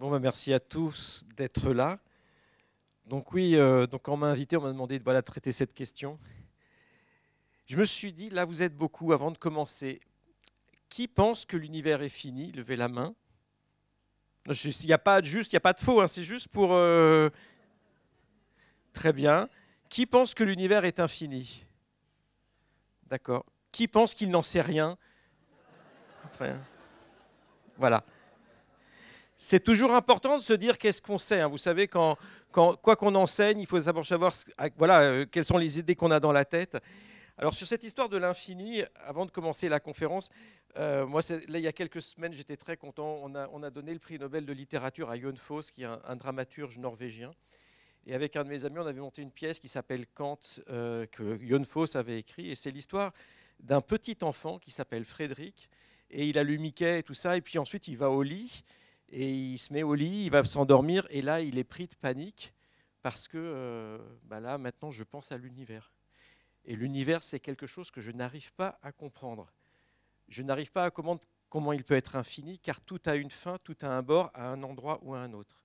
Bon, bah, merci à tous d'être là. Donc oui, euh, donc on m'a invité, on m'a demandé de voilà, traiter cette question. Je me suis dit, là vous êtes beaucoup, avant de commencer, qui pense que l'univers est fini Levez la main. Il n'y a pas de juste, il n'y a pas de faux, hein, c'est juste pour... Euh, très bien. Qui pense que l'univers est infini D'accord. Qui pense qu'il n'en sait rien Très bien. Voilà. C'est toujours important de se dire qu'est-ce qu'on sait. Hein. Vous savez, quand, quoi qu'on enseigne, il faut d'abord savoir ah, voilà, euh, quelles sont les idées qu'on a dans la tête. Alors sur cette histoire de l'infini, avant de commencer la conférence, euh, moi là il y a quelques semaines j'étais très content, on a, on a, donné le prix Nobel de littérature à Jon Foss, qui est un, dramaturge norvégien. Et avec un de mes amis, on avait monté une pièce qui s'appelle Kant, euh, que Jon Foss avait écrit, et c'est l'histoire d'un petit enfant qui s'appelle Frédéric, et il a lu Mickey et tout ça, et puis ensuite il va au lit, et il se met au lit, il va s'endormir, et là, il est pris de panique parce que euh, bah là, maintenant, je pense à l'univers. Et l'univers, c'est quelque chose que je n'arrive pas à comprendre. Je n'arrive pas à comprendre comment il peut être infini, car tout a une fin, tout a un bord, à un endroit ou à un autre.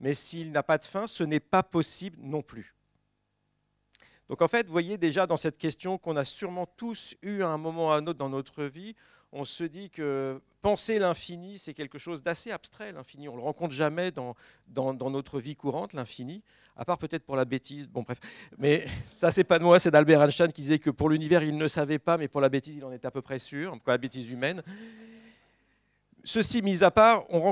Mais s'il n'a pas de fin, ce n'est pas possible non plus. Donc en fait, vous voyez déjà dans cette question qu'on a sûrement tous eu à un moment ou à un autre dans notre vie, on se dit que penser l'infini, c'est quelque chose d'assez abstrait, l'infini. On ne le rencontre jamais dans, notre vie courante, l'infini, à part peut-être pour la bêtise. Bon, bref. Mais ça, c'est pas de moi, c'est d'Albert Einstein qui disait que pour l'univers, il ne savait pas, mais pour la bêtise, il en est à peu près sûr, pour la bêtise humaine. Ceci mis à part, on ne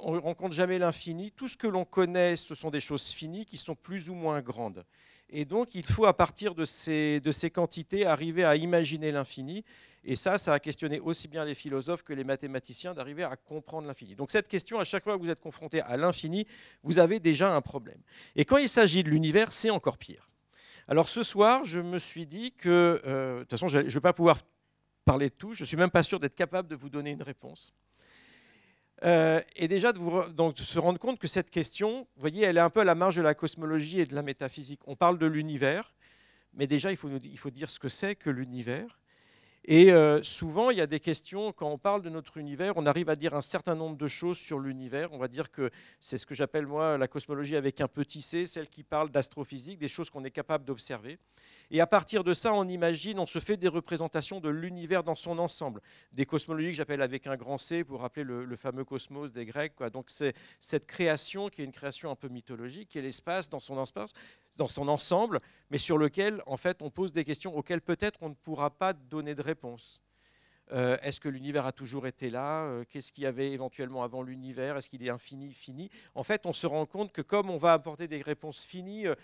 on rencontre jamais l'infini. Tout ce que l'on connaît, ce sont des choses finies qui sont plus ou moins grandes. Et donc, il faut, à partir de ces, quantités, arriver à imaginer l'infini. Et ça, ça a questionné aussi bien les philosophes que les mathématiciens d'arriver à comprendre l'infini. Donc, cette question, à chaque fois que vous êtes confronté à l'infini, vous avez déjà un problème. Et quand il s'agit de l'univers, c'est encore pire. Alors, ce soir, je me suis dit que, euh, de toute façon, je ne vais pas pouvoir parler de tout. Je ne suis même pas sûr d'être capable de vous donner une réponse. Euh, et déjà de, vous, se rendre compte que cette question, voyez, elle est un peu à la marge de la cosmologie et de la métaphysique. On parle de l'univers, mais déjà il faut, il faut dire ce que c'est que l'univers. Et euh, souvent, il y a des questions, quand on parle de notre univers, on arrive à dire un certain nombre de choses sur l'univers. On va dire que c'est ce que j'appelle moi la cosmologie avec un petit c, celle qui parle d'astrophysique, des choses qu'on est capable d'observer. Et à partir de ça, on imagine, on se fait des représentations de l'univers dans son ensemble. Des cosmologies que j'appelle avec un grand C pour rappeler le, fameux cosmos des Grecs. Donc c'est cette création qui est une création un peu mythologique, qui est l'espace dans son dans son ensemble, mais sur lequel, en fait, on pose des questions auxquelles peut-être on ne pourra pas donner de réponse. Euh, est-ce que l'univers a toujours été là euh, Qu'est-ce qu'il y avait éventuellement avant l'univers Est-ce qu'il est infini, fini En fait, on se rend compte que comme on va apporter des réponses finies euh,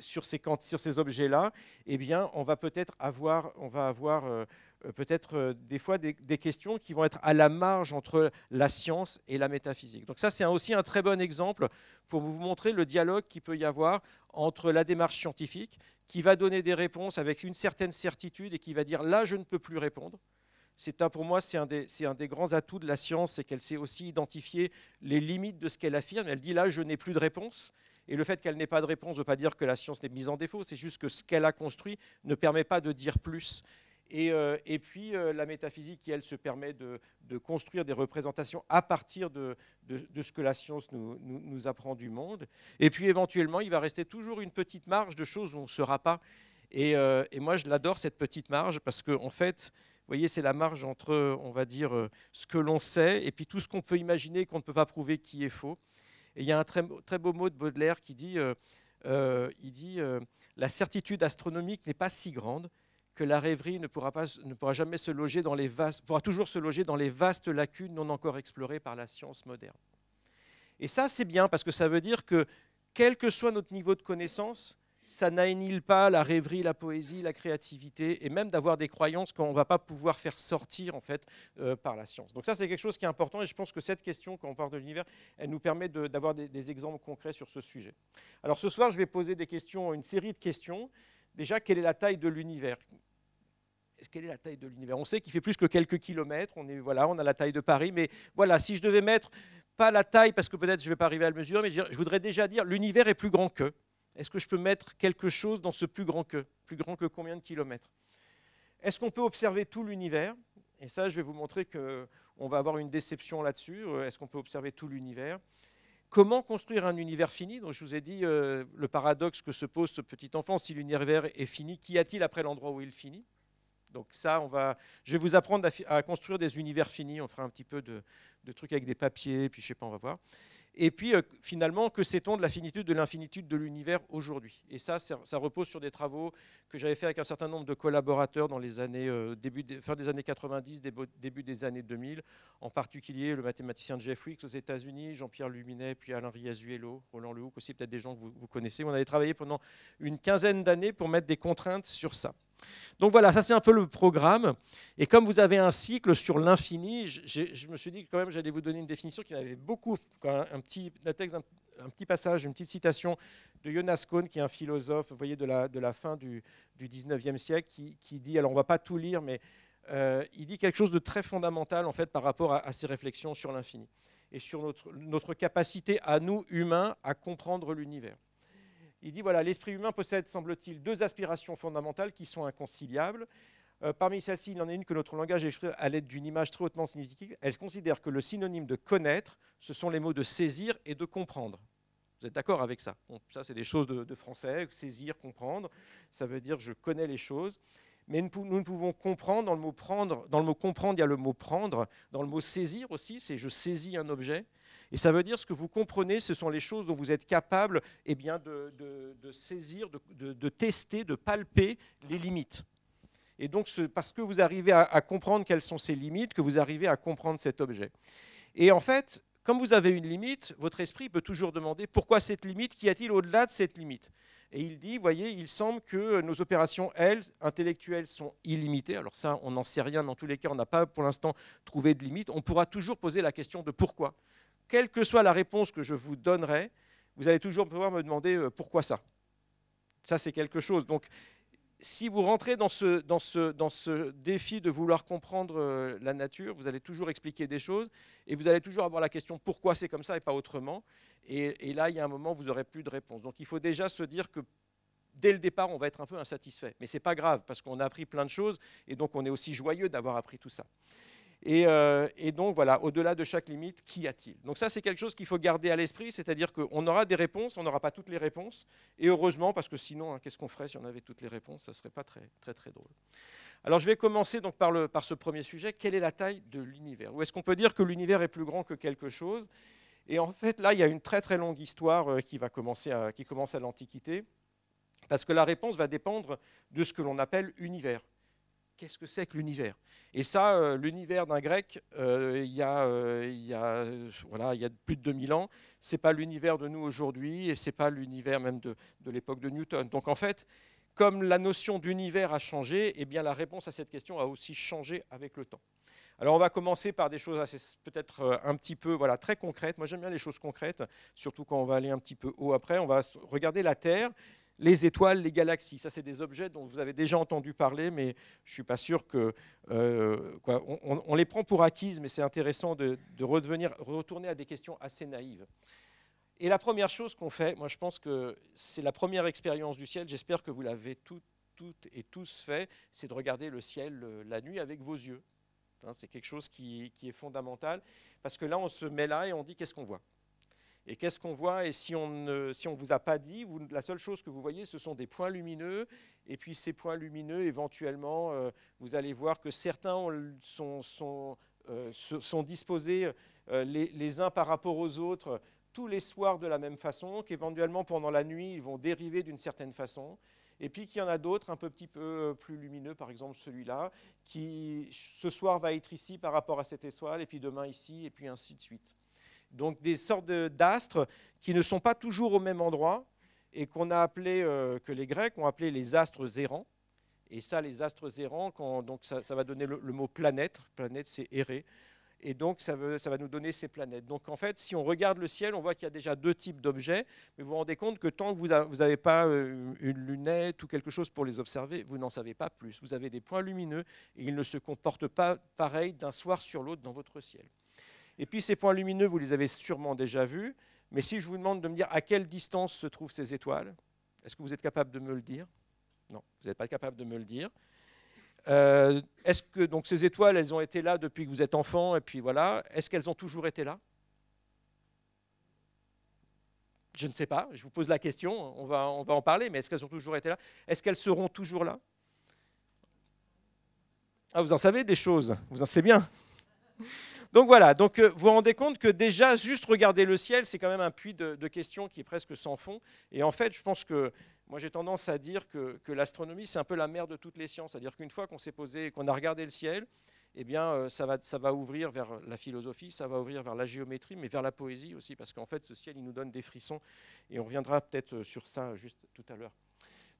sur ces, objets-là, eh on va peut-être avoir, on va avoir peut-être des fois des, questions qui vont être à la marge entre la science et la métaphysique. Donc ça, c'est aussi un très bon exemple pour vous montrer le dialogue qui peut y avoir entre la démarche scientifique, qui va donner des réponses avec une certaine certitude et qui va dire là, je ne peux plus répondre c'est pour moi, c'est un, des grands atouts de la science, c'est qu'elle sait aussi identifier les limites de ce qu'elle affirme. Elle dit là, je n'ai plus de réponse. Et le fait qu'elle n'ait pas de réponse ne veut pas dire que la science n'est mise en défaut, c'est juste que ce qu'elle a construit ne permet pas de dire plus. Et, euh, puis euh, la métaphysique elle, se permet de, construire des représentations à partir de, ce que la science nous, apprend du monde. Et puis éventuellement, il va rester toujours une petite marge de choses où on ne sera pas. Euh, et, moi, je l'adore, cette petite marge, parce qu'en fait, voyez, c'est la marge entre, on va dire, euh, ce que l'on sait et puis tout ce qu'on peut imaginer qu'on ne peut pas prouver qui est faux. Et il y a un très, très beau mot de Baudelaire qui dit, euh, euh, il dit La certitude astronomique n'est pas si grande que la rêverie ne pourra, jamais se loger dans les vastes, pourra toujours se loger dans les vastes lacunes non encore explorées par la science moderne. Et ça, c'est bien parce que ça veut dire que, quel que soit notre niveau de connaissance, ça n'annihile pas la rêverie, la poésie, la créativité, et même d'avoir des croyances qu'on ne va pas pouvoir faire sortir en fait euh, par la science. Donc ça, c'est quelque chose qui est important, et je pense que cette question, quand on parle de l'univers, elle nous permet d'avoir des, exemples concrets sur ce sujet. Alors ce soir, je vais poser des questions, une série de questions. Déjà, quelle est la taille de l'univers quelle est la taille de l'univers On sait qu'il fait plus que quelques kilomètres, on, est, voilà, on a la taille de Paris, mais voilà, si je devais mettre, pas la taille, parce que peut-être je ne vais pas arriver à le mesurer, mais je voudrais déjà dire l'univers est plus grand que. Est-ce que je peux mettre quelque chose dans ce plus grand que Plus grand que combien de kilomètres Est-ce qu'on peut observer tout l'univers Et ça, je vais vous montrer qu'on va avoir une déception là-dessus. Euh, est-ce qu'on peut observer tout l'univers Comment construire un univers fini Donc, Je vous ai dit euh, le paradoxe que se pose ce petit enfant. Si l'univers est fini, qu'y a-t-il après l'endroit où il finit donc ça, on va, je vais vous apprendre à, construire des univers finis. On fera un petit peu de, de trucs avec des papiers, puis je sais pas, on va voir. Et puis, euh, finalement, que sait-on de la finitude de l'infinitude de l'univers aujourd'hui Et ça, ça, repose sur des travaux que j'avais fait avec un certain nombre de collaborateurs dans les années, euh, fin des années 90, début, des années 2000, en particulier le mathématicien Jeff Weeks aux États-Unis, Jean-Pierre Luminet, puis Alain Riazuelo, Roland Lehoucq, aussi peut-être des gens que vous connaissez. On avait travaillé pendant une quinzaine d'années pour mettre des contraintes sur ça. Donc voilà, ça c'est un peu le programme. Et comme vous avez un cycle sur l'infini, je, me suis dit que quand même j'allais vous donner une définition qui avait beaucoup, un, petit petit passage, une petite citation de Jonas Kohn, qui est un philosophe, voyez, de la, fin du, 19e siècle, qui, dit, alors on va pas tout lire, mais euh, il dit quelque chose de très fondamental en fait par rapport à, ses réflexions sur l'infini et sur notre capacité à nous, humains, à comprendre l'univers. Il dit, voilà, l'esprit humain possède, semble-t-il, deux aspirations fondamentales qui sont inconciliables. Euh, parmi celles-ci, il en a une que notre langage écrit à l'aide d'une image très hautement significative. Elle considère que le synonyme de connaître, ce sont les mots de saisir et de comprendre. Vous êtes d'accord avec ça Ça, c'est des choses de, français, saisir, comprendre. Ça veut dire je connais les choses. Mais nous ne pouvons comprendre, dans le mot prendre, dans le mot comprendre, il y a le mot prendre, dans le mot saisir aussi, c'est je saisis un objet. Et ça veut dire ce que vous comprenez, ce sont les choses dont vous êtes capable eh bien, de, saisir, de, tester, de palper les limites. Et donc, parce que vous arrivez à, à comprendre quelles sont ces limites, que vous arrivez à comprendre cet objet. Et en fait, comme vous avez une limite, votre esprit peut toujours demander pourquoi cette limite, qu'y a-t-il au-delà de cette limite Et il dit, voyez, il semble que nos opérations, elles, intellectuelles, sont illimitées. Alors ça, on n'en sait rien, dans tous les cas, on n'a pas pour l'instant trouvé de limite. On pourra toujours poser la question de pourquoi quelle que soit la réponse que je vous donnerai, vous allez toujours pouvoir me demander euh, pourquoi ça. Ça, c'est quelque chose. Donc, si vous rentrez dans ce, défi de vouloir comprendre euh, la nature, vous allez toujours expliquer des choses et vous allez toujours avoir la question pourquoi c'est comme ça et pas autrement. Et, là, il y a un moment, vous n'aurez plus de réponse. Donc il faut déjà se dire que dès le départ, on va être un peu insatisfait. Mais ce n'est pas grave parce qu'on a appris plein de choses et donc on est aussi joyeux d'avoir appris tout ça. Euh, et, donc voilà, au-delà de chaque limite, qu'y a-t-il Donc ça, c'est quelque chose qu'il faut garder à l'esprit, c'est-à-dire qu'on aura des réponses, on n'aura pas toutes les réponses, et heureusement, parce que sinon, hein, qu'est-ce qu'on ferait si on avait toutes les réponses Ça ne serait pas très, très, très drôle. Alors je vais commencer donc par, ce premier sujet, quelle est la taille de l'univers Ou est-ce qu'on peut dire que l'univers est plus grand que quelque chose Et en fait, là, il y a une très très longue histoire euh, qui, va commencer qui commence à l'Antiquité, parce que la réponse va dépendre de ce que l'on appelle univers qu'est-ce que c'est que l'univers Et ça, euh, l'univers d'un grec, euh, il, y a, euh, il, voilà, il y a plus de 2000 ans, c'est pas l'univers de nous aujourd'hui et c'est pas l'univers même de, l'époque de Newton. Donc en fait, comme la notion d'univers a changé, eh bien la réponse à cette question a aussi changé avec le temps. Alors on va commencer par des choses peut-être un petit peu voilà, très concrètes. Moi j'aime bien les choses concrètes, surtout quand on va aller un petit peu haut après. On va regarder la Terre les étoiles, les galaxies. Ça, c'est des objets dont vous avez déjà entendu parler, mais je ne suis pas sûr que... Euh, on, les prend pour acquises, mais c'est intéressant de, redevenir, retourner à des questions assez naïves. Et la première chose qu'on fait, moi je pense que c'est la première expérience du ciel, j'espère que vous l'avez toutes, et tous fait, c'est de regarder le ciel euh, la nuit avec vos yeux. Hein, c'est quelque chose qui est fondamental, parce que là on se met là et on dit qu'est-ce qu'on voit et qu'est-ce qu'on voit Et si on ne vous a pas dit, la seule chose que vous voyez, ce sont des points lumineux. Et puis ces points lumineux, éventuellement, euh, vous allez voir que certains euh, sont, disposés euh, les, uns par rapport aux autres tous les soirs de la même façon, qu'éventuellement pendant la nuit, ils vont dériver d'une certaine façon. Et puis qu'il y en a d'autres un peu, petit peu plus lumineux, par exemple celui-là, qui ce soir va être ici par rapport à cette étoile, et puis demain ici, et puis ainsi de suite donc des sortes d'astres qui ne sont pas toujours au même endroit et qu'on a appelé, euh, que les Grecs ont appelé les astres errants. Et ça, les astres errants, ça, va donner le, mot planète. Planète, c'est errer. Et donc, ça, ça va nous donner ces planètes. Donc, en fait, si on regarde le ciel, on voit qu'il y a déjà deux types d'objets. Mais vous vous rendez compte que tant que vous n'avez pas euh, une lunette ou quelque chose pour les observer, vous n'en savez pas plus. Vous avez des points lumineux et ils ne se comportent pas pareil d'un soir sur l'autre dans votre ciel. Et puis ces points lumineux, vous les avez sûrement déjà vus, mais si je vous demande de me dire à quelle distance se trouvent ces étoiles, est-ce que vous êtes capable de me le dire Non, vous n'êtes pas capable de me le dire. Euh, est-ce que donc ces étoiles, elles ont été là depuis que vous êtes enfant, et puis voilà, est-ce qu'elles ont toujours été là Je ne sais pas, je vous pose la question, on va, on va en parler, mais est-ce qu'elles ont toujours été là Est-ce qu'elles seront toujours là Ah, vous en savez des choses, vous en savez bien donc voilà, donc euh, vous vous rendez compte que déjà, juste regarder le ciel, c'est quand même un puits de, questions qui est presque sans fond. Et en fait, je pense que moi j'ai tendance à dire que, l'astronomie, c'est un peu la mère de toutes les sciences. C'est-à-dire qu'une fois qu'on s'est posé, qu'on a regardé le ciel, eh bien, euh, ça va, ouvrir vers la philosophie, ça va ouvrir vers la géométrie, mais vers la poésie aussi, parce qu'en fait, ce ciel, il nous donne des frissons, et on reviendra peut-être euh, sur ça juste tout à l'heure.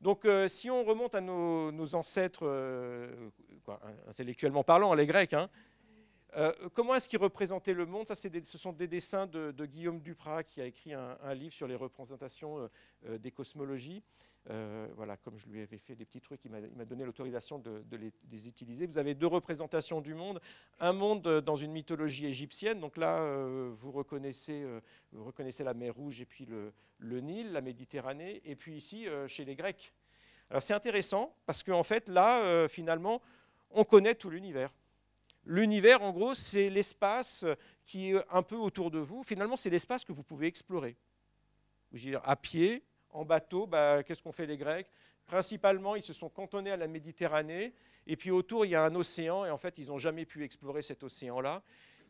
Donc, si on remonte à nos, ancêtres, intellectuellement parlant, les Grecs, hein, euh, comment est-ce qu'il représentait le monde Ça, Ce sont des dessins de, Guillaume Duprat qui a écrit un, livre sur les représentations euh, euh, des cosmologies. voilà, comme je lui avais fait des petits trucs, il m'a donné l'autorisation de, les, utiliser. Vous avez deux représentations du monde. Un monde dans une mythologie égyptienne. Donc là, vous, reconnaissez, la mer Rouge et puis le, Nil, la Méditerranée. Et puis ici, chez les Grecs. Alors c'est intéressant parce qu'en fait, là, finalement, on connaît tout l'univers. L'univers, en gros, c'est l'espace qui est un peu autour de vous. Finalement, c'est l'espace que vous pouvez explorer. dire, à pied, en bateau, bah, qu'est-ce qu'on fait les Grecs Principalement, ils se sont cantonnés à la Méditerranée, et puis autour, il y a un océan, et en fait, ils n'ont jamais pu explorer cet océan-là.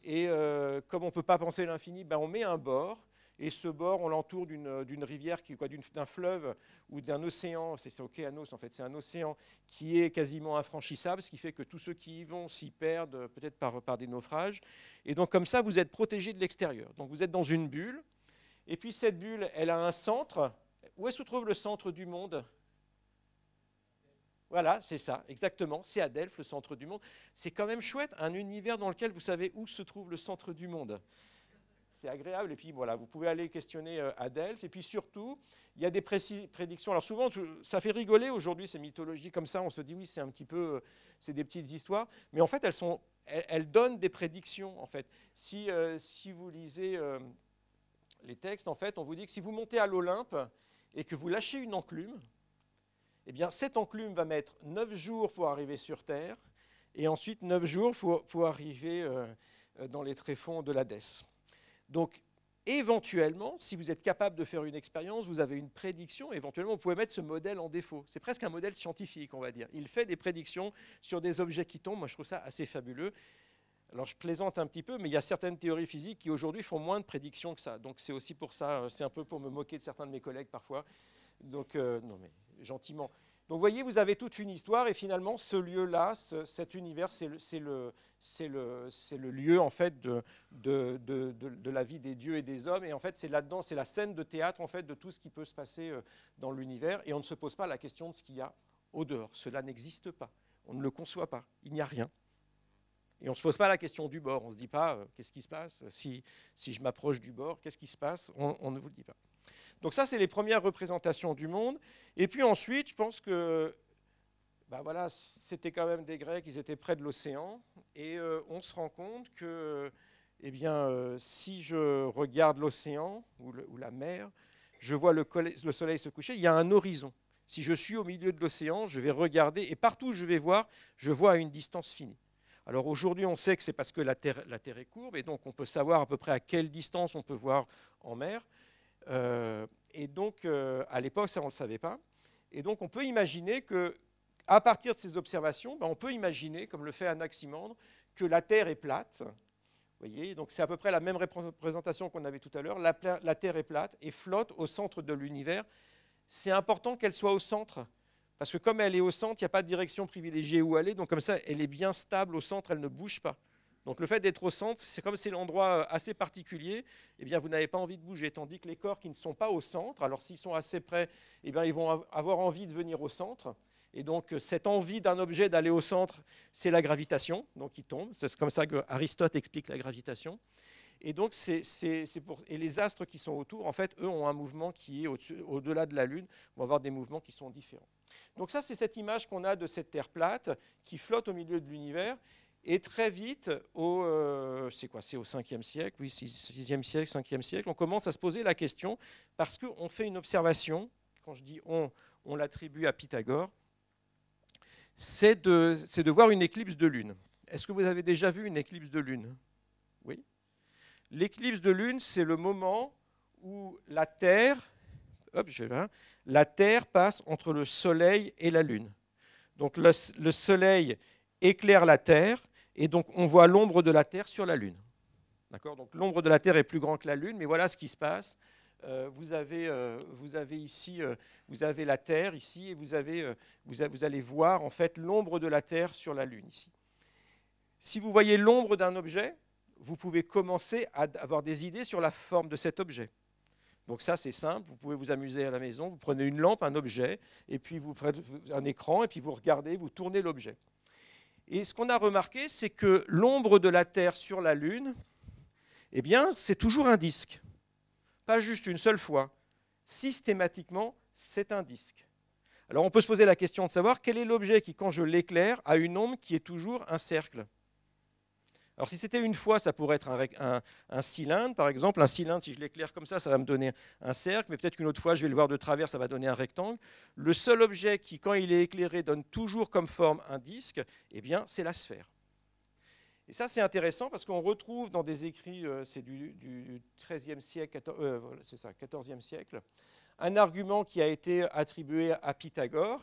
Et euh, comme on ne peut pas penser l'infini, bah, on met un bord, et ce bord, on l'entoure d'une euh, rivière, d'un fleuve ou d'un océan. C'est Okeanos, en fait. C'est un océan qui est quasiment infranchissable, ce qui fait que tous ceux qui y vont s'y perdent, euh, peut-être par, par des naufrages. Et donc, comme ça, vous êtes protégé de l'extérieur. Donc, vous êtes dans une bulle. Et puis, cette bulle, elle a un centre. Où est-ce se trouve le centre du monde voilà, c'est ça, exactement. C'est à Delphes, le centre du monde. C'est quand même chouette, un univers dans lequel vous savez où se trouve le centre du monde c'est agréable. Et puis voilà, vous pouvez aller questionner à euh, Et puis surtout, il y a des prédictions. Alors souvent, ça fait rigoler aujourd'hui ces mythologies comme ça. On se dit oui, c'est un petit peu, euh, c'est des petites histoires. Mais en fait, elles sont, elles, donnent des prédictions. En fait, si euh, vous lisez les textes, en fait, on vous dit que si vous montez à l'Olympe et que vous lâchez une enclume, eh bien cette enclume va mettre neuf jours pour arriver sur Terre et ensuite neuf jours pour, pour arriver dans les tréfonds de l'Hadès. Donc, éventuellement, si vous êtes capable de faire une expérience, vous avez une prédiction, éventuellement, vous pouvez mettre ce modèle en défaut. C'est presque un modèle scientifique, on va dire. Il fait des prédictions sur des objets qui tombent. Moi, je trouve ça assez fabuleux. Alors, je plaisante un petit peu, mais il y a certaines théories physiques qui, aujourd'hui, font moins de prédictions que ça. Donc, c'est aussi pour ça, euh, c'est un peu pour me moquer de certains de mes collègues parfois. Donc, euh, non, mais gentiment. Donc vous voyez, vous avez toute une histoire et finalement ce lieu-là, cet univers, c'est le, lieu en fait de, la vie des dieux et des hommes et en fait c'est là-dedans, c'est la scène de théâtre en fait de tout ce qui peut se passer euh, dans l'univers et on ne se pose pas la question de ce qu'il y a au dehors. Cela n'existe pas, on ne le conçoit pas, il n'y a rien. Et on ne se pose pas la question du bord, on ne se dit pas euh, qu'est-ce qui se passe si, je m'approche du bord, qu'est-ce qui se passe, on ne vous le dit pas. Donc ça, c'est les premières représentations du monde. Et puis ensuite, je pense que bah voilà, c'était quand même des Grecs, ils étaient près de l'océan. Et euh, on se rend compte que eh bien, euh, si je regarde l'océan ou, la mer, je vois le, soleil se coucher, il y a un horizon. Si je suis au milieu de l'océan, je vais regarder et partout où je vais voir, je vois à une distance finie. Alors aujourd'hui, on sait que c'est parce que la la terre, est courbe et donc on peut savoir à peu près à quelle distance on peut voir en mer. Euh, et donc, euh, à l'époque, ça, on ne le savait pas. Et donc, on peut imaginer que, à partir de ces observations, ben, on peut imaginer, comme le fait Anaximandre, que la Terre est plate. Voyez donc c'est à peu près la même représentation qu'on avait tout à l'heure. La, la, Terre est plate et flotte au centre de l'univers. C'est important qu'elle soit au centre, parce que comme elle est au centre, il n'y a pas de direction privilégiée où aller, donc comme ça, elle est bien stable au centre, elle ne bouge pas. Donc le fait d'être au centre, c'est comme c'est l'endroit euh, assez particulier, eh bien vous n'avez pas envie de bouger, tandis que les corps qui ne sont pas au centre, alors s'ils sont assez près, eh bien ils vont avoir envie de venir au centre. Et donc euh, cette envie d'un objet d'aller au centre, c'est la gravitation, donc il tombe. C'est comme ça qu'Aristote explique la gravitation. Et donc pour... et les astres qui sont autour, en fait, eux ont un mouvement qui est au-delà de la Lune, vont avoir des mouvements qui sont différents. Donc ça, c'est cette image qu'on a de cette Terre plate qui flotte au milieu de l'univers et très vite, au, euh, c'est au 5e siècle, oui, 6 siècle, 5e siècle, on commence à se poser la question parce qu'on fait une observation, quand je dis on, on l'attribue à Pythagore, c'est de, voir une éclipse de lune. Est-ce que vous avez déjà vu une éclipse de lune Oui. L'éclipse de lune, c'est le moment où la Terre, hop, je vais, hein, la Terre passe entre le Soleil et la Lune. Donc le Soleil éclaire la Terre et donc on voit l'ombre de la Terre sur la Lune. D'accord Donc l'ombre de la Terre est plus grande que la Lune, mais voilà ce qui se passe. Euh, euh, vous, avez, ici, euh, vous avez la Terre ici, et vous, vous allez voir en fait l'ombre de la Terre sur la Lune ici. Si vous voyez l'ombre d'un objet, vous pouvez commencer à avoir des idées sur la forme de cet objet. Donc ça, c'est simple, vous pouvez vous amuser à la maison, vous prenez une lampe, un objet, et puis vous faites un écran, et puis vous regardez, vous tournez l'objet. Et ce qu'on a remarqué, c'est que l'ombre de la Terre sur la Lune, eh bien, c'est toujours un disque. Pas juste une seule fois. Systématiquement, c'est un disque. Alors on peut se poser la question de savoir quel est l'objet qui, quand je l'éclaire, a une ombre qui est toujours un cercle. Alors si c'était une fois, ça pourrait être un, cylindre, par exemple. Un cylindre, si je l'éclaire comme ça, ça va me donner un cercle, mais peut-être qu'une autre fois, je vais le voir de travers, ça va donner un rectangle. Le seul objet qui, quand il est éclairé, donne toujours comme forme un disque, eh bien, c'est la sphère. Et ça, c'est intéressant parce qu'on retrouve dans des écrits, euh, c'est du, du, siècle, euh, c'est ça, siècle, un argument qui a été attribué à Pythagore,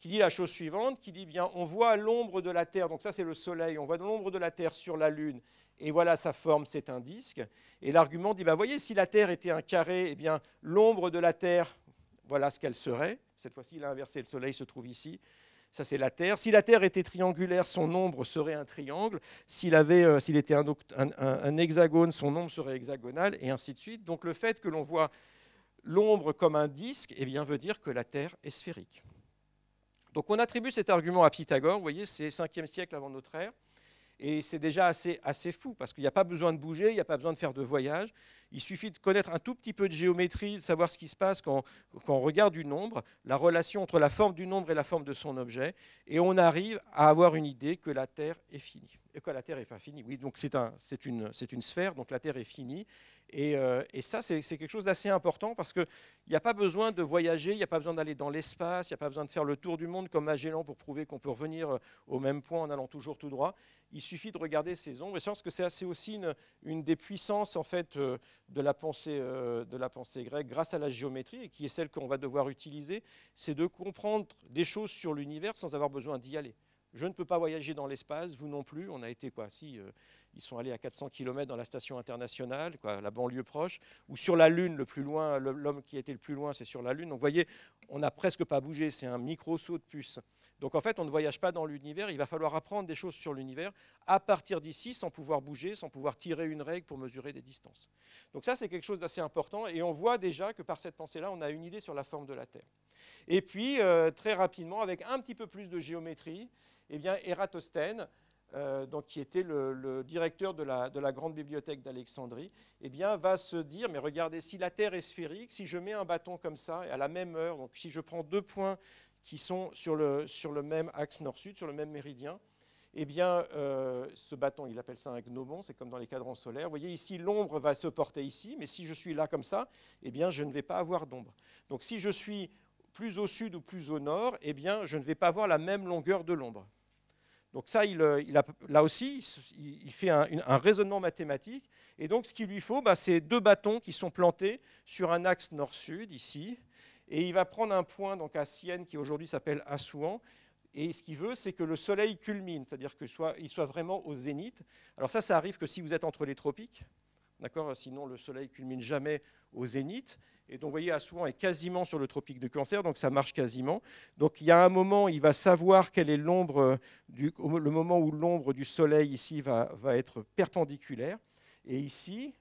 qui dit la chose suivante, qui dit bien, on voit l'ombre de la Terre, donc ça c'est le Soleil, on voit l'ombre de la Terre sur la Lune, et voilà sa forme, c'est un disque. Et l'argument dit, vous bah, voyez, si la Terre était un carré, eh bien l'ombre de la Terre, voilà ce qu'elle serait. Cette fois-ci, il inversé, le Soleil se trouve ici. Ça, c'est la Terre. Si la Terre était triangulaire, son ombre serait un triangle. S'il euh, était un, hexagone, son ombre serait hexagonale, et ainsi de suite. Donc le fait que l'on voit l'ombre comme un disque eh bien, veut dire que la Terre est sphérique. Donc on attribue cet argument à Pythagore, vous voyez, c'est 5e siècle avant notre ère. Et c'est déjà assez, fou, parce qu'il n'y a pas besoin de bouger, il n'y a pas besoin de faire de voyage. Il suffit de connaître un tout petit peu de géométrie, de savoir ce qui se passe quand, quand on regarde du nombre, la relation entre la forme du nombre et la forme de son objet, et on arrive à avoir une idée que la Terre est finie la Terre n'est pas finie. Oui, donc c'est une, sphère, donc la Terre est finie. Et, euh, ça, c'est quelque chose d'assez important parce qu'il n'y a pas besoin de voyager, il n'y a pas besoin d'aller dans l'espace, il n'y a pas besoin de faire le tour du monde comme Magellan pour prouver qu'on peut revenir euh, au même point en allant toujours tout droit. Il suffit de regarder ces ombres. Et je pense que c'est aussi une, des puissances en fait, euh, de, la pensée, de la pensée grecque grâce à la géométrie, et qui est celle qu'on va devoir utiliser, c'est de comprendre des choses sur l'univers sans avoir besoin d'y aller. Je ne peux pas voyager dans l'espace, vous non plus. On a été quoi Si euh, ils sont allés à 400 km dans la station internationale, quoi, la banlieue proche, ou sur la Lune, le plus loin, l'homme qui était le plus loin, c'est sur la Lune. Donc, vous voyez, on n'a presque pas bougé. C'est un micro saut de puce. Donc, en fait, on ne voyage pas dans l'univers. Il va falloir apprendre des choses sur l'univers à partir d'ici, sans pouvoir bouger, sans pouvoir tirer une règle pour mesurer des distances. Donc, ça, c'est quelque chose d'assez important. Et on voit déjà que par cette pensée-là, on a une idée sur la forme de la Terre. Et puis, euh, très rapidement, avec un petit peu plus de géométrie, eh bien, Eratosthène, euh, donc, qui était le, directeur de la, grande bibliothèque d'Alexandrie, eh bien, va se dire, mais regardez, si la Terre est sphérique, si je mets un bâton comme ça, et à la même heure, donc si je prends deux points qui sont sur le, même axe nord-sud, sur le même méridien, eh bien, euh, ce bâton, il appelle ça un gnomon, c'est comme dans les cadrans solaires. Vous voyez ici, l'ombre va se porter ici, mais si je suis là comme ça, eh bien, je ne vais pas avoir d'ombre. Donc si je suis plus au sud ou plus au nord, eh bien, je ne vais pas avoir la même longueur de l'ombre. Donc ça, il, euh, là aussi, il fait un, raisonnement mathématique. Et donc ce qu'il lui faut, bah, c'est deux bâtons qui sont plantés sur un axe nord-sud, ici. Et il va prendre un point donc, à Sienne, qui aujourd'hui s'appelle Assouan. Et ce qu'il veut, c'est que le soleil culmine, c'est-à-dire qu'il soit, soit, vraiment au zénith. Alors ça, ça arrive que si vous êtes entre les tropiques. D'accord Sinon, le Soleil culmine jamais au zénith. Et donc, vous voyez, souvent est quasiment sur le tropique de Cancer, donc ça marche quasiment. Donc, il y a un moment, il va savoir quelle est l'ombre, euh, le moment où l'ombre du Soleil ici va, être perpendiculaire. Et ici,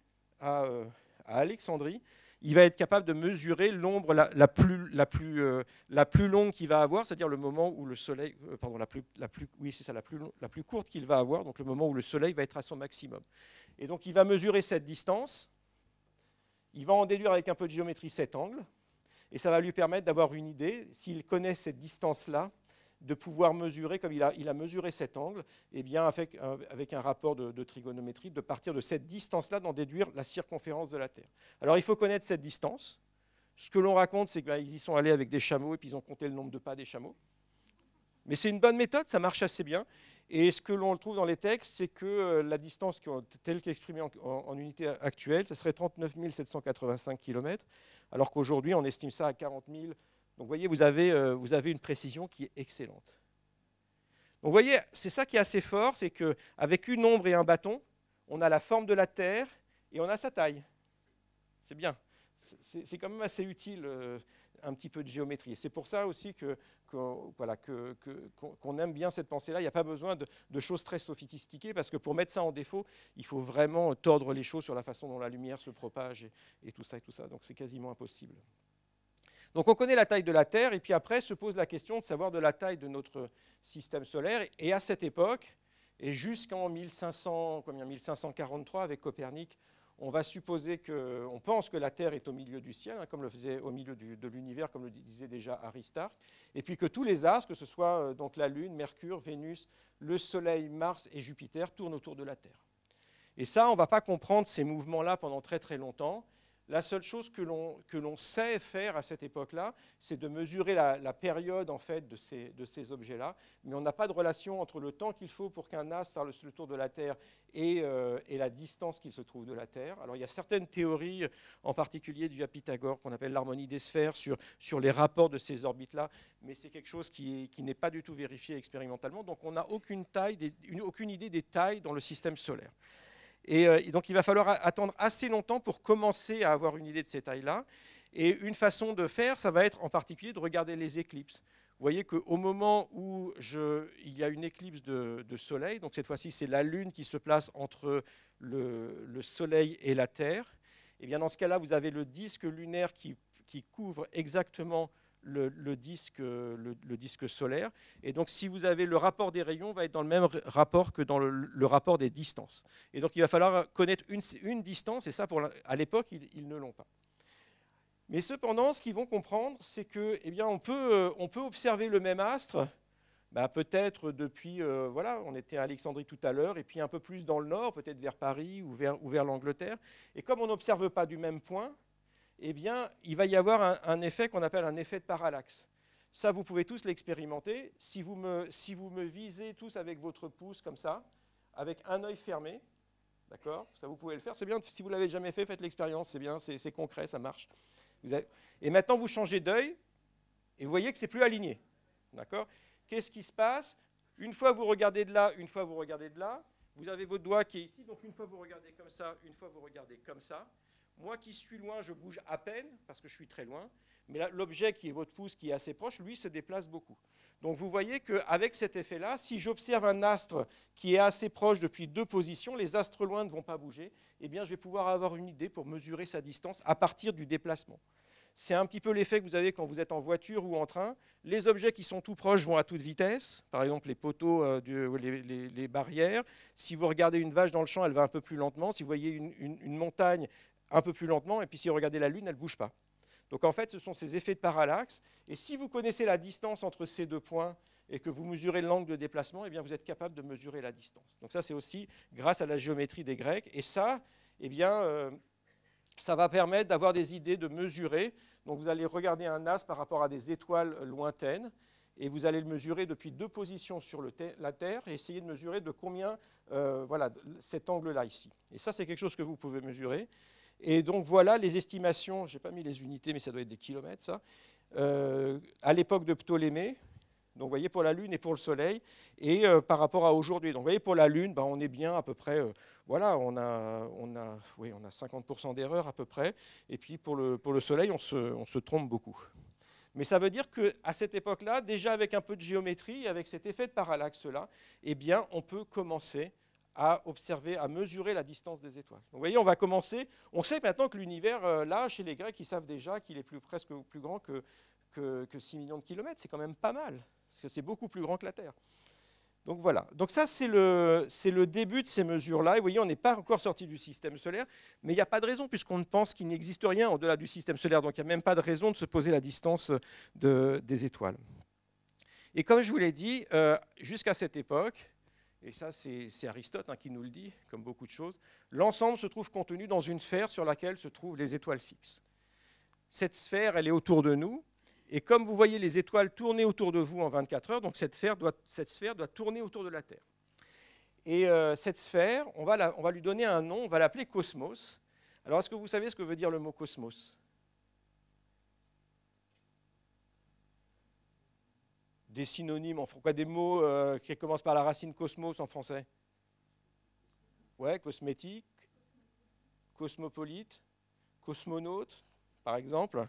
euh, à, Alexandrie, il va être capable de mesurer l'ombre euh, la, plus, longue qu'il va avoir, c'est-à-dire le moment où le soleil, la plus, la oui, c'est ça, la plus courte qu'il va avoir, donc le moment où le soleil va être à son maximum. Et donc il va mesurer cette distance, il va en déduire avec un peu de géométrie cet angle, et ça va lui permettre d'avoir une idée, s'il connaît cette distance-là, de pouvoir mesurer, comme il a, mesuré cet angle, et eh bien avec, un rapport de, trigonométrie, de partir de cette distance-là, d'en déduire la circonférence de la Terre. Alors il faut connaître cette distance. Ce que l'on raconte, c'est qu'ils ben, y sont allés avec des chameaux et puis ils ont compté le nombre de pas des chameaux. Mais c'est une bonne méthode, ça marche assez bien. Et ce que l'on trouve dans les textes, c'est que euh, la distance telle qu'exprimée en, unité actuelle, ce serait 39 785 km, alors qu'aujourd'hui, on estime ça à 40 000. Donc vous voyez, vous avez, euh, vous avez une précision qui est excellente. Donc vous voyez, c'est ça qui est assez fort, c'est qu'avec une ombre et un bâton, on a la forme de la Terre et on a sa taille. C'est bien. C'est quand même assez utile. Euh, un petit peu de géométrie. C'est pour ça aussi que, qu'on aime bien cette pensée-là. Il n'y a pas besoin de, choses très sophistiquées, parce que pour mettre ça en défaut, il faut vraiment tordre les choses sur la façon dont la lumière se propage et, et tout ça et tout ça. Donc c'est quasiment impossible. Donc on connaît la taille de la Terre, et puis après se pose la question de savoir de la taille de notre système solaire. Et à cette époque, et jusqu'en 1543 avec Copernic, on va supposer que, pense que la Terre est au milieu du ciel, hein, comme le faisait au milieu de l'univers, comme le disait déjà Aristarque, et puis que tous les astres, que ce soit euh, donc la Lune, Mercure, Vénus, le Soleil, Mars et Jupiter, tournent autour de la Terre. Et ça, on ne va pas comprendre ces mouvements-là pendant très très longtemps. La seule chose que l'on sait faire à cette époque-là, c'est de mesurer la, période en fait de ces, objets-là, mais on n'a pas de relation entre le temps qu'il faut pour qu'un as fasse le, tour de la Terre euh, et, la distance qu'il se trouve de la Terre. Alors il y a certaines théories, en particulier du Pythagore, qu'on appelle l'harmonie des sphères, sur, les rapports de ces orbites-là, mais c'est quelque chose qui n'est pas du tout vérifié expérimentalement, donc on n'a aucune idée des tailles dans le système solaire. Euh, donc il va falloir attendre assez longtemps pour commencer à avoir une idée de ces tailles-là. Et une façon de faire, ça va être en particulier de regarder les éclipses. Vous voyez qu'au moment où il y a une éclipse de, soleil, donc cette fois-ci c'est la Lune qui se place entre le, soleil et la Terre, et eh bien dans ce cas-là vous avez le disque lunaire qui, qui couvre exactement le, disque, le, disque, solaire. Et donc, si vous avez le rapport des rayons, va être dans le même rapport que dans le, rapport des distances. Et donc, il va falloir connaître une, une distance, et ça, pour à l'époque, ils, ne l'ont pas. Mais cependant, ce qu'ils vont comprendre, c'est que, eh bien, on peut, euh, on peut observer le même astre, bah, peut-être depuis, euh, voilà, on était à Alexandrie tout à l'heure, et puis un peu plus dans le nord, peut-être vers Paris ou vers, ou vers l'Angleterre. Et comme on n'observe pas du même point, eh bien, il va y avoir un, effet qu'on appelle un effet de parallaxe. Ça, vous pouvez tous l'expérimenter. Si, vous me, visez tous avec votre pouce comme ça, avec un œil fermé, d'accord Ça, vous pouvez le faire. C'est bien, si vous ne l'avez jamais fait, faites l'expérience, c'est bien, c'est concret, ça marche. Et maintenant, vous changez d'œil et vous voyez que c'est plus aligné, d'accord Qu'est-ce qui se passe Une fois vous regardez de là, une fois vous regardez de là, vous avez votre doigt qui est ici, donc une fois vous regardez comme ça, une fois vous regardez comme ça, moi qui suis loin, je bouge à peine parce que je suis très loin. Mais l'objet qui est votre pouce, qui est assez proche, lui, se déplace beaucoup. Donc vous voyez qu'avec cet effet-là, si j'observe un astre qui est assez proche depuis deux positions, les astres loin ne vont pas bouger, eh bien je vais pouvoir avoir une idée pour mesurer sa distance à partir du déplacement. C'est un petit peu l'effet que vous avez quand vous êtes en voiture ou en train. Les objets qui sont tout proches vont à toute vitesse, par exemple les poteaux, euh, les, barrières. Si vous regardez une vache dans le champ, elle va un peu plus lentement. Si vous voyez une montagne, un peu plus lentement, et puis si vous regardez la Lune, elle ne bouge pas. Donc en fait, ce sont ces effets de parallaxe, et si vous connaissez la distance entre ces deux points et que vous mesurez l'angle de déplacement, eh bien vous êtes capable de mesurer la distance. Donc ça, c'est aussi grâce à la géométrie des Grecs, et ça, eh bien, euh, ça va permettre d'avoir des idées de mesurer. Donc vous allez regarder un as par rapport à des étoiles lointaines, et vous allez le mesurer depuis deux positions sur la Terre et essayer de mesurer de combien euh, voilà, cet angle-là ici. Et ça, c'est quelque chose que vous pouvez mesurer. Et donc voilà les estimations, je n'ai pas mis les unités, mais ça doit être des kilomètres, ça, euh, à l'époque de Ptolémée, donc vous voyez pour la Lune et pour le Soleil, et euh, par rapport à aujourd'hui. Donc vous voyez pour la Lune, bah, on est bien à peu près, euh, voilà, on a, on a, oui, on a 50% d'erreur à peu près, et puis pour le, pour le Soleil, on se, on se trompe beaucoup. Mais ça veut dire qu'à cette époque-là, déjà avec un peu de géométrie, avec cet effet de parallaxe-là, eh bien, on peut commencer à observer, à mesurer la distance des étoiles. vous voyez, on va commencer. On sait maintenant que l'univers, euh, là, chez les Grecs, ils savent déjà qu'il est plus, presque plus grand que, 6 millions de kilomètres. C'est quand même pas mal, parce que c'est beaucoup plus grand que la Terre. Donc voilà. Donc ça, c'est le, le, début de ces mesures-là. Et vous voyez, on n'est pas encore sorti du système solaire, mais il n'y a pas de raison, puisqu'on ne pense qu'il n'existe rien au-delà du système solaire. Donc il n'y a même pas de raison de se poser la distance des étoiles. Et comme je vous l'ai dit, euh, jusqu'à cette époque, et ça c'est Aristote hein, qui nous le dit, comme beaucoup de choses, l'ensemble se trouve contenu dans une sphère sur laquelle se trouvent les étoiles fixes. Cette sphère, elle est autour de nous, et comme vous voyez les étoiles tourner autour de vous en 24 heures, donc cette sphère doit, tourner autour de la Terre. Et euh, cette sphère, on va lui donner un nom, on va l'appeler Cosmos. Alors est-ce que vous savez ce que veut dire le mot Cosmos des synonymes, en français, des mots euh, qui commencent par la racine cosmos en français Ouais, cosmétique, cosmopolite, cosmonaute, par exemple.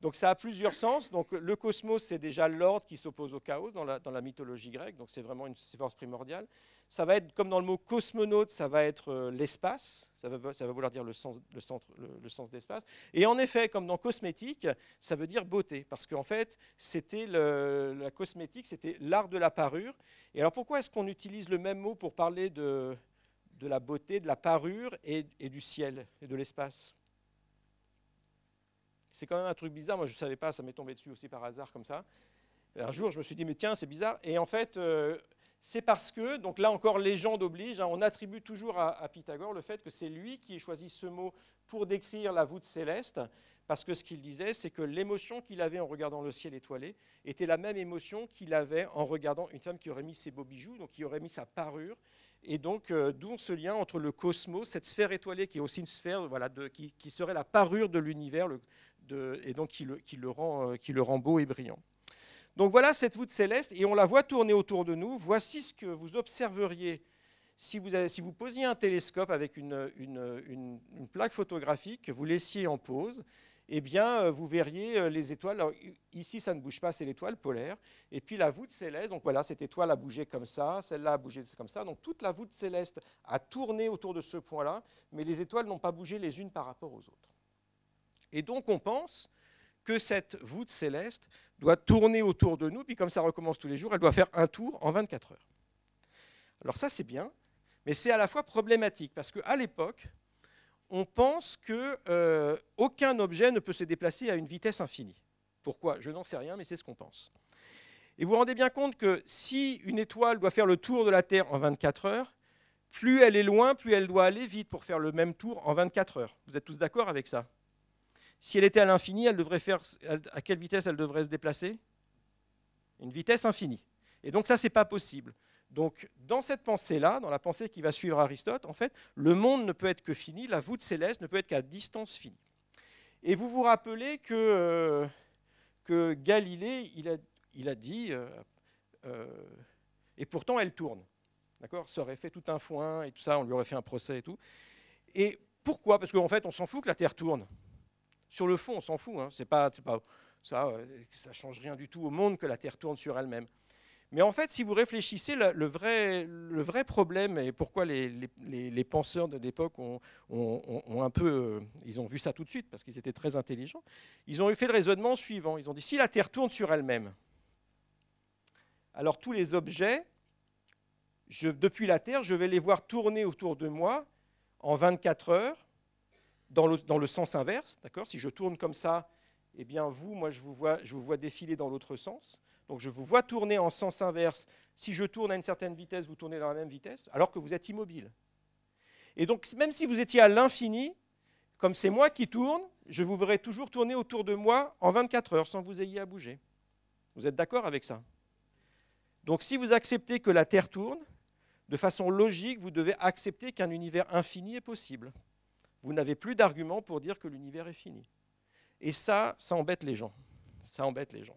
Donc ça a plusieurs sens. Donc le cosmos, c'est déjà l'ordre qui s'oppose au chaos dans la, dans la mythologie grecque, donc c'est vraiment une force primordiale ça va être comme dans le mot cosmonaute, ça va être euh, l'espace, ça va, ça va, vouloir dire le sens, le centre, le, sens d'espace. Et en effet, comme dans cosmétique, ça veut dire beauté, parce qu'en fait, c'était la cosmétique, c'était l'art de la parure. Et alors pourquoi est-ce qu'on utilise le même mot pour parler de, de la beauté, de la parure et, du ciel et de l'espace C'est quand même un truc bizarre, moi je ne savais pas, ça m'est tombé dessus aussi par hasard comme ça. Un jour, je me suis dit, mais tiens, c'est bizarre. Et en fait... Euh, c'est parce que, donc là encore légende oblige, hein, on attribue toujours à, Pythagore le fait que c'est lui qui ait choisi ce mot pour décrire la voûte céleste, parce que ce qu'il disait, c'est que l'émotion qu'il avait en regardant le ciel étoilé était la même émotion qu'il avait en regardant une femme qui aurait mis ses beaux bijoux, donc qui aurait mis sa parure, et donc, euh, d'où ce lien entre le cosmos, cette sphère étoilée qui est aussi une sphère voilà, qui, serait la parure de l'univers, et donc euh, qui le, rend, beau et brillant. Donc voilà cette voûte céleste, et on la voit tourner autour de nous. Voici ce que vous observeriez si vous, posiez un télescope avec une, plaque photographique que vous laissiez en pause. Eh bien, euh, vous verriez euh, les étoiles. ici, ça ne bouge pas, c'est l'étoile polaire. Et puis la voûte céleste, donc voilà, cette étoile a bougé comme ça, celle-là a bougé comme ça. Donc toute la voûte céleste a tourné autour de ce point-là, mais les étoiles n'ont pas bougé les unes par rapport aux autres. Et donc on pense que cette voûte céleste doit tourner autour de nous, puis comme ça recommence tous les jours, elle doit faire un tour en 24 heures. Alors ça, c'est bien, mais c'est à la fois problématique, parce qu'à l'époque, on pense qu'aucun euh, objet ne peut se déplacer à une vitesse infinie. Pourquoi Je n'en sais rien, mais c'est ce qu'on pense. Et vous vous rendez bien compte que si une étoile doit faire le tour de la Terre en 24 heures, plus elle est loin, plus elle doit aller vite pour faire le même tour en 24 heures. Vous êtes tous d'accord avec ça si elle était à l'infini, elle devrait faire à quelle vitesse elle devrait se déplacer Une vitesse infinie. Et donc ça, c'est pas possible. Donc dans cette pensée-là, dans la pensée qui va suivre Aristote, en fait, le monde ne peut être que fini, la voûte céleste ne peut être qu'à distance finie. Et vous vous rappelez que, euh, Galilée, il a, dit, euh, euh, et pourtant elle tourne. D'accord Ça aurait fait tout un foin et tout ça, on lui aurait fait un procès et tout. Et pourquoi Parce qu'en fait, on s'en fout que la Terre tourne. Sur le fond, on s'en fout. Hein. C'est pas, ça, ne euh, change rien du tout au monde que la Terre tourne sur elle-même. Mais en fait, si vous réfléchissez, le, vrai, problème et pourquoi les, penseurs de l'époque ont, un peu, euh, ils ont vu ça tout de suite parce qu'ils étaient très intelligents. Ils ont fait le raisonnement suivant. Ils ont dit si la Terre tourne sur elle-même, alors tous les objets, depuis la Terre, je vais les voir tourner autour de moi en 24 heures dans le, sens inverse. D'accord si je tourne comme ça, eh bien vous, moi, je vous vois, je défiler dans l'autre sens. Donc je vous vois tourner en sens inverse. Si je tourne à une certaine vitesse, vous tournez dans la même vitesse, alors que vous êtes immobile. Et donc même si vous étiez à l'infini, comme c'est moi qui tourne, je vous verrais toujours tourner autour de moi en 24 heures sans vous ayez à bouger. Vous êtes d'accord avec ça Donc si vous acceptez que la Terre tourne, de façon logique, vous devez accepter qu'un univers infini est possible vous n'avez plus d'argument pour dire que l'univers est fini. Et ça, ça embête les gens. Ça embête les gens.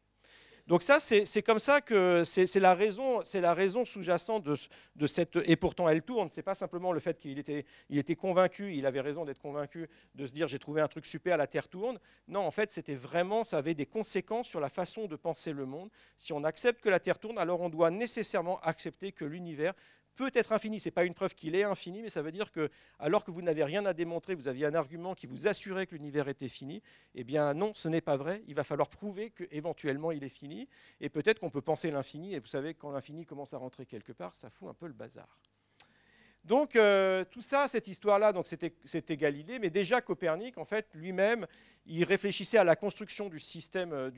Donc ça, c'est comme ça que c'est la raison, c'est la raison sous-jacente de, de, cette. Et pourtant, elle tourne. C'est pas simplement le fait qu'il était, il était convaincu, il avait raison d'être convaincu, de se dire j'ai trouvé un truc super, la Terre tourne. Non, en fait, c'était vraiment, ça avait des conséquences sur la façon de penser le monde. Si on accepte que la Terre tourne, alors on doit nécessairement accepter que l'univers peut être infini. Ce n'est pas une preuve qu'il est infini, mais ça veut dire que, alors que vous n'avez rien à démontrer, vous aviez un argument qui vous assurait que l'univers était fini, eh bien non, ce n'est pas vrai. Il va falloir prouver qu'éventuellement il est fini. Et peut-être qu'on peut penser l'infini, et vous savez, quand l'infini commence à rentrer quelque part, ça fout un peu le bazar. Donc euh, tout ça, cette histoire-là, c'était Galilée, mais déjà Copernic, en fait, lui-même, il réfléchissait à la construction du système, euh,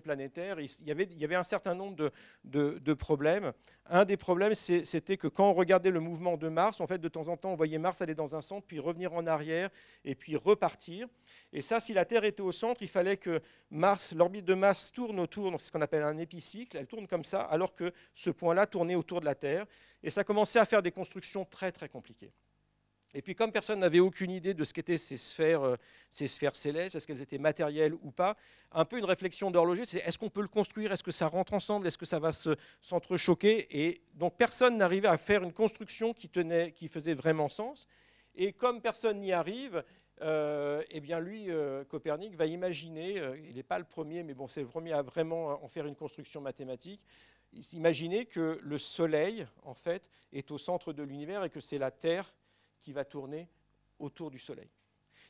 planétaire. Il, y avait, un certain nombre de, de problèmes. Un des problèmes, c'était que quand on regardait le mouvement de Mars, en fait, de temps en temps, on voyait Mars aller dans un sens, puis revenir en arrière, et puis repartir. Et ça, si la Terre était au centre, il fallait que Mars, l'orbite de Mars tourne autour, c'est ce qu'on appelle un épicycle, elle tourne comme ça, alors que ce point-là tournait autour de la Terre. Et ça commençait à faire des constructions très très compliquées. Et puis comme personne n'avait aucune idée de ce qu'étaient ces sphères, euh, ces sphères célestes, est-ce qu'elles étaient matérielles ou pas, un peu une réflexion d'horloger, c'est est-ce qu'on peut le construire, est-ce que ça rentre ensemble, est-ce que ça va s'entrechoquer Et donc personne n'arrivait à faire une construction qui, tenait, qui faisait vraiment sens. Et comme personne n'y arrive, et euh, eh bien lui, euh, Copernic va imaginer, euh, il n'est pas le premier, mais bon, c'est le premier à vraiment en faire une construction mathématique, Il imaginer que le Soleil, en fait, est au centre de l'univers et que c'est la Terre qui va tourner autour du Soleil.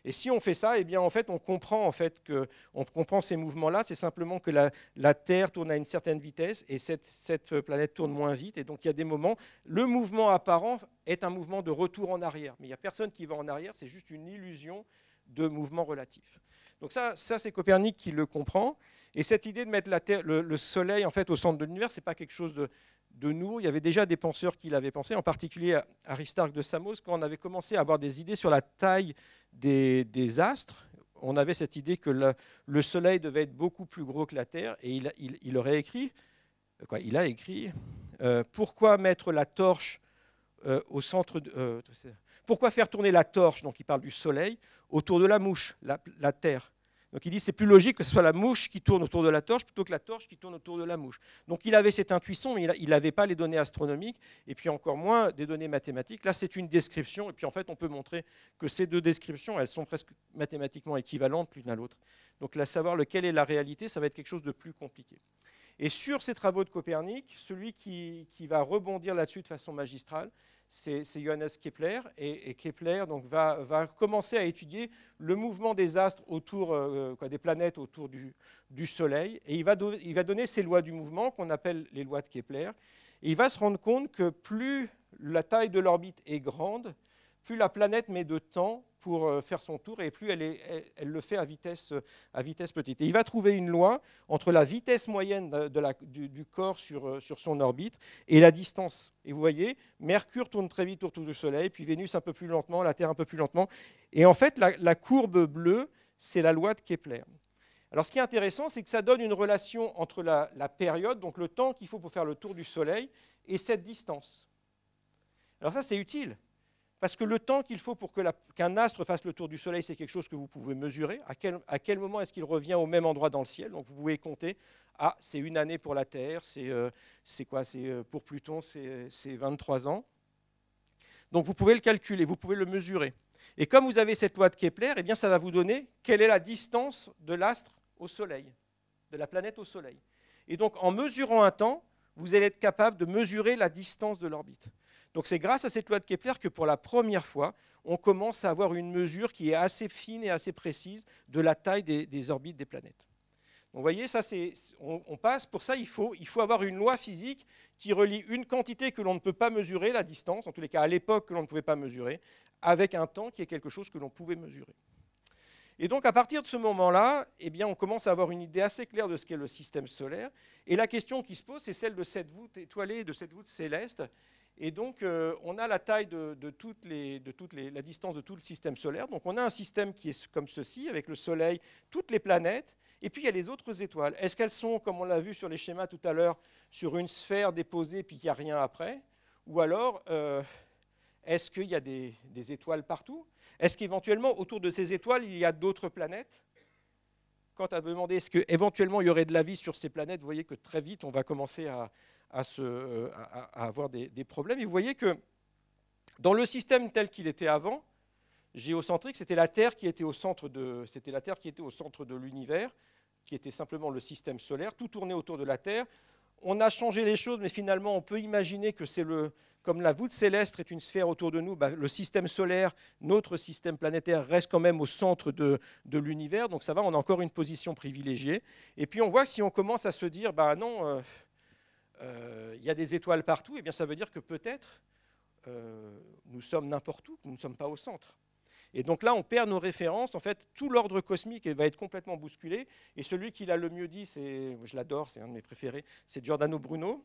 Et si on fait ça, eh bien, en fait, on comprend, en fait, que, on comprend ces mouvements-là. C'est simplement que la, Terre tourne à une certaine vitesse et cette, planète tourne moins vite. Et donc, il y a des moments. Le mouvement apparent est un mouvement de retour en arrière. Mais il n'y a personne qui va en arrière. C'est juste une illusion de mouvement relatif. Donc, ça, ça c'est Copernic qui le comprend. Et cette idée de mettre le, Soleil en fait au centre de l'univers, c'est pas quelque chose de, de, nouveau. Il y avait déjà des penseurs qui l'avaient pensé, en particulier Aristarque de Samos, quand on avait commencé à avoir des idées sur la taille des, astres, on avait cette idée que le, Soleil devait être beaucoup plus gros que la Terre, et il, il, aurait écrit, euh, il a écrit, euh, pourquoi mettre la torche euh, au centre, pourquoi faire tourner la torche, donc il parle du Soleil, autour de la mouche, la Terre donc il dit c'est plus logique que ce soit la mouche qui tourne autour de la torche plutôt que la torche qui tourne autour de la mouche. Donc il avait cette intuition, mais il n'avait pas les données astronomiques et puis encore moins des données mathématiques. Là c'est une description et puis en fait on peut montrer que ces deux descriptions elles sont presque mathématiquement équivalentes l'une à l'autre. Donc la savoir lequel est la réalité ça va être quelque chose de plus compliqué. Et sur ces travaux de Copernic, celui qui va rebondir là-dessus de façon magistrale, c'est Johannes Kepler. Et, Kepler donc, va, commencer à étudier le mouvement des astres autour, euh, euh, des planètes autour du, Soleil. Et il va, il va, donner ces lois du mouvement qu'on appelle les lois de Kepler. Et il va se rendre compte que plus la taille de l'orbite est grande, plus la planète met de temps pour euh, faire son tour et plus elle, le fait euh, à vitesse, petite. Et il va trouver une loi entre la vitesse moyenne du, corps euh, sur, son orbite et la distance. Et vous voyez, Mercure tourne très vite autour du Soleil, puis Vénus un peu plus lentement, la Terre un peu plus lentement. Et en fait, la, courbe bleue, c'est la loi de Kepler. Alors ce qui est intéressant, c'est que ça donne une relation entre la, la période, donc le temps qu'il faut pour faire le tour du Soleil, et cette distance. Alors ça, c'est utile parce que le temps qu'il faut pour qu'un astre fasse le tour du Soleil, c'est quelque chose que vous pouvez mesurer. À quel, moment est-ce qu'il revient au même endroit dans le ciel Donc vous pouvez compter, ah, c'est une année pour la Terre, c'est euh, quoi quoi euh, Pour Pluton, c'est 23 ans. Donc vous pouvez le calculer, vous pouvez le mesurer. Et comme vous avez cette loi de Kepler, eh bien ça va vous donner quelle est la distance de l'astre au Soleil, de la planète au Soleil. Et donc en mesurant un temps, vous allez être capable de mesurer la distance de l'orbite. Donc c'est grâce à cette loi de Kepler que pour la première fois, on commence à avoir une mesure qui est assez fine et assez précise de la taille des, orbites des planètes. Donc vous voyez, ça on, on, passe, pour ça il faut, il faut avoir une loi physique qui relie une quantité que l'on ne peut pas mesurer, la distance, en tous les cas à l'époque que l'on ne pouvait pas mesurer, avec un temps qui est quelque chose que l'on pouvait mesurer. Et donc à partir de ce moment-là, eh bien, on commence à avoir une idée assez claire de ce qu'est le système solaire. Et la question qui se pose, c'est celle de cette voûte étoilée, de cette voûte céleste, et donc, euh, on a la taille de, toute la distance de tout le système solaire. Donc, on a un système qui est comme ceci, avec le Soleil, toutes les planètes, et puis il y a les autres étoiles. Est-ce qu'elles sont, comme on l'a vu sur les schémas tout à l'heure, sur une sphère déposée, puis qu'il n'y a rien après Ou alors, euh, est-ce qu'il y a des, des étoiles partout Est-ce qu'éventuellement, autour de ces étoiles, il y a d'autres planètes Quant à demander est-ce qu'éventuellement il y aurait de la vie sur ces planètes, vous voyez que très vite, on va commencer à, à, se, euh, avoir des, problèmes. Et vous voyez que dans le système tel qu'il était avant, géocentrique, c'était la Terre qui était au centre de, c'était la Terre qui était au centre de l'univers, qui était simplement le système solaire, tout tournait autour de la Terre. On a changé les choses, mais finalement, on peut imaginer que c'est le, comme la voûte céleste est une sphère autour de nous, bah, le système solaire, notre système planétaire reste quand même au centre de, l'univers. Donc ça va, on a encore une position privilégiée. Et puis on voit que si on commence à se dire, bah non, euh, euh, il y a des étoiles partout, et eh bien ça veut dire que peut-être euh, nous sommes n'importe où, nous ne sommes pas au centre. Et donc là, on perd nos références. En fait, tout l'ordre cosmique va être complètement bousculé. Et celui qui l'a le mieux dit, c'est, je l'adore, c'est un de mes préférés, c'est Giordano Bruno.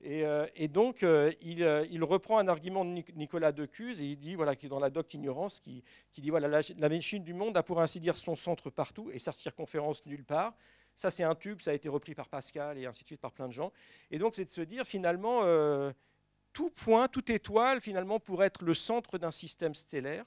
Et, euh, donc, il, reprend un argument de Nicolas Decuse et il dit, voilà, qui est dans la docte ignorance, qui, dit, voilà, la, machine du monde a pour ainsi dire son centre partout et sa circonférence nulle part. Ça, c'est un tube, ça a été repris par Pascal et ainsi de suite par plein de gens. Et donc, c'est de se dire, finalement, euh, tout point, toute étoile, finalement, pourrait être le centre d'un système stellaire.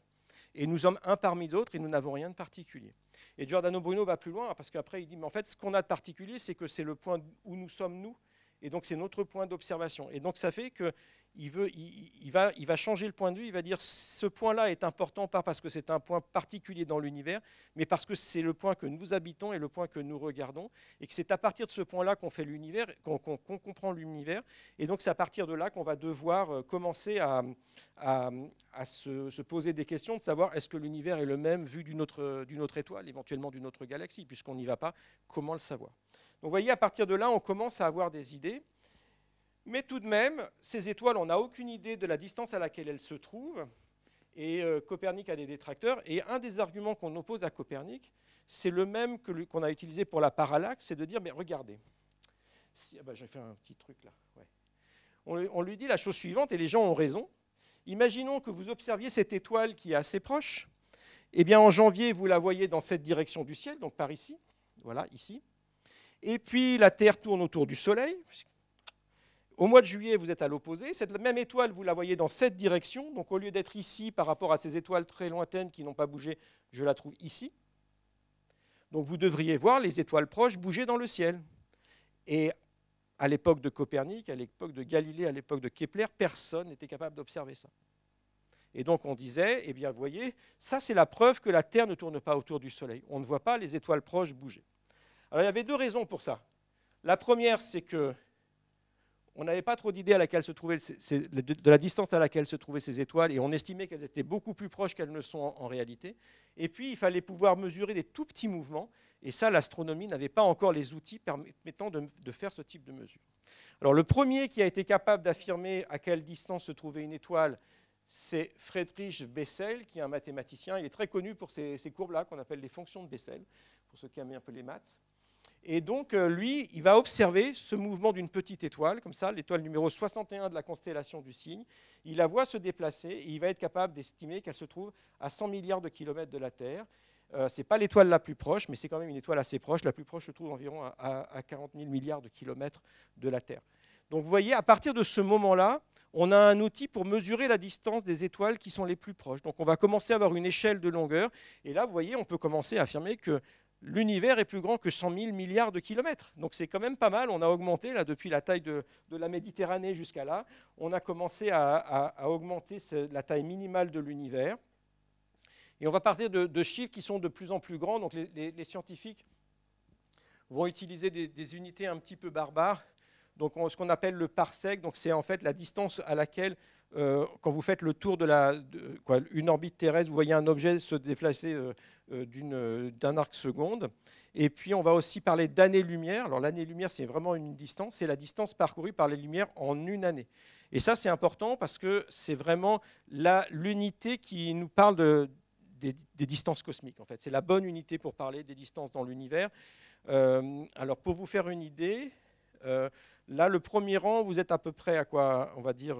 Et nous sommes un parmi d'autres et nous n'avons rien de particulier. Et Giordano Bruno va plus loin, hein, parce qu'après, il dit, mais en fait, ce qu'on a de particulier, c'est que c'est le point où nous sommes, nous. Et donc, c'est notre point d'observation. Et donc, ça fait que il, va, changer le point de vue, il va dire ce point-là est important, pas parce que c'est un point particulier dans l'univers, mais parce que c'est le point que nous habitons et le point que nous regardons, et que c'est à partir de ce point-là qu'on fait l'univers, qu'on comprend l'univers, et donc c'est à partir de là qu'on va devoir euh, commencer à, se, poser des questions, de savoir est-ce que l'univers est le même vu d'une autre, autre étoile, éventuellement d'une autre galaxie, puisqu'on n'y va pas, comment le savoir Donc vous voyez, à partir de là, on commence à avoir des idées. Mais tout de même, ces étoiles, on n'a aucune idée de la distance à laquelle elles se trouvent. Et euh, Copernic a des détracteurs. Et un des arguments qu'on oppose à Copernic, c'est le même qu'on a utilisé pour la parallaxe, c'est de dire, mais regardez, si, ah bah, j'ai fait un petit truc là. On, on lui dit la chose suivante, et les gens ont raison. Imaginons que vous observiez cette étoile qui est assez proche. Eh bien, en janvier, vous la voyez dans cette direction du ciel, donc par ici, voilà, ici. Et puis, la Terre tourne autour du Soleil, au mois de juillet, vous êtes à l'opposé. Cette même étoile, vous la voyez dans cette direction. Donc au lieu d'être ici par rapport à ces étoiles très lointaines qui n'ont pas bougé, je la trouve ici. Donc vous devriez voir les étoiles proches bouger dans le ciel. Et à l'époque de Copernic, à l'époque de Galilée, à l'époque de Kepler, personne n'était capable d'observer ça. Et donc on disait, eh bien vous voyez, ça c'est la preuve que la Terre ne tourne pas autour du Soleil. On ne voit pas les étoiles proches bouger. Alors il y avait deux raisons pour ça. La première, c'est que on n'avait pas trop d'idée de la distance à laquelle se trouvaient ces étoiles, et on estimait qu'elles étaient beaucoup plus proches qu'elles ne sont en, réalité. Et puis, il fallait pouvoir mesurer des tout petits mouvements, et ça, l'astronomie n'avait pas encore les outils permettant de, faire ce type de mesure. Alors, le premier qui a été capable d'affirmer à quelle distance se trouvait une étoile, c'est Friedrich Bessel, qui est un mathématicien. Il est très connu pour ces, ces courbes-là qu'on appelle les fonctions de Bessel, pour ceux qui aiment un peu les maths. Et donc, euh, lui, il va observer ce mouvement d'une petite étoile, comme ça, l'étoile numéro 61 de la constellation du Cygne. Il la voit se déplacer et il va être capable d'estimer qu'elle se trouve à 100 milliards de kilomètres de la Terre. Euh, ce n'est pas l'étoile la plus proche, mais c'est quand même une étoile assez proche. La plus proche se trouve environ à, à 40 000 milliards de kilomètres de la Terre. Donc, vous voyez, à partir de ce moment-là, on a un outil pour mesurer la distance des étoiles qui sont les plus proches. Donc on va commencer à avoir une échelle de longueur. Et là, vous voyez, on peut commencer à affirmer que l'univers est plus grand que 100 000 milliards de kilomètres. Donc c'est quand même pas mal. On a augmenté, là, depuis la taille de, la Méditerranée jusqu'à là, on a commencé à, augmenter la taille minimale de l'univers. Et on va partir de, chiffres qui sont de plus en plus grands. Donc les, scientifiques vont utiliser des, unités un petit peu barbares. Donc ce qu'on appelle le parsec, donc c'est en fait la distance à laquelle euh, quand vous faites le tour de la une orbite terrestre, vous voyez un objet se déplacer euh, euh, euh, d'un arc seconde. Et puis on va aussi parler d'année-lumière. Alors l'année-lumière, c'est vraiment une distance, c'est la distance parcourue par les lumières en une année. Et ça, c'est important parce que c'est vraiment l'unité qui nous parle de, des, distances cosmiques. En fait, c'est la bonne unité pour parler des distances dans l'univers. Euh, alors pour vous faire une idée, là le premier rang, vous êtes à peu près à quoi On va dire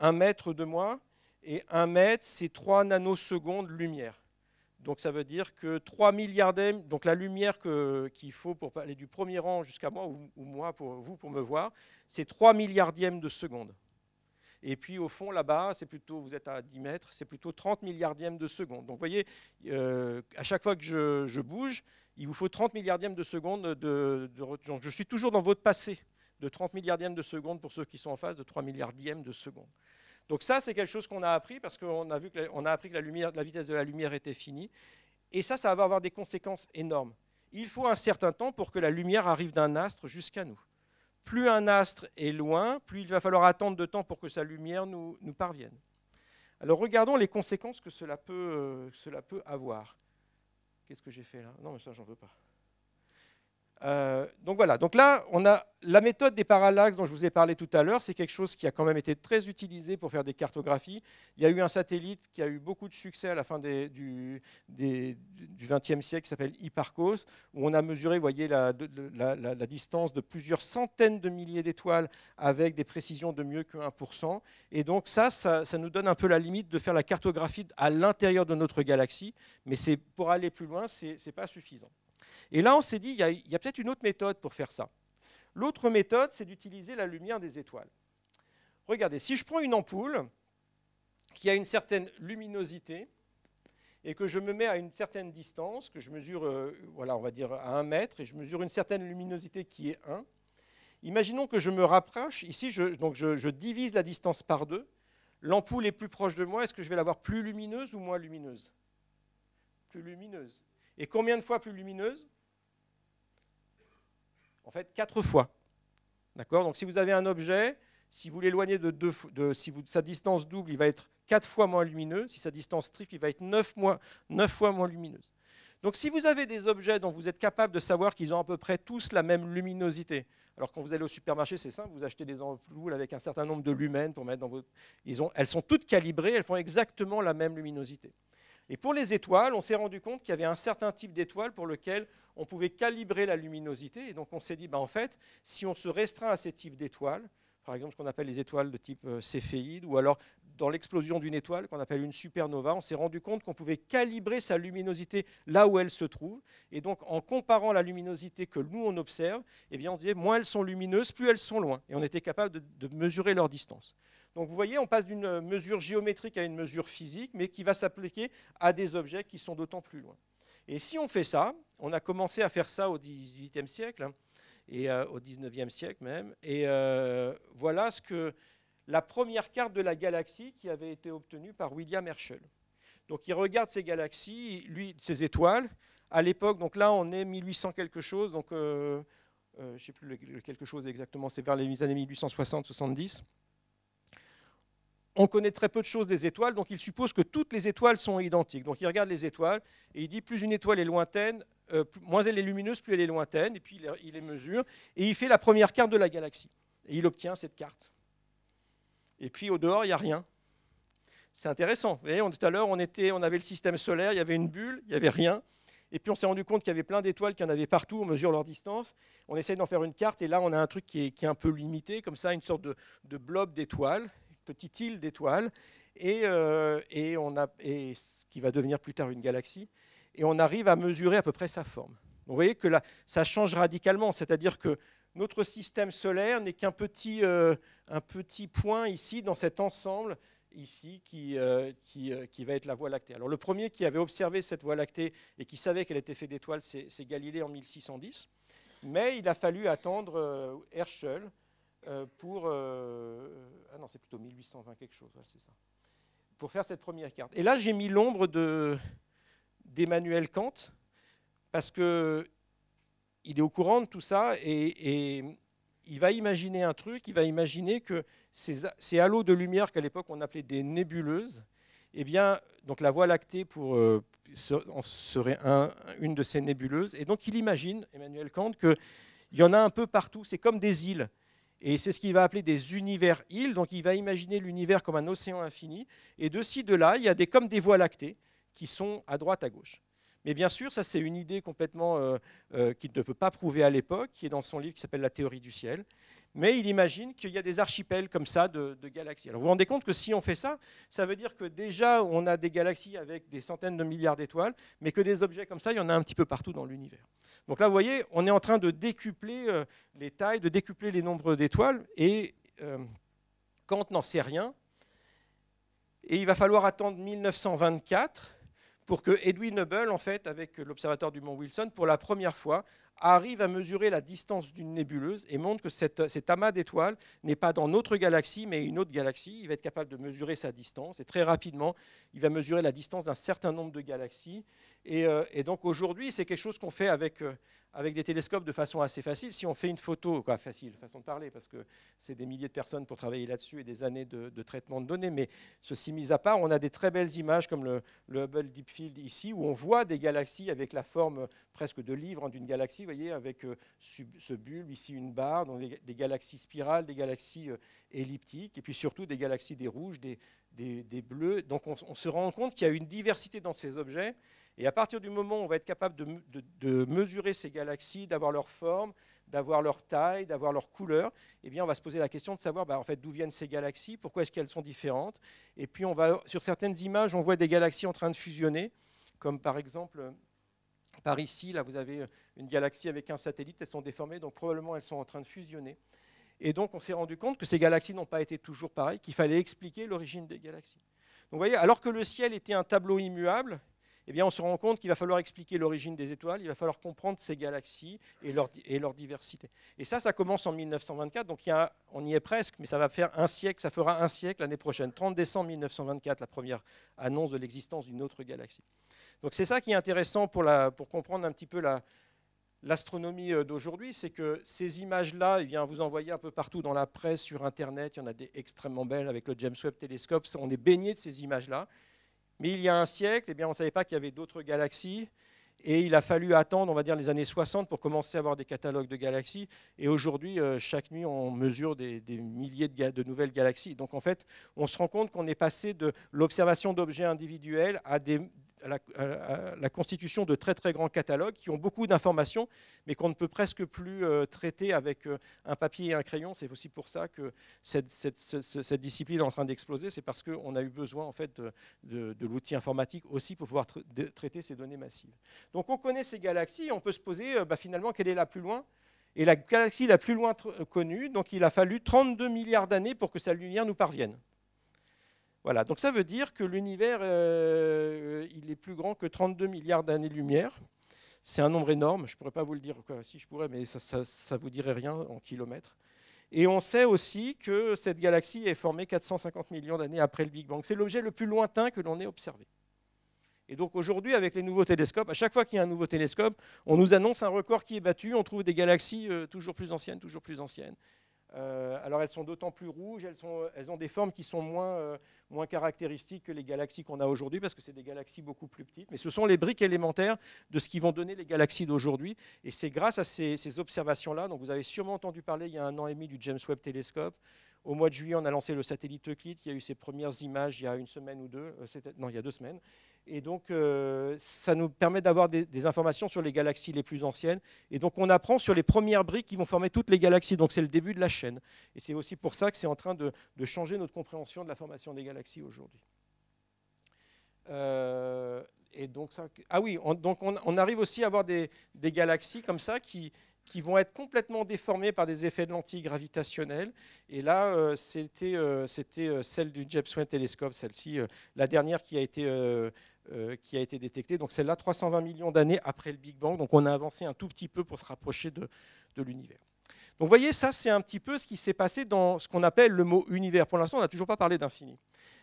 un mètre de moi. Et un mètre, c'est 3 nanosecondes lumière. Donc ça veut dire que 3 milliardèmes, donc la lumière qu'il faut pour aller du premier rang jusqu'à moi ou, moi pour vous pour me voir, c'est 3 milliardièmes de seconde. Et puis au fond là-bas, c'est plutôt, vous êtes à 10 mètres, c'est plutôt 30 milliardièmes de seconde. Donc vous voyez, euh, à chaque fois que je, bouge, il vous faut 30 milliardièmes de seconde de, donc je suis toujours dans votre passé de 30 milliardièmes de seconde pour ceux qui sont en face de 3 milliardièmes de seconde. Donc ça, c'est quelque chose qu'on a appris parce qu'on a vu que a appris que la, vitesse de la lumière était finie. Et ça, ça va avoir des conséquences énormes. Il faut un certain temps pour que la lumière arrive d'un astre jusqu'à nous. Plus un astre est loin, plus il va falloir attendre de temps pour que sa lumière nous, parvienne. Alors regardons les conséquences que cela peut, euh, cela peut avoir. Qu'est-ce que j'ai fait là Non, mais ça, j'en veux pas. Euh, donc voilà, donc là, on a la méthode des parallaxes dont je vous ai parlé tout à l'heure, c'est quelque chose qui a quand même été très utilisé pour faire des cartographies. Il y a eu un satellite qui a eu beaucoup de succès à la fin du XXe siècle qui s'appelle Hipparcos, où on a mesuré, voyez, la, distance de plusieurs centaines de milliers d'étoiles avec des précisions de mieux que 1%. Et donc ça, ça, ça nous donne un peu la limite de faire la cartographie à l'intérieur de notre galaxie, mais pour aller plus loin, c'est n'est pas suffisant. Et là, on s'est dit, il y a, peut-être une autre méthode pour faire ça. L'autre méthode, c'est d'utiliser la lumière des étoiles. Regardez, si je prends une ampoule qui a une certaine luminosité et que je me mets à une certaine distance, que je mesure, euh, voilà, on va dire à un mètre, et je mesure une certaine luminosité qui est 1, imaginons que je me rapproche, ici, je, donc je, divise la distance par deux. l'ampoule est plus proche de moi, est-ce que je vais l'avoir plus lumineuse ou moins lumineuse Plus lumineuse. Et combien de fois plus lumineuse En fait, quatre fois. D'accord Donc si vous avez un objet, si vous l'éloignez de, si sa distance double, il va être quatre fois moins lumineux. Si sa distance triple, il va être 9, fois moins lumineuse. Donc si vous avez des objets dont vous êtes capable de savoir qu'ils ont à peu près tous la même luminosité, alors quand vous allez au supermarché, c'est simple, vous achetez des ampoules avec un certain nombre de lumens pour mettre dans elles sont toutes calibrées, elles font exactement la même luminosité. Et pour les étoiles, on s'est rendu compte qu'il y avait un certain type d'étoile pour lequel on pouvait calibrer la luminosité. Et donc on s'est dit, bah, en fait, si on se restreint à ces types d'étoiles, par exemple ce qu'on appelle les étoiles de type euh, céphéide, ou alors dans l'explosion d'une étoile qu'on appelle une supernova, on s'est rendu compte qu'on pouvait calibrer sa luminosité là où elle se trouve. Et donc en comparant la luminosité que nous on observe, eh bien on disait moins elles sont lumineuses, plus elles sont loin. Et on était capable de mesurer leur distance. Donc vous voyez, on passe d'une mesure géométrique à une mesure physique, mais qui va s'appliquer à des objets qui sont d'autant plus loin. Et si on fait ça, on a commencé à faire ça au XVIIIe siècle, hein, et euh, au XIXe siècle même, et euh, voilà ce que la première carte de la galaxie qui avait été obtenue par William Herschel. Donc il regarde ces galaxies, lui, ces étoiles. À l'époque, donc là on est 1800 quelque chose, donc euh, je ne sais plus quelque chose exactement, c'est vers les années 1860-70 on connaît très peu de choses des étoiles, donc il suppose que toutes les étoiles sont identiques. Donc il regarde les étoiles et il dit plus une étoile est lointaine, euh, moins elle est lumineuse, plus elle est lointaine, et puis il les mesure, et il fait la première carte de la galaxie. Et il obtient cette carte. Et puis au dehors, il n'y a rien. C'est intéressant. Vous voyez, on, tout à l'heure, on, avait le système solaire, il y avait une bulle, il n'y avait rien. Et puis on s'est rendu compte qu'il y avait plein d'étoiles, qu'il y en avait partout, on mesure leur distance, on essaie d'en faire une carte, et là on a un truc qui est, un peu limité, comme ça, une sorte de blob d'étoiles petite île d'étoiles, et, euh, et, et ce qui va devenir plus tard une galaxie, et on arrive à mesurer à peu près sa forme. vous voyez que ça change radicalement, c'est-à-dire que notre système solaire n'est qu'un petit, euh, un petit point ici, dans cet ensemble ici, qui, euh, qui, qui, va être la Voie lactée. Alors le premier qui avait observé cette Voie lactée et qui savait qu'elle était faite d'étoiles, c'est Galilée en 1610, mais il a fallu attendre Herschel euh, pour... Euh, ah non, c'est plutôt 1820 quelque chose, c'est ça. Pour faire cette première carte. Et là, j'ai mis l'ombre d'Emmanuel Kant, parce que il est au courant de tout ça et, il va imaginer un truc, il va imaginer que ces, ces halos de lumière qu'à l'époque on appelait des nébuleuses, et eh bien, donc la Voie lactée pour, euh, serait un, une de ces nébuleuses. Et donc il imagine, Emmanuel Kant, qu'il y en a un peu partout, c'est comme des îles. Et c'est ce qu'il va appeler des univers îles. Donc il va imaginer l'univers comme un océan infini. Et de ci, de là, il y a des, comme des voies lactées qui sont à droite, à gauche. Mais bien sûr, ça c'est une idée complètement euh, euh, qu'il ne peut pas prouver à l'époque, qui est dans son livre qui s'appelle La théorie du ciel. Mais il imagine qu'il y a des archipels comme ça de, galaxies. Alors vous vous rendez compte que si on fait ça, ça veut dire que déjà on a des galaxies avec des centaines de milliards d'étoiles, mais que des objets comme ça, il y en a un petit peu partout dans l'univers. Donc là, vous voyez, on est en train de décupler euh, les tailles, de décupler les nombres d'étoiles, et euh, Kant n'en sait rien. Et il va falloir attendre 1924 pour que Edwin Hubble, en fait, avec l'observatoire du Mont Wilson, pour la première fois, arrive à mesurer la distance d'une nébuleuse et montre que cet amas d'étoiles n'est pas dans notre galaxie, mais une autre galaxie. Il va être capable de mesurer sa distance et très rapidement, il va mesurer la distance d'un certain nombre de galaxies euh, et, donc aujourd'hui, c'est quelque chose qu'on fait avec, euh, avec des télescopes de façon assez facile. Si on fait une photo, facile, façon de parler, parce que c'est des milliers de personnes pour travailler là-dessus et des années de, traitement de données, mais ceci mis à part, on a des très belles images comme le, Hubble Deep Field ici, où on voit des galaxies avec la forme euh, presque de livre hein, d'une galaxie, vous voyez, avec ce bulbe, ici une barre, donc des, galaxies spirales, des galaxies elliptiques, et puis surtout des galaxies des rouges, des, des, bleus. Donc on se rend compte qu'il y a une diversité dans ces objets et à partir du moment où on va être capable de, mesurer ces galaxies, d'avoir leur forme, d'avoir leur taille, d'avoir leur couleur, eh bien, on va se poser la question de savoir bah, en fait, d'où viennent ces galaxies, pourquoi est-ce qu'elles sont différentes. Et puis, on va, sur certaines images, on voit des galaxies en train de fusionner, comme par exemple euh, par ici, là, vous avez euh, une galaxie avec un satellite, elles sont déformées, donc probablement elles sont en train de fusionner. Et donc, on s'est rendu compte que ces galaxies n'ont pas été toujours pareilles, qu'il fallait expliquer l'origine des galaxies. Donc, voyez, alors que le ciel était un tableau immuable, eh on se rend compte qu'il va falloir expliquer l'origine des étoiles, il va falloir comprendre ces galaxies et leur, diversité. Et ça, ça commence en 1924, donc on y est presque, mais ça va faire un siècle, ça fera un siècle l'année prochaine, 30 décembre 1924, la première annonce de l'existence d'une autre galaxie. Donc c'est ça qui est intéressant pour, comprendre un petit peu l'astronomie euh, d'aujourd'hui, c'est que ces images-là, il eh vient vous en voyez un peu partout dans la presse, sur Internet, il y en a des extrêmement belles avec le James Webb Telescope, on est baigné de ces images-là. Mais il y a un siècle, eh bien, on ne savait pas qu'il y avait d'autres galaxies. Et il a fallu attendre, on va dire, les années 60 pour commencer à avoir des catalogues de galaxies. Et aujourd'hui, euh, chaque nuit, on mesure des, milliers de, de, nouvelles galaxies. Donc en fait, on se rend compte qu'on est passé de l'observation d'objets individuels à des, la, constitution de très très grands catalogues qui ont beaucoup d'informations, mais qu'on ne peut presque plus euh, traiter avec euh, un papier et un crayon. C'est aussi pour ça que cette, discipline est en train d'exploser. C'est parce qu'on a eu besoin en fait de, l'outil informatique aussi pour pouvoir traiter ces données massives. Donc on connaît ces galaxies, on peut se poser euh, bah, finalement quelle est la plus loin et la galaxie la plus loin connue, donc il a fallu 32 milliards d'années pour que sa lumière nous parvienne. Voilà, donc ça veut dire que l'univers, euh, il est plus grand que 32 milliards d'années-lumière. C'est un nombre énorme, je ne pourrais pas vous le dire, si je pourrais, mais ça ne vous dirait rien en kilomètres. Et on sait aussi que cette galaxie est formée 450 millions d'années après le Big Bang. C'est l'objet le plus lointain que l'on ait observé. Et donc aujourd'hui, avec les nouveaux télescopes, à chaque fois qu'il y a un nouveau télescope, on nous annonce un record qui est battu, on trouve des galaxies euh, toujours plus anciennes, toujours plus anciennes. Euh, alors elles sont d'autant plus rouges, elles, ont des formes qui sont euh, moins, caractéristiques que les galaxies qu'on a aujourd'hui, parce que c'est des galaxies beaucoup plus petites. Mais ce sont les briques élémentaires de ce qui vont donner les galaxies d'aujourd'hui. Et c'est grâce à ces, observations-là, donc vous avez sûrement entendu parler il y a un an et demi du James Webb Telescope, au mois de juillet, on a lancé le satellite il y a eu ses premières images il y a une semaine ou deux, euh, non, il y a deux semaines. Et donc, euh, ça nous permet d'avoir des, informations sur les galaxies les plus anciennes. Et donc, on apprend sur les premières briques qui vont former toutes les galaxies. Donc, c'est le début de la chaîne. Et c'est aussi pour ça que c'est en train de, changer notre compréhension de la formation des galaxies aujourd'hui. Euh, et donc, ça, ah oui, on, donc on, arrive aussi à avoir des, galaxies comme ça qui, qui vont être complètement déformées par des effets de lentilles gravitationnelles. Et là, euh, c'était c'était celle du James Webb Telescope, celle-ci, la dernière qui a été euh, qui a été détectée. Donc celle-là, 320 millions d'années après le Big Bang. Donc on a avancé un tout petit peu pour se rapprocher de, de l'univers. Donc vous voyez, ça c'est un petit peu ce qui s'est passé dans ce qu'on appelle le mot univers. Pour l'instant, on n'a toujours pas parlé d'infini.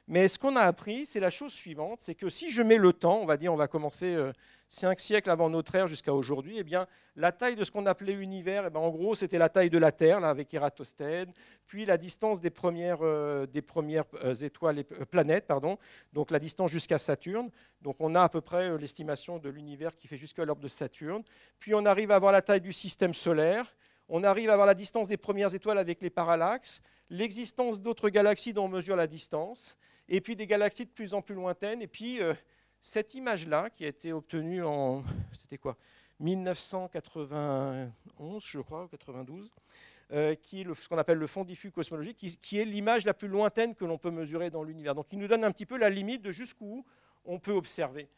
Mais ce qu'on a appris, c'est la chose suivante, c'est que si je mets le temps, on va dire, on va commencer euh, cinq siècles avant notre ère jusqu'à aujourd'hui, eh bien, la taille de ce qu'on appelait univers, eh ben, en gros, c'était la taille de la Terre, avec Eratosthène, puis la distance des premières, euh, euh, étoiles, planètes, donc la distance jusqu'à Saturne. Donc on a à peu près l'estimation de l'univers qui fait jusqu'à l'orbe de Saturne. Puis on arrive à avoir la taille du système solaire. On arrive à avoir la distance des premières étoiles avec les parallaxes, l'existence d'autres galaxies dont on mesure la distance et puis des galaxies de plus en plus lointaines. Et puis euh, cette image-là, qui a été obtenue en, c'était quoi, 1991, je crois, ou 92, euh, qui est ce qu'on appelle le fond diffus cosmologique, qui, qui est l'image la plus lointaine que l'on peut mesurer dans l'univers. Donc, il nous donne un petit peu la limite de jusqu'où on peut observer.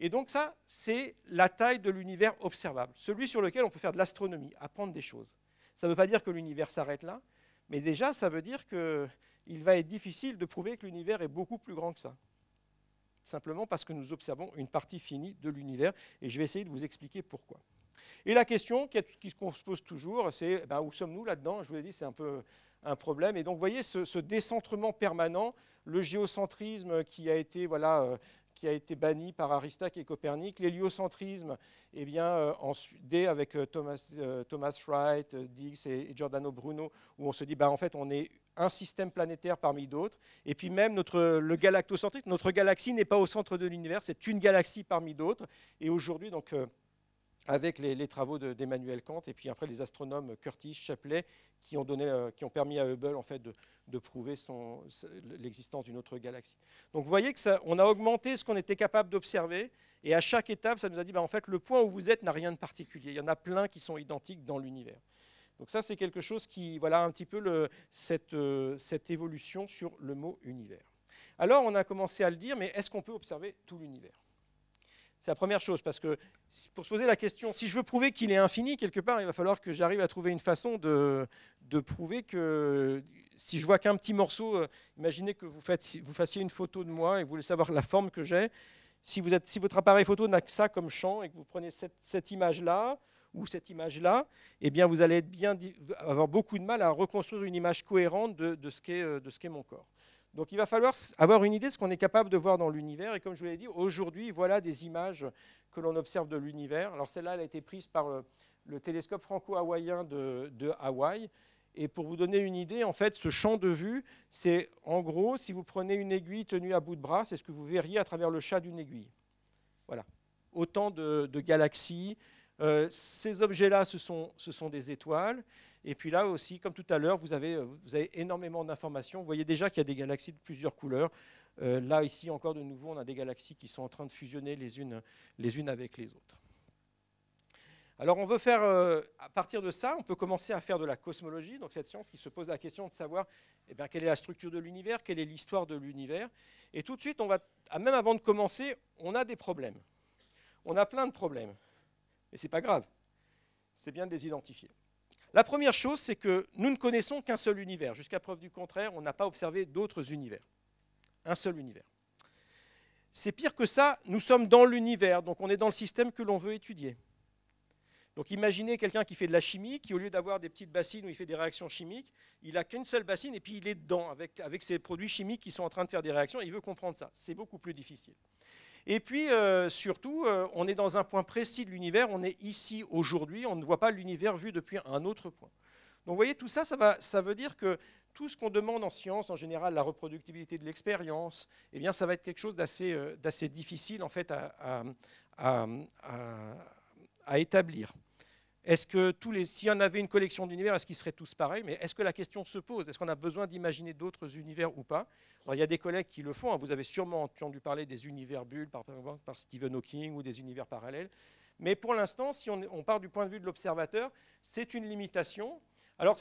Et donc ça, c'est la taille de l'univers observable, celui sur lequel on peut faire de l'astronomie, apprendre des choses. Ça ne veut pas dire que l'univers s'arrête là, mais déjà, ça veut dire que il va être difficile de prouver que l'univers est beaucoup plus grand que ça. Simplement parce que nous observons une partie finie de l'univers, et je vais essayer de vous expliquer pourquoi. Et la question qui qu'on se pose toujours, c'est eh ben, où sommes-nous là-dedans Je vous l'ai dit, c'est un peu un problème. Et donc, vous voyez, ce, décentrement permanent, le géocentrisme qui a été, voilà, euh, qui a été banni par Aristote et Copernic, l'héliocentrisme, eh bien, euh, ensuite, dès avec euh, Thomas, Wright, Dix et, Giordano Bruno, où on se dit, ben, en fait, on est un système planétaire parmi d'autres. Et puis même notre, le galactocentrique, notre galaxie n'est pas au centre de l'univers, c'est une galaxie parmi d'autres. Et aujourd'hui, donc, euh, avec les, travaux d'Emmanuel Kant et puis après les astronomes Curtis, Chaplet, euh, qui ont, permis à Hubble en fait, de, prouver l'existence d'une autre galaxie. Donc vous voyez que on a augmenté ce qu'on était capable d'observer, et à chaque étape, ça nous a dit, ben, en fait, le point où vous êtes n'a rien de particulier. Il y en a plein qui sont identiques dans l'univers. Donc ça, c'est quelque chose qui, voilà un petit peu euh, cette, évolution sur le mot univers. Alors, on a commencé à le dire, mais est-ce qu'on peut observer tout l'univers c'est la première chose, parce que pour se poser la question, si je veux prouver qu'il est infini, quelque part, il va falloir que j'arrive à trouver une façon de, prouver que si je vois qu'un petit morceau, euh, imaginez que vous, fassiez une photo de moi et vous voulez savoir la forme que j'ai. Si, votre appareil photo n'a que ça comme champ et que vous prenez cette image-là, ou cette image-là, eh bien, vous allez bien, avoir beaucoup de mal à reconstruire une image cohérente de, euh, ce qu'est mon corps. Donc il va falloir avoir une idée de ce qu'on est capable de voir dans l'univers. Et comme je vous l'ai dit, aujourd'hui, voilà des images que l'on observe de l'univers. Alors celle-là, elle a été prise par le, télescope franco-hawaïen de, Hawaï. Et pour vous donner une idée, en fait, ce champ de vue, c'est en gros, si vous prenez une aiguille tenue à bout de bras, c'est ce que vous verriez à travers le chat d'une aiguille. Voilà. Autant de galaxies, euh, ces objets-là, ce sont, des étoiles. Et puis là aussi, comme tout à l'heure, euh, vous avez, énormément d'informations. Vous voyez déjà qu'il y a des galaxies de plusieurs couleurs. Euh, là, ici, encore de nouveau, on a des galaxies qui sont en train de fusionner les unes, avec les autres. Alors on veut faire, à partir de ça, on peut commencer à faire de la cosmologie, donc cette science qui se pose la question de savoir eh quelle est la structure de l'univers, quelle est l'histoire de l'univers. Et tout de suite, on va, même avant de commencer, on a des problèmes. On a plein de problèmes. Mais ce n'est pas grave. C'est bien de les identifier. La première chose, c'est que nous ne connaissons qu'un seul univers. Jusqu'à preuve du contraire, on n'a pas observé d'autres univers. Un seul univers. C'est pire que ça, nous sommes dans l'univers, donc on est dans le système que l'on veut étudier. Donc imaginez quelqu'un qui fait de la chimie, qui au lieu d'avoir des petites bassines où il fait des réactions chimiques, il n'a qu'une seule bassine et puis il est dedans avec, avec ses produits chimiques qui sont en train de faire des réactions et il veut comprendre ça. C'est beaucoup plus difficile. Et puis, euh, surtout, euh, on est dans un point précis de l'univers, on est ici aujourd'hui, on ne voit pas l'univers vu depuis un autre point. Donc vous voyez, tout ça, ça, veut dire que tout ce qu'on demande en science, en général la reproductibilité de l'expérience, eh bien ça va être quelque chose d'assez euh, difficile en fait à établir. Est-ce que tous les, si on avait une collection d'univers, est-ce qu'ils seraient tous pareils Mais est-ce que la question se pose Est-ce qu'on a besoin d'imaginer d'autres univers ou pas Il y a des collègues qui le font. Hein. Vous avez sûrement entendu parler des univers bulles par, par Stephen Hawking ou des univers parallèles. Mais pour l'instant, si on, on part du point de vue de l'observateur, c'est une limitation. Alors,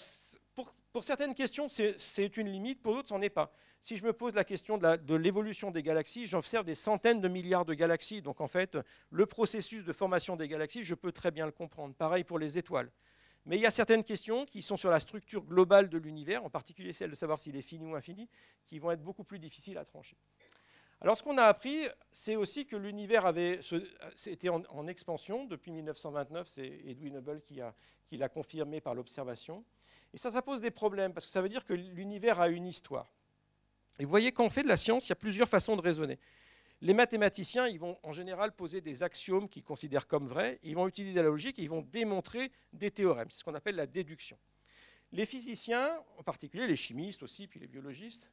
pour, certaines questions, c'est une limite, pour d'autres, ce n'en est pas. Si je me pose la question de l'évolution des galaxies, j'observe des centaines de milliards de galaxies. Donc en fait, le processus de formation des galaxies, je peux très bien le comprendre. Pareil pour les étoiles. Mais il y a certaines questions qui sont sur la structure globale de l'univers, en particulier celle de savoir s'il est fini ou infini, qui vont être beaucoup plus difficiles à trancher. Alors ce qu'on a appris, c'est aussi que l'univers avait était en, en, expansion depuis 1929, c'est Edwin Hubble qui l'a confirmé par l'observation. Et ça, ça pose des problèmes, parce que ça veut dire que l'univers a une histoire. Et vous voyez, quand on fait de la science, il y a plusieurs façons de raisonner. Les mathématiciens, ils vont en général poser des axiomes qu'ils considèrent comme vrais, ils vont utiliser la logique et ils vont démontrer des théorèmes. C'est ce qu'on appelle la déduction. Les physiciens, en particulier les chimistes aussi, puis les biologistes,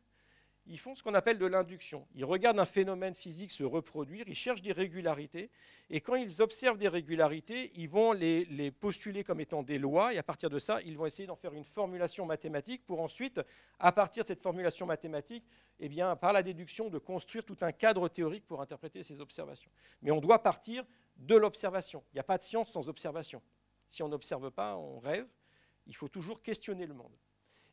ils font ce qu'on appelle de l'induction. Ils regardent un phénomène physique se reproduire, ils cherchent des régularités, et quand ils observent des régularités, ils vont les, postuler comme étant des lois, et à partir de ça, ils vont essayer d'en faire une formulation mathématique pour ensuite, à partir de cette formulation mathématique, eh bien, par la déduction, de construire tout un cadre théorique pour interpréter ces observations. Mais on doit partir de l'observation. Il n'y a pas de science sans observation. Si on n'observe pas, on rêve. Il faut toujours questionner le monde.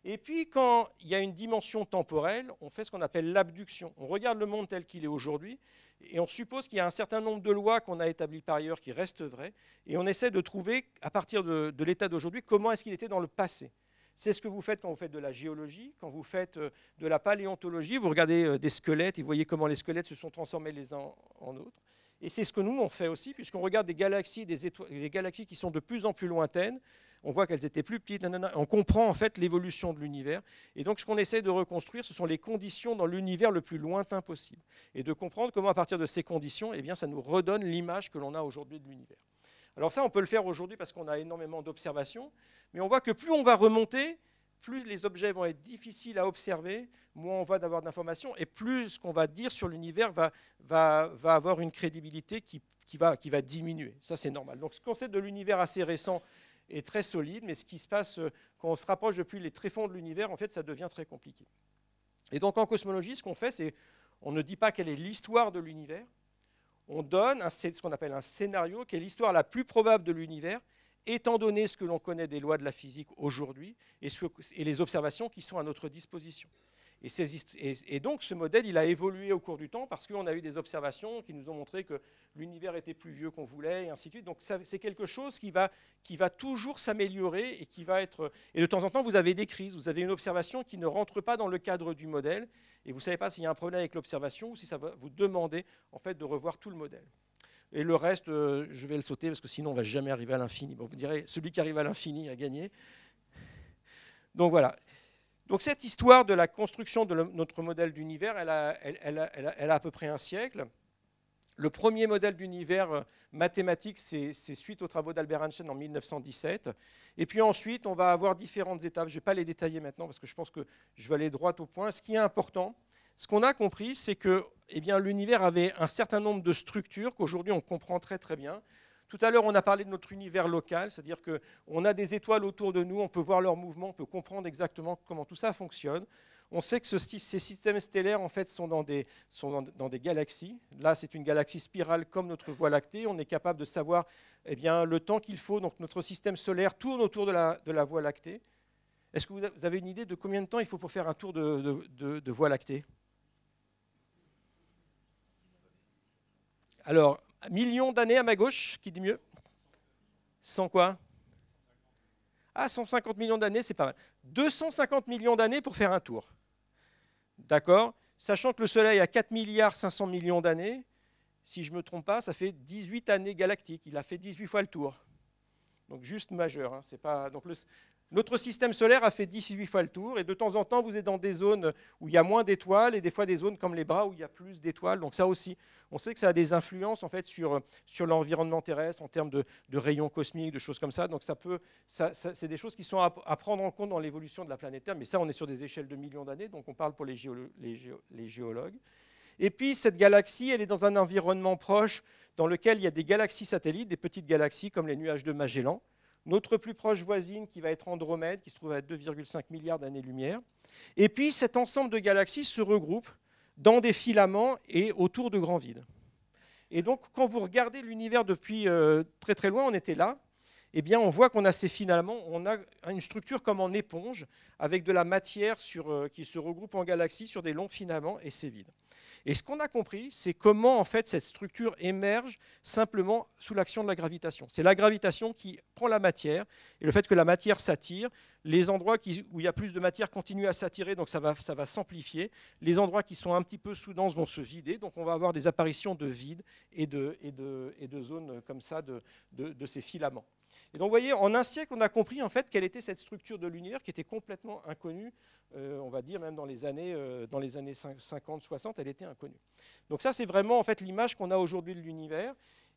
Et puis, quand il y a une dimension temporelle, on fait ce qu'on appelle l'abduction. On regarde le monde tel qu'il est aujourd'hui et on suppose qu'il y a un certain nombre de lois qu'on a établies par ailleurs qui restent vraies et on essaie de trouver, à partir de, l'état d'aujourd'hui, comment est-ce qu'il était dans le passé. C'est ce que vous faites quand vous faites de la géologie, quand vous faites euh, de la paléontologie, vous regardez euh, des squelettes et vous voyez comment les squelettes se sont transformés les uns en autres. Et c'est ce que nous, on fait aussi, puisqu'on regarde des galaxies, des galaxies qui sont de plus en plus lointaines, on voit qu'elles étaient plus petites, on comprend en fait l'évolution de l'univers. Et donc ce qu'on essaie de reconstruire, ce sont les conditions dans l'univers le plus lointain possible. Et de comprendre comment à partir de ces conditions, eh bien, ça nous redonne l'image que l'on a aujourd'hui de l'univers. Alors ça, on peut le faire aujourd'hui parce qu'on a énormément d'observations, mais on voit que plus on va remonter, plus les objets vont être difficiles à observer, moins on va avoir d'informations, et plus ce qu'on va dire sur l'univers va, avoir une crédibilité qui, va, diminuer. Ça, c'est normal. Donc ce sait de l'univers assez récent est très solide, mais ce qui se passe euh, quand on se rapproche depuis les tréfonds de l'univers, en fait, ça devient très compliqué. Et donc en cosmologie, ce qu'on fait, c'est on ne dit pas quelle est l'histoire de l'univers, on donne ce qu'on appelle un scénario, qui est l'histoire la plus probable de l'univers, étant donné ce que l'on connaît des lois de la physique aujourd'hui et les observations qui sont à notre disposition. Et, et, donc ce modèle, il a évolué au cours du temps parce qu'on a eu des observations qui nous ont montré que l'univers était plus vieux qu'on voulait, et ainsi de suite. Donc c'est quelque chose qui va, qui va toujours s'améliorer et qui va être... Et de temps en temps, vous avez des crises, vous avez une observation qui ne rentre pas dans le cadre du modèle, et vous ne savez pas s'il y a un problème avec l'observation ou si ça va vous demander en fait, de revoir tout le modèle. Et le reste, euh, je vais le sauter parce que sinon on ne va jamais arriver à l'infini. Bon, vous direz, celui qui arrive à l'infini a gagné. Donc voilà. Donc cette histoire de la construction de notre modèle d'univers, elle a, à peu près un siècle. Le premier modèle d'univers euh, mathématique, c'est suite aux travaux d'Albert Einstein en 1917. Et puis ensuite, on va avoir différentes étapes. Je ne vais pas les détailler maintenant parce que je pense que je vais aller droit au point. Ce qui est important, ce qu'on a compris, c'est que eh l'univers avait un certain nombre de structures qu'aujourd'hui on comprend très très bien. Tout à l'heure, on a parlé de notre univers local, c'est-à-dire qu'on a des étoiles autour de nous, on peut voir leur mouvement, on peut comprendre exactement comment tout ça fonctionne. On sait que ces systèmes stellaires en fait, sont dans des, dans, des galaxies. Là, c'est une galaxie spirale comme notre Voie lactée. On est capable de savoir eh bien, le temps qu'il faut. Donc notre système solaire tourne autour de la, de la Voie lactée. Est-ce que vous avez une idée de combien de temps il faut pour faire un tour de, de Voie lactée Alors, millions d'années à ma gauche, qui dit mieux 100 quoi Ah, 150 millions d'années, c'est pas mal. 250 millions d'années pour faire un tour. D'accord Sachant que le Soleil a 4 milliards millions d'années, si je ne me trompe pas, ça fait 18 années galactiques. Il a fait 18 fois le tour. Donc juste majeur. Hein, c'est pas... Donc le... Notre système solaire a fait 18 fois le tour, et de temps en temps, vous êtes dans des zones où il y a moins d'étoiles, et des fois des zones comme les bras où il y a plus d'étoiles. Donc ça aussi, on sait que ça a des influences en fait, sur, sur l'environnement terrestre en termes de, rayons cosmiques, de choses comme ça. Donc ça peut, c'est des choses qui sont à, prendre en compte dans l'évolution de la planète Terre, mais ça, on est sur des échelles de millions d'années, donc on parle pour les géologues. Et puis, cette galaxie, elle est dans un environnement proche dans lequel il y a des galaxies satellites, des petites galaxies comme les nuages de Magellan, notre plus proche voisine qui va être Andromède, qui se trouve à 2,5 milliards d'années-lumière. Et puis cet ensemble de galaxies se regroupe dans des filaments et autour de grands vides. Et donc quand vous regardez l'univers depuis euh, très très loin, on était là, eh bien on voit qu'on a ces finalement, on a une structure comme en éponge, avec de la matière sur, euh, qui se regroupe en galaxies sur des longs filaments et ces vides. Et ce qu'on a compris, c'est comment en fait cette structure émerge simplement sous l'action de la gravitation. C'est la gravitation qui prend la matière, et le fait que la matière s'attire, les endroits où il y a plus de matière continuent à s'attirer, donc ça va, s'amplifier. Les endroits qui sont un petit peu sous denses vont se vider, donc on va avoir des apparitions de vide et de, zones comme ça de ces filaments. Et donc, vous voyez, en un siècle, on a compris en fait quelle était cette structure de l'univers qui était complètement inconnue, euh, on va dire même dans les années, euh, années 50-60, elle était inconnue. Donc ça, c'est vraiment en fait l'image qu'on a aujourd'hui de l'univers.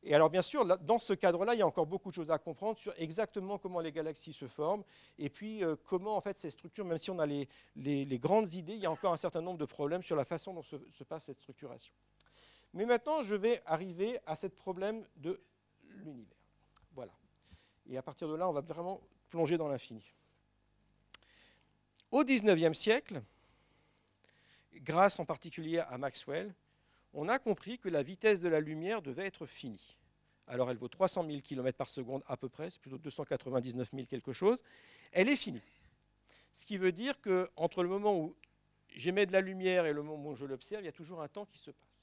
Et alors bien sûr, dans ce cadre-là, il y a encore beaucoup de choses à comprendre sur exactement comment les galaxies se forment et puis euh, comment en fait ces structures, même si on a les, grandes idées, il y a encore un certain nombre de problèmes sur la façon dont se passe cette structuration. Mais maintenant, je vais arriver à ce problème de l'univers. Et à partir de là, on va vraiment plonger dans l'infini. Au XIXe siècle, grâce en particulier à Maxwell, on a compris que la vitesse de la lumière devait être finie. Alors elle vaut 300 000 km par seconde à peu près, c'est plutôt 299 000 quelque chose. Elle est finie. Ce qui veut dire qu'entre le moment où j'émets de la lumière et le moment où je l'observe, il y a toujours un temps qui se passe.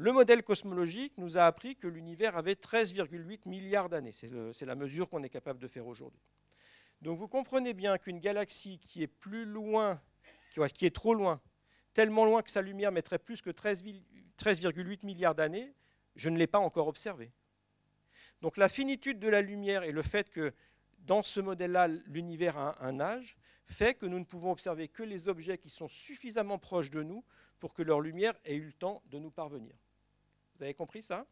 Le modèle cosmologique nous a appris que l'univers avait 13,8 milliards d'années. C'est la mesure qu'on est capable de faire aujourd'hui. Donc vous comprenez bien qu'une galaxie qui est plus loin, qui, est trop loin, tellement loin que sa lumière mettrait plus que 13,8 milliards d'années, je ne l'ai pas encore observée. Donc la finitude de la lumière et le fait que dans ce modèle-là, l'univers a un âge, fait que nous ne pouvons observer que les objets qui sont suffisamment proches de nous pour que leur lumière ait eu le temps de nous parvenir. Vous avez compris ça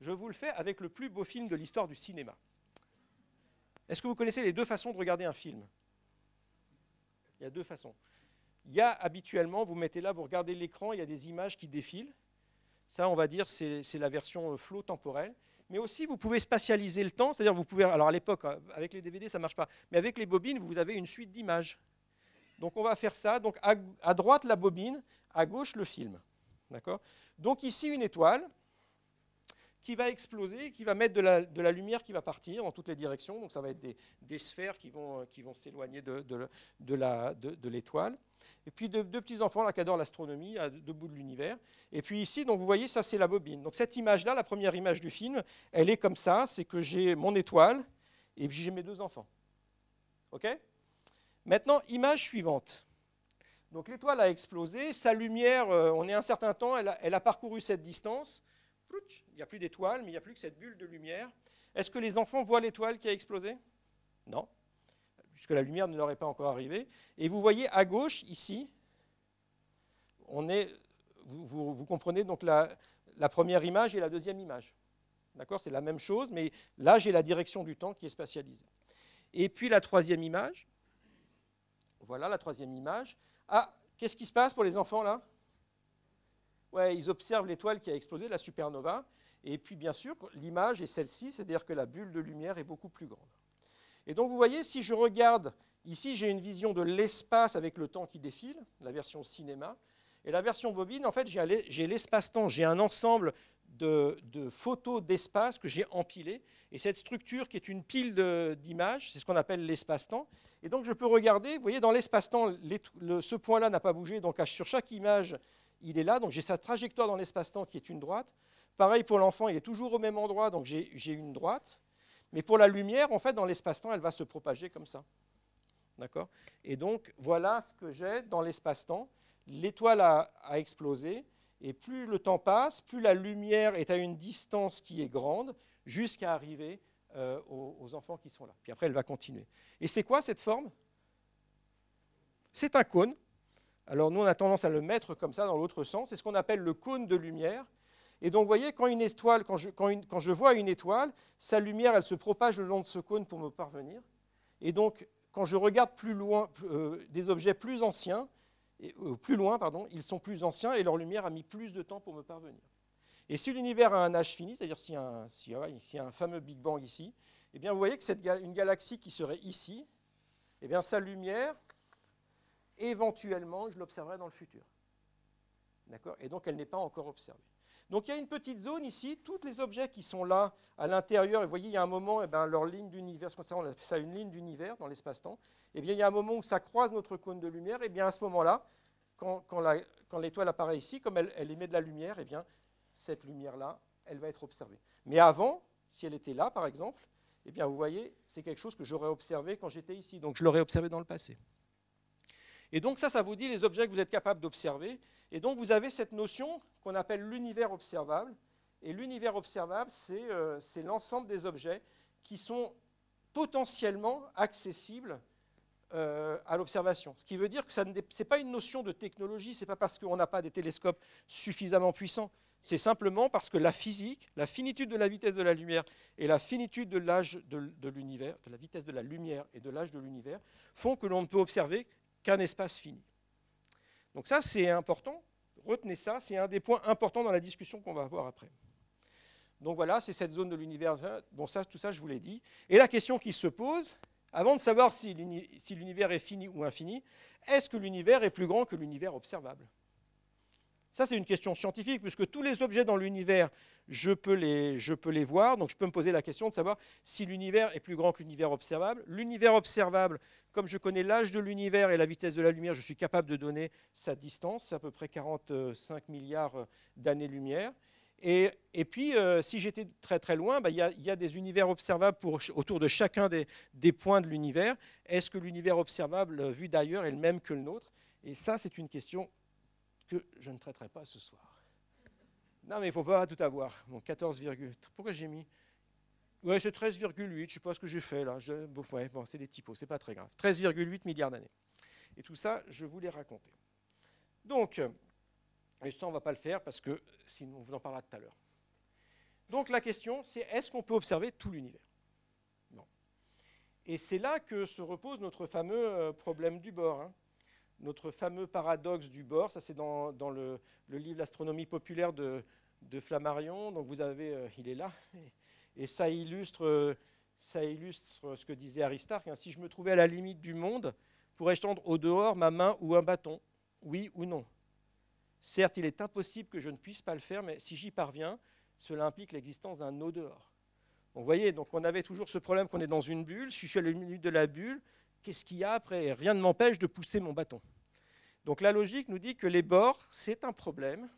Je vous le fais avec le plus beau film de l'histoire du cinéma. Est-ce que vous connaissez les deux façons de regarder un film Il y a deux façons. Il y a habituellement, vous mettez là, vous regardez l'écran, il y a des images qui défilent. Ça, on va dire, c'est la version euh, flow temporelle. Mais aussi, vous pouvez spatialiser le temps, c'est-à-dire vous pouvez... Alors à l'époque, euh, avec les DVD, ça ne marche pas. Mais avec les bobines, vous avez une suite d'images. Donc on va faire ça. Donc à droite, la bobine, à gauche, le film. D'accord Donc ici, une étoile qui va exploser, qui va mettre de la, lumière qui va partir en toutes les directions. Donc ça va être des, sphères qui vont, euh, s'éloigner de, l'étoile. Et puis deux, petits-enfants là, qui adorent l'astronomie, à deux bouts de l'univers. Et puis ici, donc vous voyez, ça c'est la bobine. Donc cette image-là, la première image du film, elle est comme ça, c'est que j'ai mon étoile et puis j'ai mes deux enfants. OK Maintenant, image suivante. Donc l'étoile a explosé, sa lumière, euh, on est un certain temps, elle a, elle a parcouru cette distance. Plouch il n'y a plus d'étoile, mais il n'y a plus que cette bulle de lumière. Est-ce que les enfants voient l'étoile qui a explosé Non, puisque la lumière ne leur est pas encore arrivée. Et vous voyez à gauche, ici, on est, vous, comprenez donc la, la première image et la deuxième image. D'accord C'est la même chose, mais là, j'ai la direction du temps qui est spatialisée. Et puis la troisième image. Voilà la troisième image. Ah, qu'est-ce qui se passe pour les enfants là Ouais, ils observent l'étoile qui a explosé, la supernova. Et puis, bien sûr, l'image est celle-ci, c'est-à-dire que la bulle de lumière est beaucoup plus grande. Et donc, vous voyez, si je regarde ici, j'ai une vision de l'espace avec le temps qui défile, la version cinéma. Et la version bobine, en fait, j'ai l'espace-temps, j'ai un ensemble de, photos d'espace que j'ai empilées. Et cette structure qui est une pile d'images, c'est ce qu'on appelle l'espace-temps. Et donc je peux regarder, vous voyez, dans l'espace-temps, ce point-là n'a pas bougé, donc sur chaque image, il est là. Donc j'ai sa trajectoire dans l'espace-temps qui est une droite. Pareil pour l'enfant, il est toujours au même endroit, donc j'ai une droite. Mais pour la lumière, en fait, dans l'espace-temps, elle va se propager comme ça. D'accord Et donc, voilà ce que j'ai dans l'espace-temps. L'étoile a, explosé, et plus le temps passe, plus la lumière est à une distance qui est grande, jusqu'à arriver euh, aux enfants qui sont là. Puis après, elle va continuer. Et c'est quoi cette forme C'est un cône. Alors nous, on a tendance à le mettre comme ça dans l'autre sens. C'est ce qu'on appelle le cône de lumière. Et donc, vous voyez, quand, une étoile, quand, je, vois une étoile, sa lumière, elle se propage le long de ce cône pour me parvenir. Et donc, quand je regarde plus loin euh, des objets plus anciens, euh, plus loin, pardon, ils sont plus anciens et leur lumière a mis plus de temps pour me parvenir. Et si l'univers a un âge fini, c'est-à-dire s'il y, si, a un fameux Big Bang ici, eh bien vous voyez que une galaxie qui serait ici, eh bien sa lumière, éventuellement, je l'observerai dans le futur. D'accord Et donc elle n'est pas encore observée. Donc il y a une petite zone ici, tous les objets qui sont là à l'intérieur, et vous voyez, il y a un moment, eh ben, leur ligne d'univers, appelle ça une ligne d'univers dans l'espace-temps, eh bien, il y a un moment où ça croise notre cône de lumière, et eh bien à ce moment-là, quand, l'étoile apparaît ici, comme elle, émet de la lumière, eh bien, cette lumière-là, elle va être observée. Mais avant, si elle était là, par exemple, eh bien, vous voyez, c'est quelque chose que j'aurais observé quand j'étais ici, donc je l'aurais observé dans le passé. Et donc ça, ça vous dit les objets que vous êtes capable d'observer. Et donc vous avez cette notion qu'on appelle l'univers observable. Et l'univers observable, c'est euh, l'ensemble des objets qui sont potentiellement accessibles euh, à l'observation. Ce qui veut dire que ce n'est pas une notion de technologie, ce n'est pas parce qu'on n'a pas des télescopes suffisamment puissants, c'est simplement parce que la physique, la finitude de la vitesse de la lumière et la finitude de l'âge de l'univers, de la vitesse de la lumière et de l'âge de l'univers, font que l'on ne peut observer qu'un espace fini. Donc ça, c'est important. Retenez ça, c'est un des points importants dans la discussion qu'on va avoir après. Donc voilà, c'est cette zone de l'univers. Hein, dont ça, tout ça, je vous l'ai dit. Et la question qui se pose, avant de savoir si l'univers est fini ou infini, est-ce que l'univers est plus grand que l'univers observable Ça, c'est une question scientifique, puisque tous les objets dans l'univers je peux, les, voir. Donc je peux me poser la question de savoir si l'univers est plus grand que l'univers observable. L'univers observable, comme je connais l'âge de l'univers et la vitesse de la lumière, je suis capable de donner sa distance, à peu près 45 milliards d'années-lumière. Et, puis, euh, si j'étais très très loin, bah, il y, a des univers observables autour de chacun des points de l'univers. Est-ce que l'univers observable vu d'ailleurs est le même que le nôtre Et ça, c'est une question que je ne traiterai pas ce soir. Non, mais il ne faut pas tout avoir. Bon, 14, pourquoi j'ai mis Ouais, c'est 13,8, je ne sais pas ce que j'ai fait là. bon, c'est des typos, c'est pas très grave. 13,8 milliards d'années. Et tout ça, je vous l'ai raconté. Donc, et ça, on ne va pas le faire parce que sinon, on vous en parlera tout à l'heure. Donc, la question, c'est est-ce qu'on peut observer tout l'univers Non. Et c'est là que se repose notre fameux euh, problème du bord. Hein. Notre fameux paradoxe du bord, ça c'est dans, le, livre L'astronomie populaire de, de Flammarion. Donc vous avez, euh, il est là, et ça illustre, euh, ça illustre ce que disait Aristarque. Hein. Si je me trouvais à la limite du monde, pourrais-je tendre au dehors ma main ou un bâton Oui ou non Certes, il est impossible que je ne puisse pas le faire, mais si j'y parviens, cela implique l'existence d'un au dehors. vous voyez, donc on avait toujours ce problème qu'on est dans une bulle, si je suis à la limite de la bulle, qu'est-ce qu'il y a après Rien ne m'empêche de pousser mon bâton. Donc la logique nous dit que les bords, c'est un problème,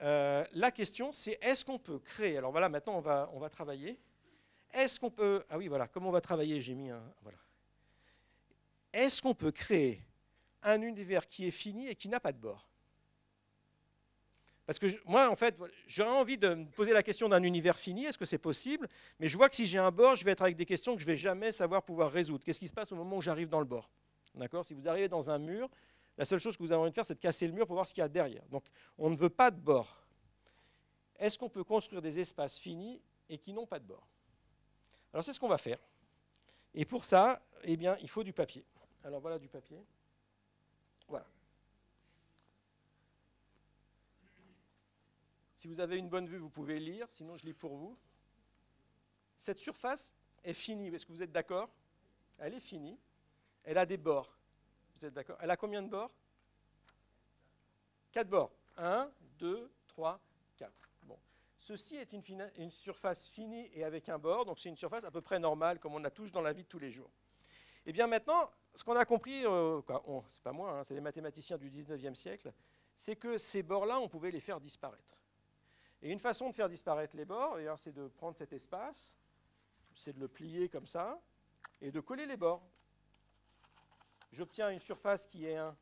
euh, la question, c'est est-ce qu'on peut créer Alors voilà, maintenant on va, on va travailler. Est-ce qu'on peut Ah oui, voilà, comment on va travailler, j'ai mis un voilà. Est-ce qu'on peut créer un univers qui est fini et qui n'a pas de bord Parce que moi, en fait, j'aurais envie de me poser la question d'un univers fini. Est-ce que c'est possible Mais je vois que si j'ai un bord, je vais être avec des questions que je vais jamais savoir pouvoir résoudre. Qu'est-ce qui se passe au moment où j'arrive dans le bord D'accord Si vous arrivez dans un mur, la seule chose que vous avez envie de faire, c'est de casser le mur pour voir ce qu'il y a derrière. Donc on ne veut pas de bord. Est-ce qu'on peut construire des espaces finis et qui n'ont pas de bord Alors c'est ce qu'on va faire. Et pour ça, eh bien, il faut du papier. Alors voilà du papier. Voilà. Si vous avez une bonne vue, vous pouvez lire, sinon je lis pour vous. Cette surface est finie, est-ce que vous êtes d'accord Elle est finie, elle a des bords. Vous êtes d'accord Elle a combien de bords Quatre bords. 1, 2, 3, 4. Bon. Ceci est une, surface finie et avec un bord, donc c'est une surface à peu près normale, comme on la touche dans la vie de tous les jours. Et eh bien maintenant, ce qu'on a compris, euh, c'est pas moi, hein, c'est les mathématiciens du 19e siècle, c'est que ces bords-là, on pouvait les faire disparaître. Et une façon de faire disparaître les bords, c'est de prendre cet espace, c'est de le plier comme ça, et de coller les bords j'obtiens une surface qui est un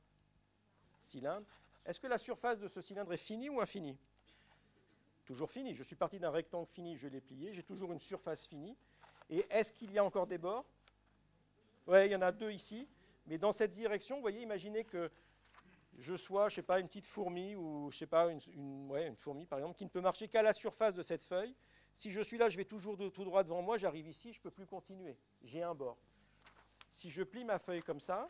cylindre. Est-ce que la surface de ce cylindre est finie ou infinie Toujours finie. Je suis parti d'un rectangle fini, je l'ai plié, j'ai toujours une surface finie. Et est-ce qu'il y a encore des bords Oui, il y en a deux ici. Mais dans cette direction, vous voyez, imaginez que je sois, je sais pas, une petite fourmi ou je sais pas, une, fourmi par exemple, qui ne peut marcher qu'à la surface de cette feuille. Si je suis là, je vais toujours tout droit devant moi, j'arrive ici, je ne peux plus continuer. J'ai un bord si je plie ma feuille comme ça,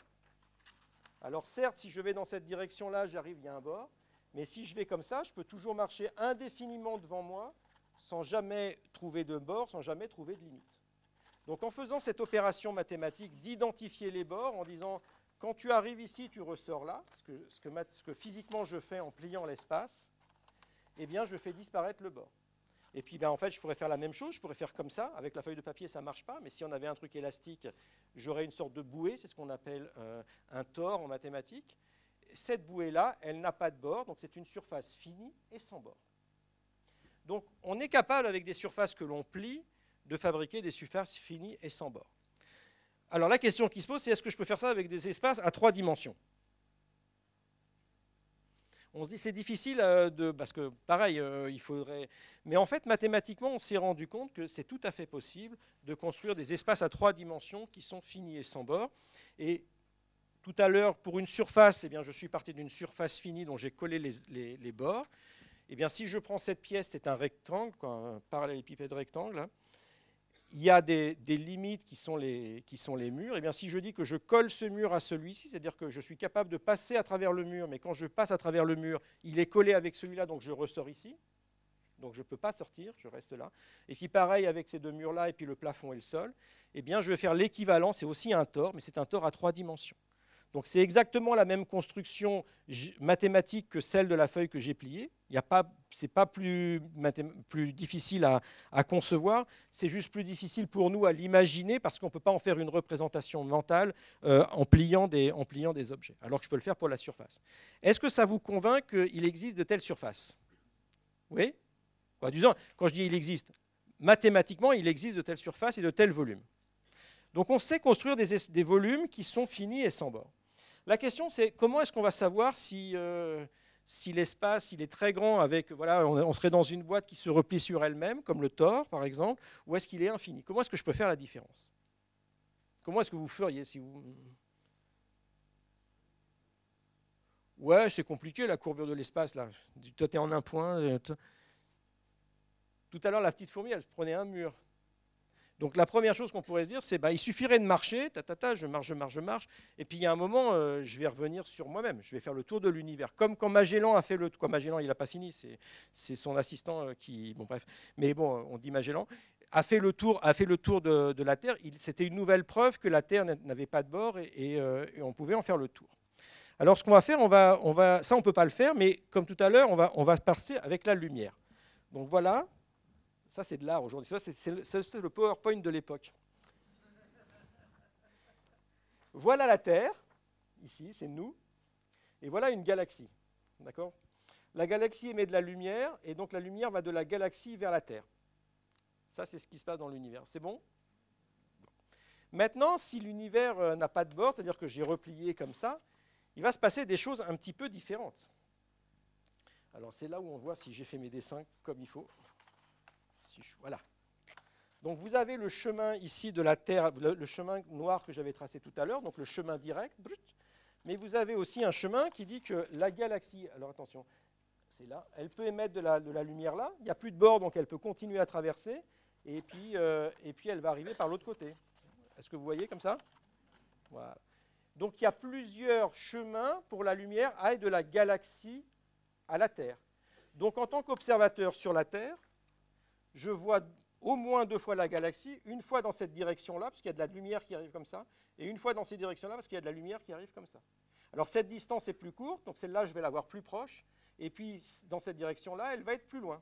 alors certes, si je vais dans cette direction-là, j'arrive, il y a un bord, mais si je vais comme ça, je peux toujours marcher indéfiniment devant moi sans jamais trouver de bord, sans jamais trouver de limite. Donc en faisant cette opération mathématique d'identifier les bords, en disant quand tu arrives ici, tu ressors là, ce que, physiquement je fais en pliant l'espace, eh bien je fais disparaître le bord. Et puis ben, en fait, je pourrais faire la même chose, je pourrais faire comme ça, avec la feuille de papier ça ne marche pas, mais si on avait un truc élastique, j'aurai une sorte de bouée, c'est ce qu'on appelle euh, un tore en mathématiques. Cette bouée-là, elle n'a pas de bord, donc c'est une surface finie et sans bord. Donc on est capable, avec des surfaces que l'on plie, de fabriquer des surfaces finies et sans bord. Alors la question qui se pose, c'est est-ce que je peux faire ça avec des espaces à trois dimensions on se dit c'est difficile euh, de, parce que pareil, euh, il faudrait. Mais en fait, mathématiquement, on s'est rendu compte que c'est tout à fait possible de construire des espaces à trois dimensions qui sont finis et sans bord. Et tout à l'heure, pour une surface, eh bien, je suis parti d'une surface finie dont j'ai collé les, les, les bords. et eh bien, si je prends cette pièce, c'est un rectangle, un parallélépipède rectangle. Hein il y a des, limites qui sont, les, murs. Et eh bien, si je dis que je colle ce mur à celui-ci, c'est-à-dire que je suis capable de passer à travers le mur, mais quand je passe à travers le mur, il est collé avec celui-là, donc je ressors ici. Donc je ne peux pas sortir, je reste là. Et puis pareil avec ces deux murs-là, et puis le plafond et le sol, eh bien je vais faire l'équivalent, c'est aussi un tort, mais c'est un tort à trois dimensions. Donc c'est exactement la même construction mathématique que celle de la feuille que j'ai pliée. Ce n'est pas plus, difficile à, concevoir, c'est juste plus difficile pour nous à l'imaginer parce qu'on ne peut pas en faire une représentation mentale euh, en, pliant des, objets, alors que je peux le faire pour la surface. Est-ce que ça vous convainc qu'il existe de telles surfaces Oui Quoi, Quand je dis il existe, mathématiquement, il existe de telles surfaces et de tels volumes. Donc on sait construire des volumes qui sont finis et sans bord. La question, c'est comment est-ce qu'on va savoir si, euh, l'espace il est très grand avec voilà, on, serait dans une boîte qui se replie sur elle-même, comme le Thor par exemple, ou est-ce qu'il est infini Comment est-ce que je peux faire la différence Comment est-ce que vous feriez si vous Ouais, c'est compliqué la courbure de l'espace là. Toi, tu en un point. Euh, Tout à l'heure, la petite fourmi, elle prenait un mur. Donc la première chose qu'on pourrait se dire, c'est bah, il suffirait de marcher, ta, je marche, je marche, je marche, et puis il y a un moment, euh, je vais revenir sur moi-même, je vais faire le tour de l'univers. Comme quand Magellan a fait le tour, Magellan, il n'a pas fini, c'est son assistant euh, qui, bon bref, mais bon, euh, on dit Magellan, a fait le tour, a fait le tour de, de la Terre. C'était une nouvelle preuve que la Terre n'avait pas de bord et, on pouvait en faire le tour. Alors ce qu'on va faire, on va, on va, ça on ne peut pas le faire, mais comme tout à l'heure, on va, on va passer avec la lumière. Donc voilà, ça, c'est de l'art aujourd'hui. C'est le, le PowerPoint de l'époque. Voilà la Terre, ici, c'est nous, et voilà une galaxie. D'accord La galaxie émet de la lumière, et donc la lumière va de la galaxie vers la Terre. Ça, c'est ce qui se passe dans l'univers. C'est bon Maintenant, si l'univers euh, n'a pas de bord, c'est-à-dire que j'ai replié comme ça, il va se passer des choses un petit peu différentes. Alors c'est là où on voit si j'ai fait mes dessins comme il faut voilà. Donc vous avez le chemin ici de la Terre, le chemin noir que j'avais tracé tout à l'heure, donc le chemin direct, brut. Mais vous avez aussi un chemin qui dit que la galaxie, alors attention, c'est là, elle peut émettre de la, lumière là, il n'y a plus de bord, donc elle peut continuer à traverser, et puis, euh, et puis elle va arriver par l'autre côté. Est-ce que vous voyez comme ça Voilà. Donc il y a plusieurs chemins pour la lumière à de la galaxie à la Terre. Donc en tant qu'observateur sur la Terre, je vois au moins deux fois la galaxie, une fois dans cette direction-là, parce qu'il y a de la lumière qui arrive comme ça, et une fois dans ces directions-là, parce qu'il y a de la lumière qui arrive comme ça. Alors cette distance est plus courte, donc celle-là, je vais la voir plus proche, et puis dans cette direction-là, elle va être plus loin.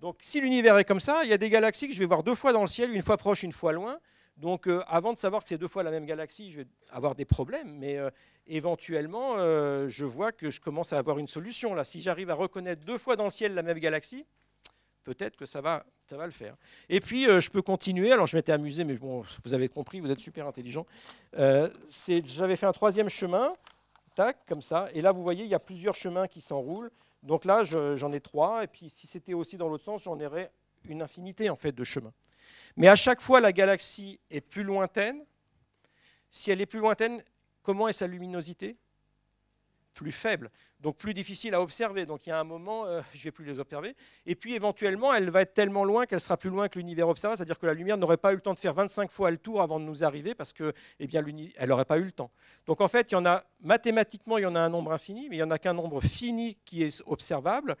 Donc si l'univers est comme ça, il y a des galaxies que je vais voir deux fois dans le ciel, une fois proche, une fois loin. Donc euh, avant de savoir que c'est deux fois la même galaxie, je vais avoir des problèmes, mais euh, éventuellement, euh, je vois que je commence à avoir une solution. Là, si j'arrive à reconnaître deux fois dans le ciel la même galaxie, peut-être que ça va, ça va le faire. Et puis, euh, je peux continuer. Alors, je m'étais amusé, mais bon, vous avez compris, vous êtes super intelligent. Euh, j'avais fait un troisième chemin, tac, comme ça. Et là, vous voyez, il y a plusieurs chemins qui s'enroulent. Donc là, j'en ai trois. Et puis, si c'était aussi dans l'autre sens, j'en aurais une infinité, en fait, de chemins. Mais à chaque fois, la galaxie est plus lointaine. Si elle est plus lointaine, comment est sa luminosité plus faible, donc plus difficile à observer. Donc il y a un moment, euh, je ne vais plus les observer. Et puis éventuellement, elle va être tellement loin qu'elle sera plus loin que l'univers observable, c'est-à-dire que la lumière n'aurait pas eu le temps de faire 25 fois le tour avant de nous arriver parce que, eh bien, elle n'aurait pas eu le temps. Donc en fait, il y en a mathématiquement, il y en a un nombre infini, mais il n'y en a qu'un nombre fini qui est observable.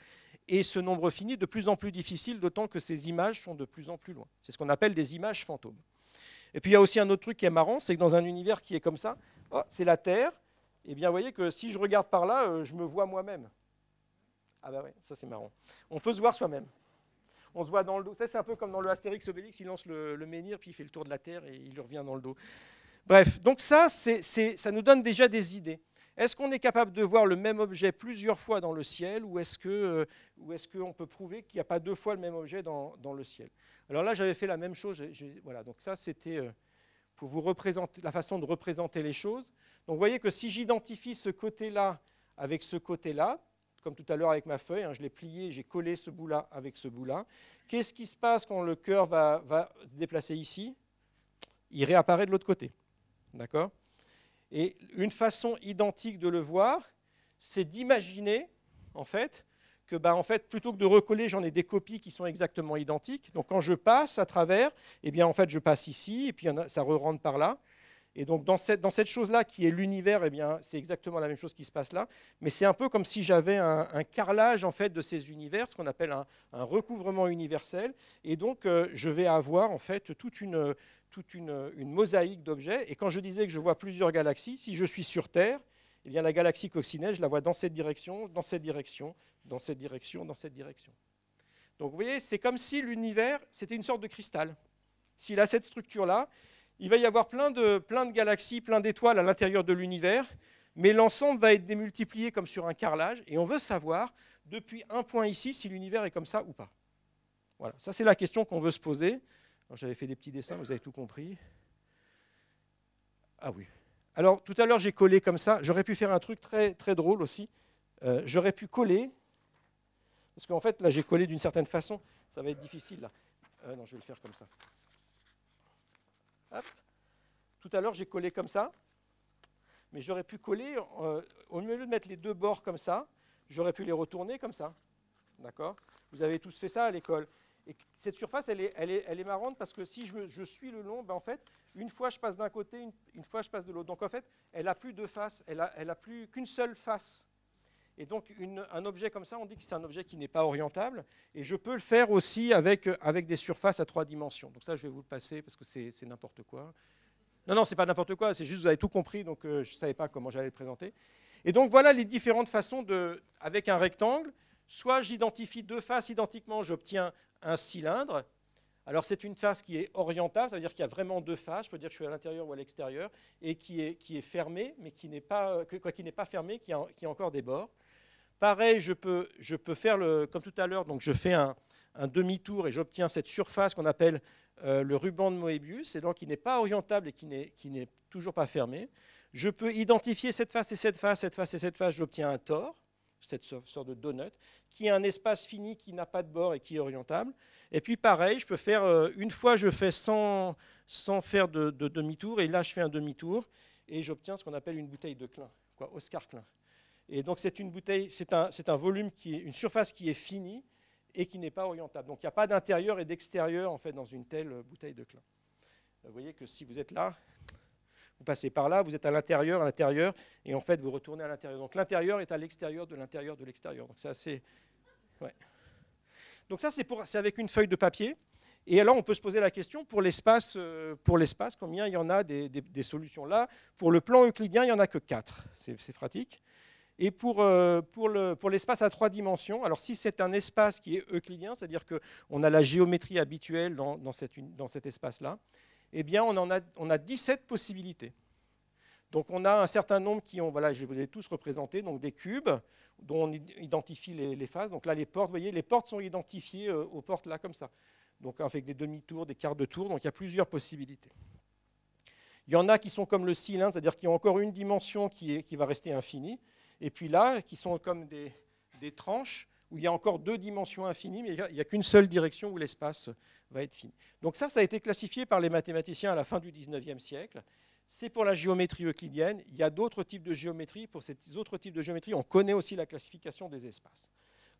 Et ce nombre fini de plus en plus difficile, d'autant que ces images sont de plus en plus loin. C'est ce qu'on appelle des images fantômes. Et puis il y a aussi un autre truc qui est marrant, c'est que dans un univers qui est comme ça, oh, c'est la Terre, eh bien, vous voyez que si je regarde par là, euh, je me vois moi-même. Ah ben bah oui, ça c'est marrant. On peut se voir soi-même. On se voit dans le dos. Ça c'est un peu comme dans le Astérix Obélix, il lance le, menhir, puis il fait le tour de la Terre et il revient dans le dos. Bref, donc ça, ça nous donne déjà des idées. Est-ce qu'on est capable de voir le même objet plusieurs fois dans le ciel ou est-ce qu'on euh, est peut prouver qu'il n'y a pas deux fois le même objet dans, le ciel Alors là, j'avais fait la même chose. voilà, donc ça, c'était euh, pour vous représenter la façon de représenter les choses. Donc vous voyez que si j'identifie ce côté-là avec ce côté-là, comme tout à l'heure avec ma feuille, hein, je l'ai plié, j'ai collé ce bout-là avec ce bout-là, qu'est-ce qui se passe quand le cœur va, se déplacer ici Il réapparaît de l'autre côté. D'accord Et une façon identique de le voir, c'est d'imaginer, en fait, que bah, en fait, plutôt que de recoller, j'en ai des copies qui sont exactement identiques. Donc quand je passe à travers, eh bien, en fait, je passe ici, et puis ça re rentre par là. Et donc dans cette, dans cette chose-là qui est l'univers, eh c'est exactement la même chose qui se passe là, mais c'est un peu comme si j'avais un, carrelage en fait de ces univers, ce qu'on appelle un, recouvrement universel, et donc euh, je vais avoir en fait toute une, toute une, une mosaïque d'objets. Et quand je disais que je vois plusieurs galaxies, si je suis sur Terre, eh bien la galaxie coccinelle, je la vois dans cette direction, dans cette direction, dans cette direction, dans cette direction. Donc vous voyez, c'est comme si l'univers, c'était une sorte de cristal. S'il a cette structure-là, il va y avoir plein de, de galaxies, plein d'étoiles à l'intérieur de l'univers, mais l'ensemble va être démultiplié comme sur un carrelage, et on veut savoir, depuis un point ici, si l'univers est comme ça ou pas. Voilà, ça c'est la question qu'on veut se poser. J'avais fait des petits dessins, vous avez tout compris. Ah oui. Alors tout à l'heure j'ai collé comme ça, j'aurais pu faire un truc très, très drôle aussi. Euh, j'aurais pu coller, parce qu'en fait là j'ai collé d'une certaine façon, ça va être difficile là. Euh, non, je vais le faire comme ça. Tout à l'heure, j'ai collé comme ça, mais j'aurais pu coller, euh, au lieu de mettre les deux bords comme ça, j'aurais pu les retourner comme ça. D'accord Vous avez tous fait ça à l'école. Et cette surface, elle est, marrante parce que si je, suis le long, ben, en fait, une fois je passe d'un côté, une, fois je passe de l'autre. Donc en fait, elle n'a plus de faces, elle n'a elle a plus qu'une seule face. Et donc un objet comme ça, on dit que c'est un objet qui n'est pas orientable. Et je peux le faire aussi avec, euh, avec des surfaces à trois dimensions. Donc ça, je vais vous le passer parce que c'est n'importe quoi. Non, non, c'est pas n'importe quoi, c'est juste vous avez tout compris, donc euh, je ne savais pas comment j'allais le présenter. Et donc voilà les différentes façons de, avec un rectangle, soit j'identifie deux faces identiquement, j'obtiens un cylindre. Alors c'est une face qui est orientable, ça veut dire qu'il y a vraiment deux faces, je peux dire que je suis à l'intérieur ou à l'extérieur, et qui est, qui est fermée, mais qui n'est pas, pas fermée, qui a, qui a encore des bords. Pareil, je peux, faire, comme tout à l'heure, donc je fais un, demi-tour et j'obtiens cette surface qu'on appelle euh, le ruban de Moebius, et donc qui n'est pas orientable et qui n'est toujours pas fermé. Je peux identifier cette face et cette face, cette face et cette face, j'obtiens un tore, cette sorte de donut, qui est un espace fini qui n'a pas de bord et qui est orientable. Et puis pareil, je peux faire, euh, une fois je fais sans, faire de, demi-tour, et là je fais un demi-tour, et j'obtiens ce qu'on appelle une bouteille de Klein, Oscar Klein. Et donc c'est une bouteille, c'est un, volume qui est une surface qui est finie et qui n'est pas orientable. Donc il n'y a pas d'intérieur et d'extérieur en fait dans une telle euh, bouteille de Klein. Euh, vous voyez que si vous êtes là, vous passez par là, vous êtes à l'intérieur, à l'intérieur, et en fait vous retournez à l'intérieur. Donc l'intérieur est à l'extérieur de l'intérieur de l'extérieur. Donc c'est assez. Donc ça c'est avec une feuille de papier. Et alors, on peut se poser la question pour l'espace, euh, pour l'espace combien il y en a des, solutions là Pour le plan euclidien, il n'y en a que 4. C'est pratique. Et euh, pour, l'espace à trois dimensions, alors si c'est un espace qui est euclidien, c'est-à-dire qu'on a la géométrie habituelle dans, dans, cet espace-là, eh bien on, en a, 17 possibilités. Donc on a un certain nombre qui ont, voilà, je vous ai tous représenté, donc des cubes dont on identifie les, phases. Donc là, les portes, vous voyez, les portes sont identifiées euh, aux portes là comme ça. Donc avec des demi-tours, des quarts de tour, donc il y a plusieurs possibilités. Il y en a qui sont comme le cylindre, c'est-à-dire qui ont encore une dimension qui va rester infinie. Et puis là, qui sont comme des, tranches où il y a encore deux dimensions infinies, mais il n'y a qu'une seule direction où l'espace va être fini. Donc ça, ça a été classifié par les mathématiciens à la fin du 19e siècle. C'est pour la géométrie euclidienne. Il y a d'autres types de géométrie. Pour ces autres types de géométrie, on connaît aussi la classification des espaces.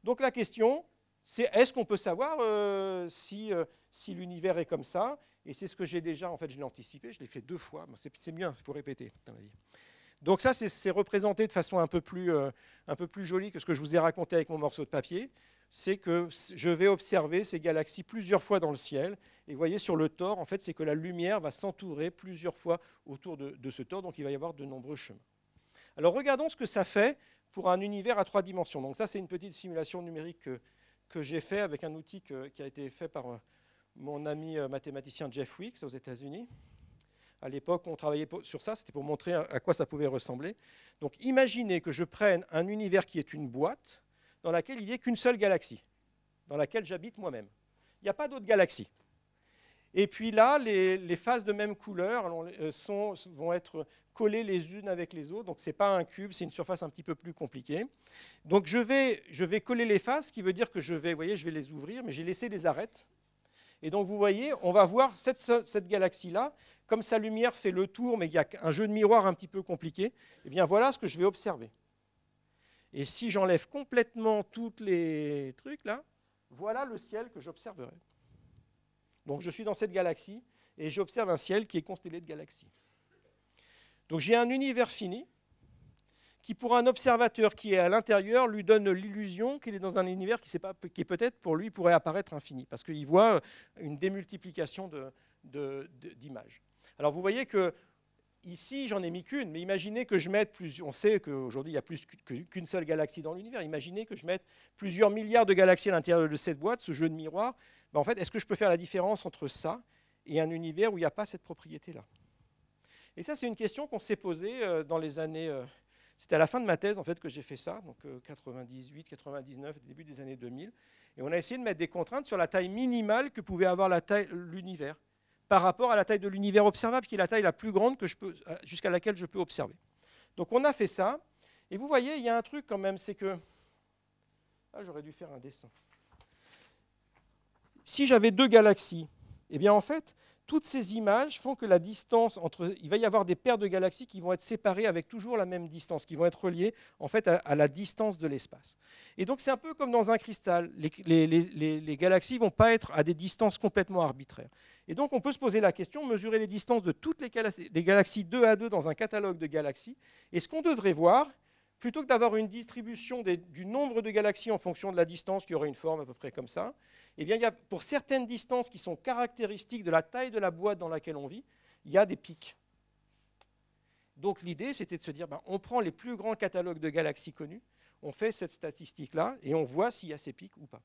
Donc la question, c'est est-ce qu'on peut savoir euh, si, euh, si l'univers est comme ça Et c'est ce que j'ai déjà, en fait, je l'ai anticipé, je l'ai fait deux fois. C'est mieux, il hein, faut répéter donc ça, c'est représenté de façon euh, un peu, plus, jolie que ce que je vous ai raconté avec mon morceau de papier. C'est que je vais observer ces galaxies plusieurs fois dans le ciel. Et vous voyez, sur le tor, en fait, c'est que la lumière va s'entourer plusieurs fois autour de, ce tor. Donc il va y avoir de nombreux chemins. Alors regardons ce que ça fait pour un univers à trois dimensions. Donc ça, c'est une petite simulation numérique que, j'ai fait avec un outil qui a été fait par euh, mon ami euh, mathématicien Jeff Weeks aux États-Unis. À l'époque, on travaillait sur ça, c'était pour montrer à, quoi ça pouvait ressembler. Donc imaginez que je prenne un univers qui est une boîte dans laquelle il n'y ait qu'une seule galaxie, dans laquelle j'habite moi-même. Il n'y a pas d'autres galaxies. Et puis là, les, les, phases de même couleur euh, vont être collées les unes avec les autres. Donc ce n'est pas un cube, c'est une surface un petit peu plus compliquée. Donc je vais, coller les phases, ce qui veut dire que je vais, voyez, je vais les ouvrir, mais j'ai laissé des arêtes. Et donc vous voyez, on va voir cette, galaxie-là, comme sa lumière fait le tour, mais il y a un jeu de miroir un petit peu compliqué, Et eh bien voilà ce que je vais observer. Et si j'enlève complètement tous les trucs là, voilà le ciel que j'observerai. Donc je suis dans cette galaxie et j'observe un ciel qui est constellé de galaxies. Donc j'ai un univers fini, qui pour un observateur qui est à l'intérieur lui donne l'illusion qu'il est dans un univers qui, qui peut-être pour lui pourrait apparaître infini, parce qu'il voit une démultiplication d'images. Alors vous voyez que ici j'en ai mis qu'une, mais imaginez que je mette plus, on sait qu'aujourd'hui il y a plus qu'une seule galaxie dans l'univers, imaginez que je mette plusieurs milliards de galaxies à l'intérieur de cette boîte, ce jeu de miroir, ben, en fait est-ce que je peux faire la différence entre ça et un univers où il n'y a pas cette propriété-là et ça, c'est une question qu'on s'est posée euh, dans les années euh, c'était à la fin de ma thèse en fait que j'ai fait ça, donc 98, euh, 99, début des années 2000, et on a essayé de mettre des contraintes sur la taille minimale que pouvait avoir l'univers par rapport à la taille de l'univers observable, qui est la taille la plus grande que je peux, euh, jusqu'à laquelle je peux observer. Donc on a fait ça, et vous voyez, il y a un truc quand même, c'est que ah, j'aurais dû faire un dessin. Si j'avais deux galaxies, eh bien en fait, toutes ces images font que la distance entre... Il va y avoir des paires de galaxies qui vont être séparées avec toujours la même distance, qui vont être reliées en fait à, la distance de l'espace. Et donc c'est un peu comme dans un cristal. Les, les galaxies ne vont pas être à des distances complètement arbitraires. Et donc on peut se poser la question, mesurer les distances de toutes les, galaxies 2 à 2 dans un catalogue de galaxies. Et ce qu'on devrait voir, plutôt que d'avoir une distribution du nombre de galaxies en fonction de la distance, qui aurait une forme à peu près comme ça, eh bien, il y a, pour certaines distances qui sont caractéristiques de la taille de la boîte dans laquelle on vit, il y a des pics. Donc l'idée, c'était de se dire, ben, on prend les plus grands catalogues de galaxies connues, on fait cette statistique-là, et on voit s'il y a ces pics ou pas.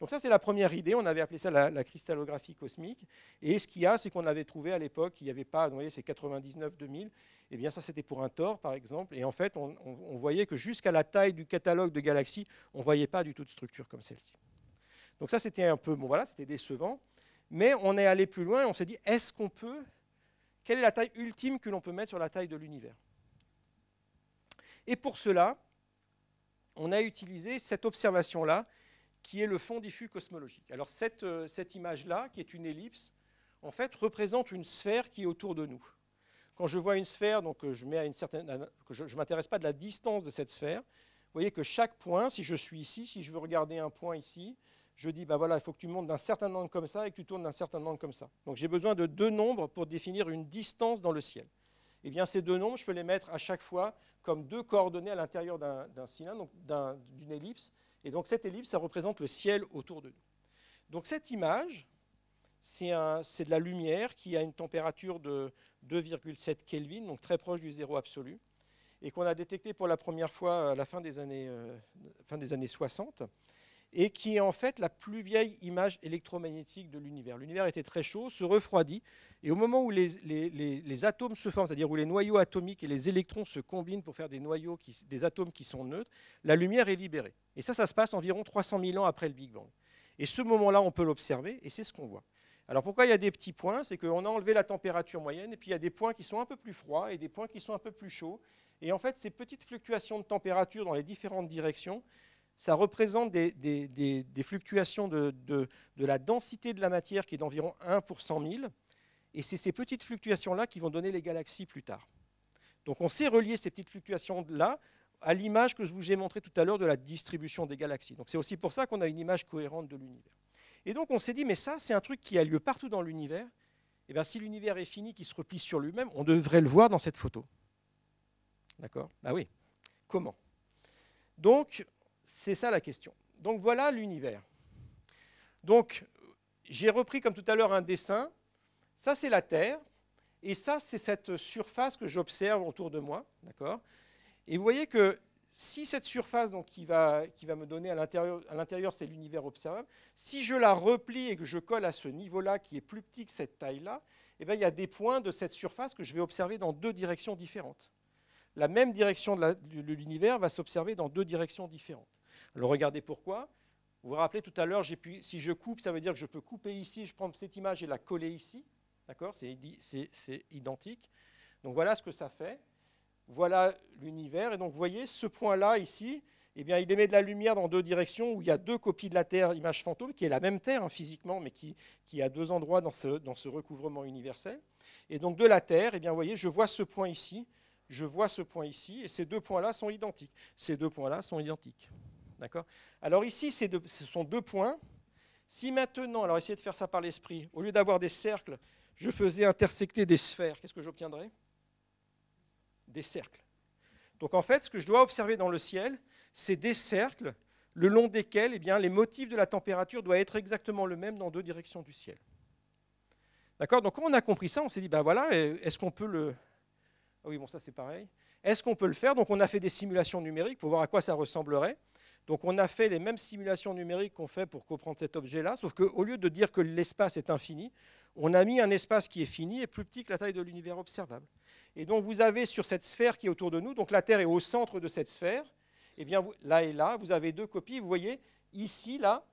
Donc ça, c'est la première idée. On avait appelé ça la, cristallographie cosmique. Et ce qu'il y a, c'est qu'on avait trouvé à l'époque, il n'y avait pas, vous voyez, c'est 99-2000, eh bien ça c'était pour un Thor par exemple, et en fait on, voyait que jusqu'à la taille du catalogue de galaxies, on ne voyait pas du tout de structure comme celle-ci. Donc ça c'était un peu, bon voilà, c'était décevant, mais on est allé plus loin et on s'est dit, est-ce qu'on peut, quelle est la taille ultime que l'on peut mettre sur la taille de l'univers Et pour cela, on a utilisé cette observation-là, qui est le fond diffus cosmologique. Alors cette euh, image-là, qui est une ellipse, en fait représente une sphère qui est autour de nous. Quand je vois une sphère, donc euh, je mets m'intéresse pas de la distance de cette sphère. Vous voyez que chaque point, si je suis ici, si je veux regarder un point ici, je dis, bah voilà, il faut que tu montes d'un certain angle comme ça et que tu tournes d'un certain angle comme ça. Donc j'ai besoin de deux nombres pour définir une distance dans le ciel. Eh bien, ces deux nombres, je peux les mettre à chaque fois comme deux coordonnées à l'intérieur d'un cylindre, d'une ellipse. Et donc cette ellipse, ça représente le ciel autour de nous. Donc cette image, c'est de la lumière qui a une température de 2,7 Kelvin, donc très proche du zéro absolu, et qu'on a détecté pour la première fois à la fin des années, 60, euh, et qui est en fait la plus vieille image électromagnétique de l'univers. L'univers était très chaud, se refroidit, et au moment où les, atomes se forment, c'est-à-dire où les noyaux atomiques et les électrons se combinent pour faire des noyaux, des atomes qui sont neutres, la lumière est libérée. Et ça, ça se passe environ 300 000 ans après le Big Bang. Et ce moment-là, on peut l'observer, et c'est ce qu'on voit. Alors pourquoi il y a des petits points C'est qu'on a enlevé la température moyenne, et puis il y a des points qui sont un peu plus froids et des points qui sont un peu plus chauds. Et en fait, ces petites fluctuations de température dans les différentes directions, ça représente des, fluctuations de, de, la densité de la matière qui est d'environ 1 pour 100 000. Et c'est ces petites fluctuations-là qui vont donner les galaxies plus tard. Donc on sait relier ces petites fluctuations-là à l'image que je vous ai montrée tout à l'heure de la distribution des galaxies. Donc c'est aussi pour ça qu'on a une image cohérente de l'univers. Et donc on s'est dit, mais ça, c'est un truc qui a lieu partout dans l'univers. Et eh bien si l'univers est fini, qui se replie sur lui-même, on devrait le voir dans cette photo. D'accord Bah oui. Comment Donc, c'est ça la question. Donc voilà l'univers. Donc, j'ai repris comme tout à l'heure un dessin. Ça, c'est la Terre. Et ça, c'est cette surface que j'observe autour de moi. D'accord Et vous voyez que si cette surface qui, va, me donner à l'intérieur, c'est l'univers observable, si je la replie et que je colle à ce niveau-là qui est plus petit que cette taille-là, eh ben, il y a des points de cette surface que je vais observer dans deux directions différentes. La même direction de l'univers va s'observer dans deux directions différentes. Alors regardez pourquoi. Vous vous rappelez tout à l'heure, si je coupe, ça veut dire que je peux couper ici, je prends cette image et la coller ici. D'accord C'est identique. Donc voilà ce que ça fait voilà l'univers. Et donc, vous voyez, ce point-là, ici, eh bien, il émet de la lumière dans deux directions, où il y a deux copies de la Terre, image fantôme, qui est la même Terre hein, physiquement, mais qui, qui a deux endroits dans ce, recouvrement universel. Et donc, de la Terre, eh bien, vous voyez, je vois ce point ici, je vois ce point ici, et ces deux points-là sont identiques. Ces deux points-là sont identiques. D'accord Alors ici, ce sont deux points. Si maintenant, alors essayez de faire ça par l'esprit, au lieu d'avoir des cercles, je faisais intersecter des sphères, qu'est-ce que j'obtiendrais des cercles. Donc en fait, ce que je dois observer dans le ciel, c'est des cercles le long desquels eh bien, les motifs de la température doivent être exactement le même dans deux directions du ciel. D'accord Donc quand on a compris ça, on s'est dit, ben voilà, euh, est-ce qu'on peut le... Ah oui, bon, ça c'est pareil. Est-ce qu'on peut le faire Donc on a fait des simulations numériques pour voir à quoi ça ressemblerait. Donc on a fait les mêmes simulations numériques qu'on fait pour comprendre cet objet-là, sauf qu'au lieu de dire que l'espace est infini, on a mis un espace qui est fini et plus petit que la taille de l'univers observable. Et donc vous avez sur cette sphère qui est autour de nous, donc la Terre est au centre de cette sphère, et eh bien là et là, vous avez deux copies. Vous voyez, ici, là,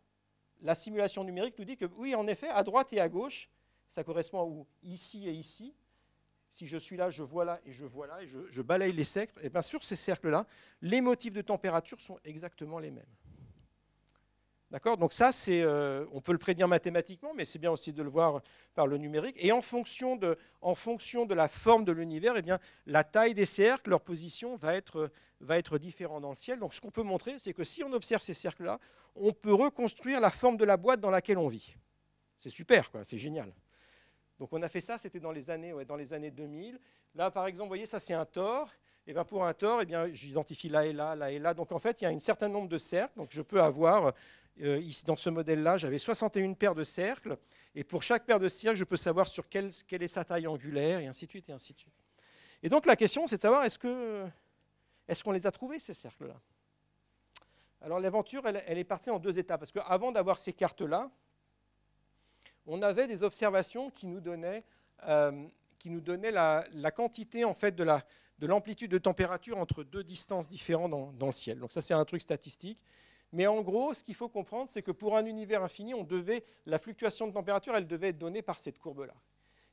la simulation numérique nous dit que oui, en effet, à droite et à gauche, ça correspond à Ici et ici. Si je suis là, je vois là et je vois là, et je, je balaye les cercles, et eh bien sur ces cercles-là, les motifs de température sont exactement les mêmes. D'accord Donc ça, c'est, euh, on peut le prédire mathématiquement, mais c'est bien aussi de le voir par le numérique. Et en fonction de, en fonction de la forme de l'univers, eh bien, la taille des cercles, leur position va être, va être différente dans le ciel. Donc ce qu'on peut montrer, c'est que si on observe ces cercles-là, on peut reconstruire la forme de la boîte dans laquelle on vit. C'est super, quoi, c'est génial. Donc on a fait ça, c'était dans les années, dans les années 2000. Là, par exemple, vous voyez, ça c'est un tor. Et eh pour un tor, et eh bien j'identifie là et là, là et là. Donc en fait, il y a un certain nombre de cercles. Donc je peux avoir euh, dans ce modèle-là, j'avais 61 paires de cercles, et pour chaque paire de cercles, je peux savoir sur quelle, est sa taille angulaire, et ainsi de suite, et ainsi de suite. Et donc la question, c'est de savoir est-ce qu'on les a trouvés, ces cercles-là Alors l'aventure, elle, est partie en deux étapes, parce qu'avant d'avoir ces cartes-là, on avait des observations qui nous donnaient, euh, qui nous la, quantité en fait, de l'amplitude de, température entre deux distances différentes dans le ciel. Donc ça, c'est un truc statistique. Mais en gros, ce qu'il faut comprendre, c'est que pour un univers infini, on devait, la fluctuation de température, elle devait être donnée par cette courbe-là.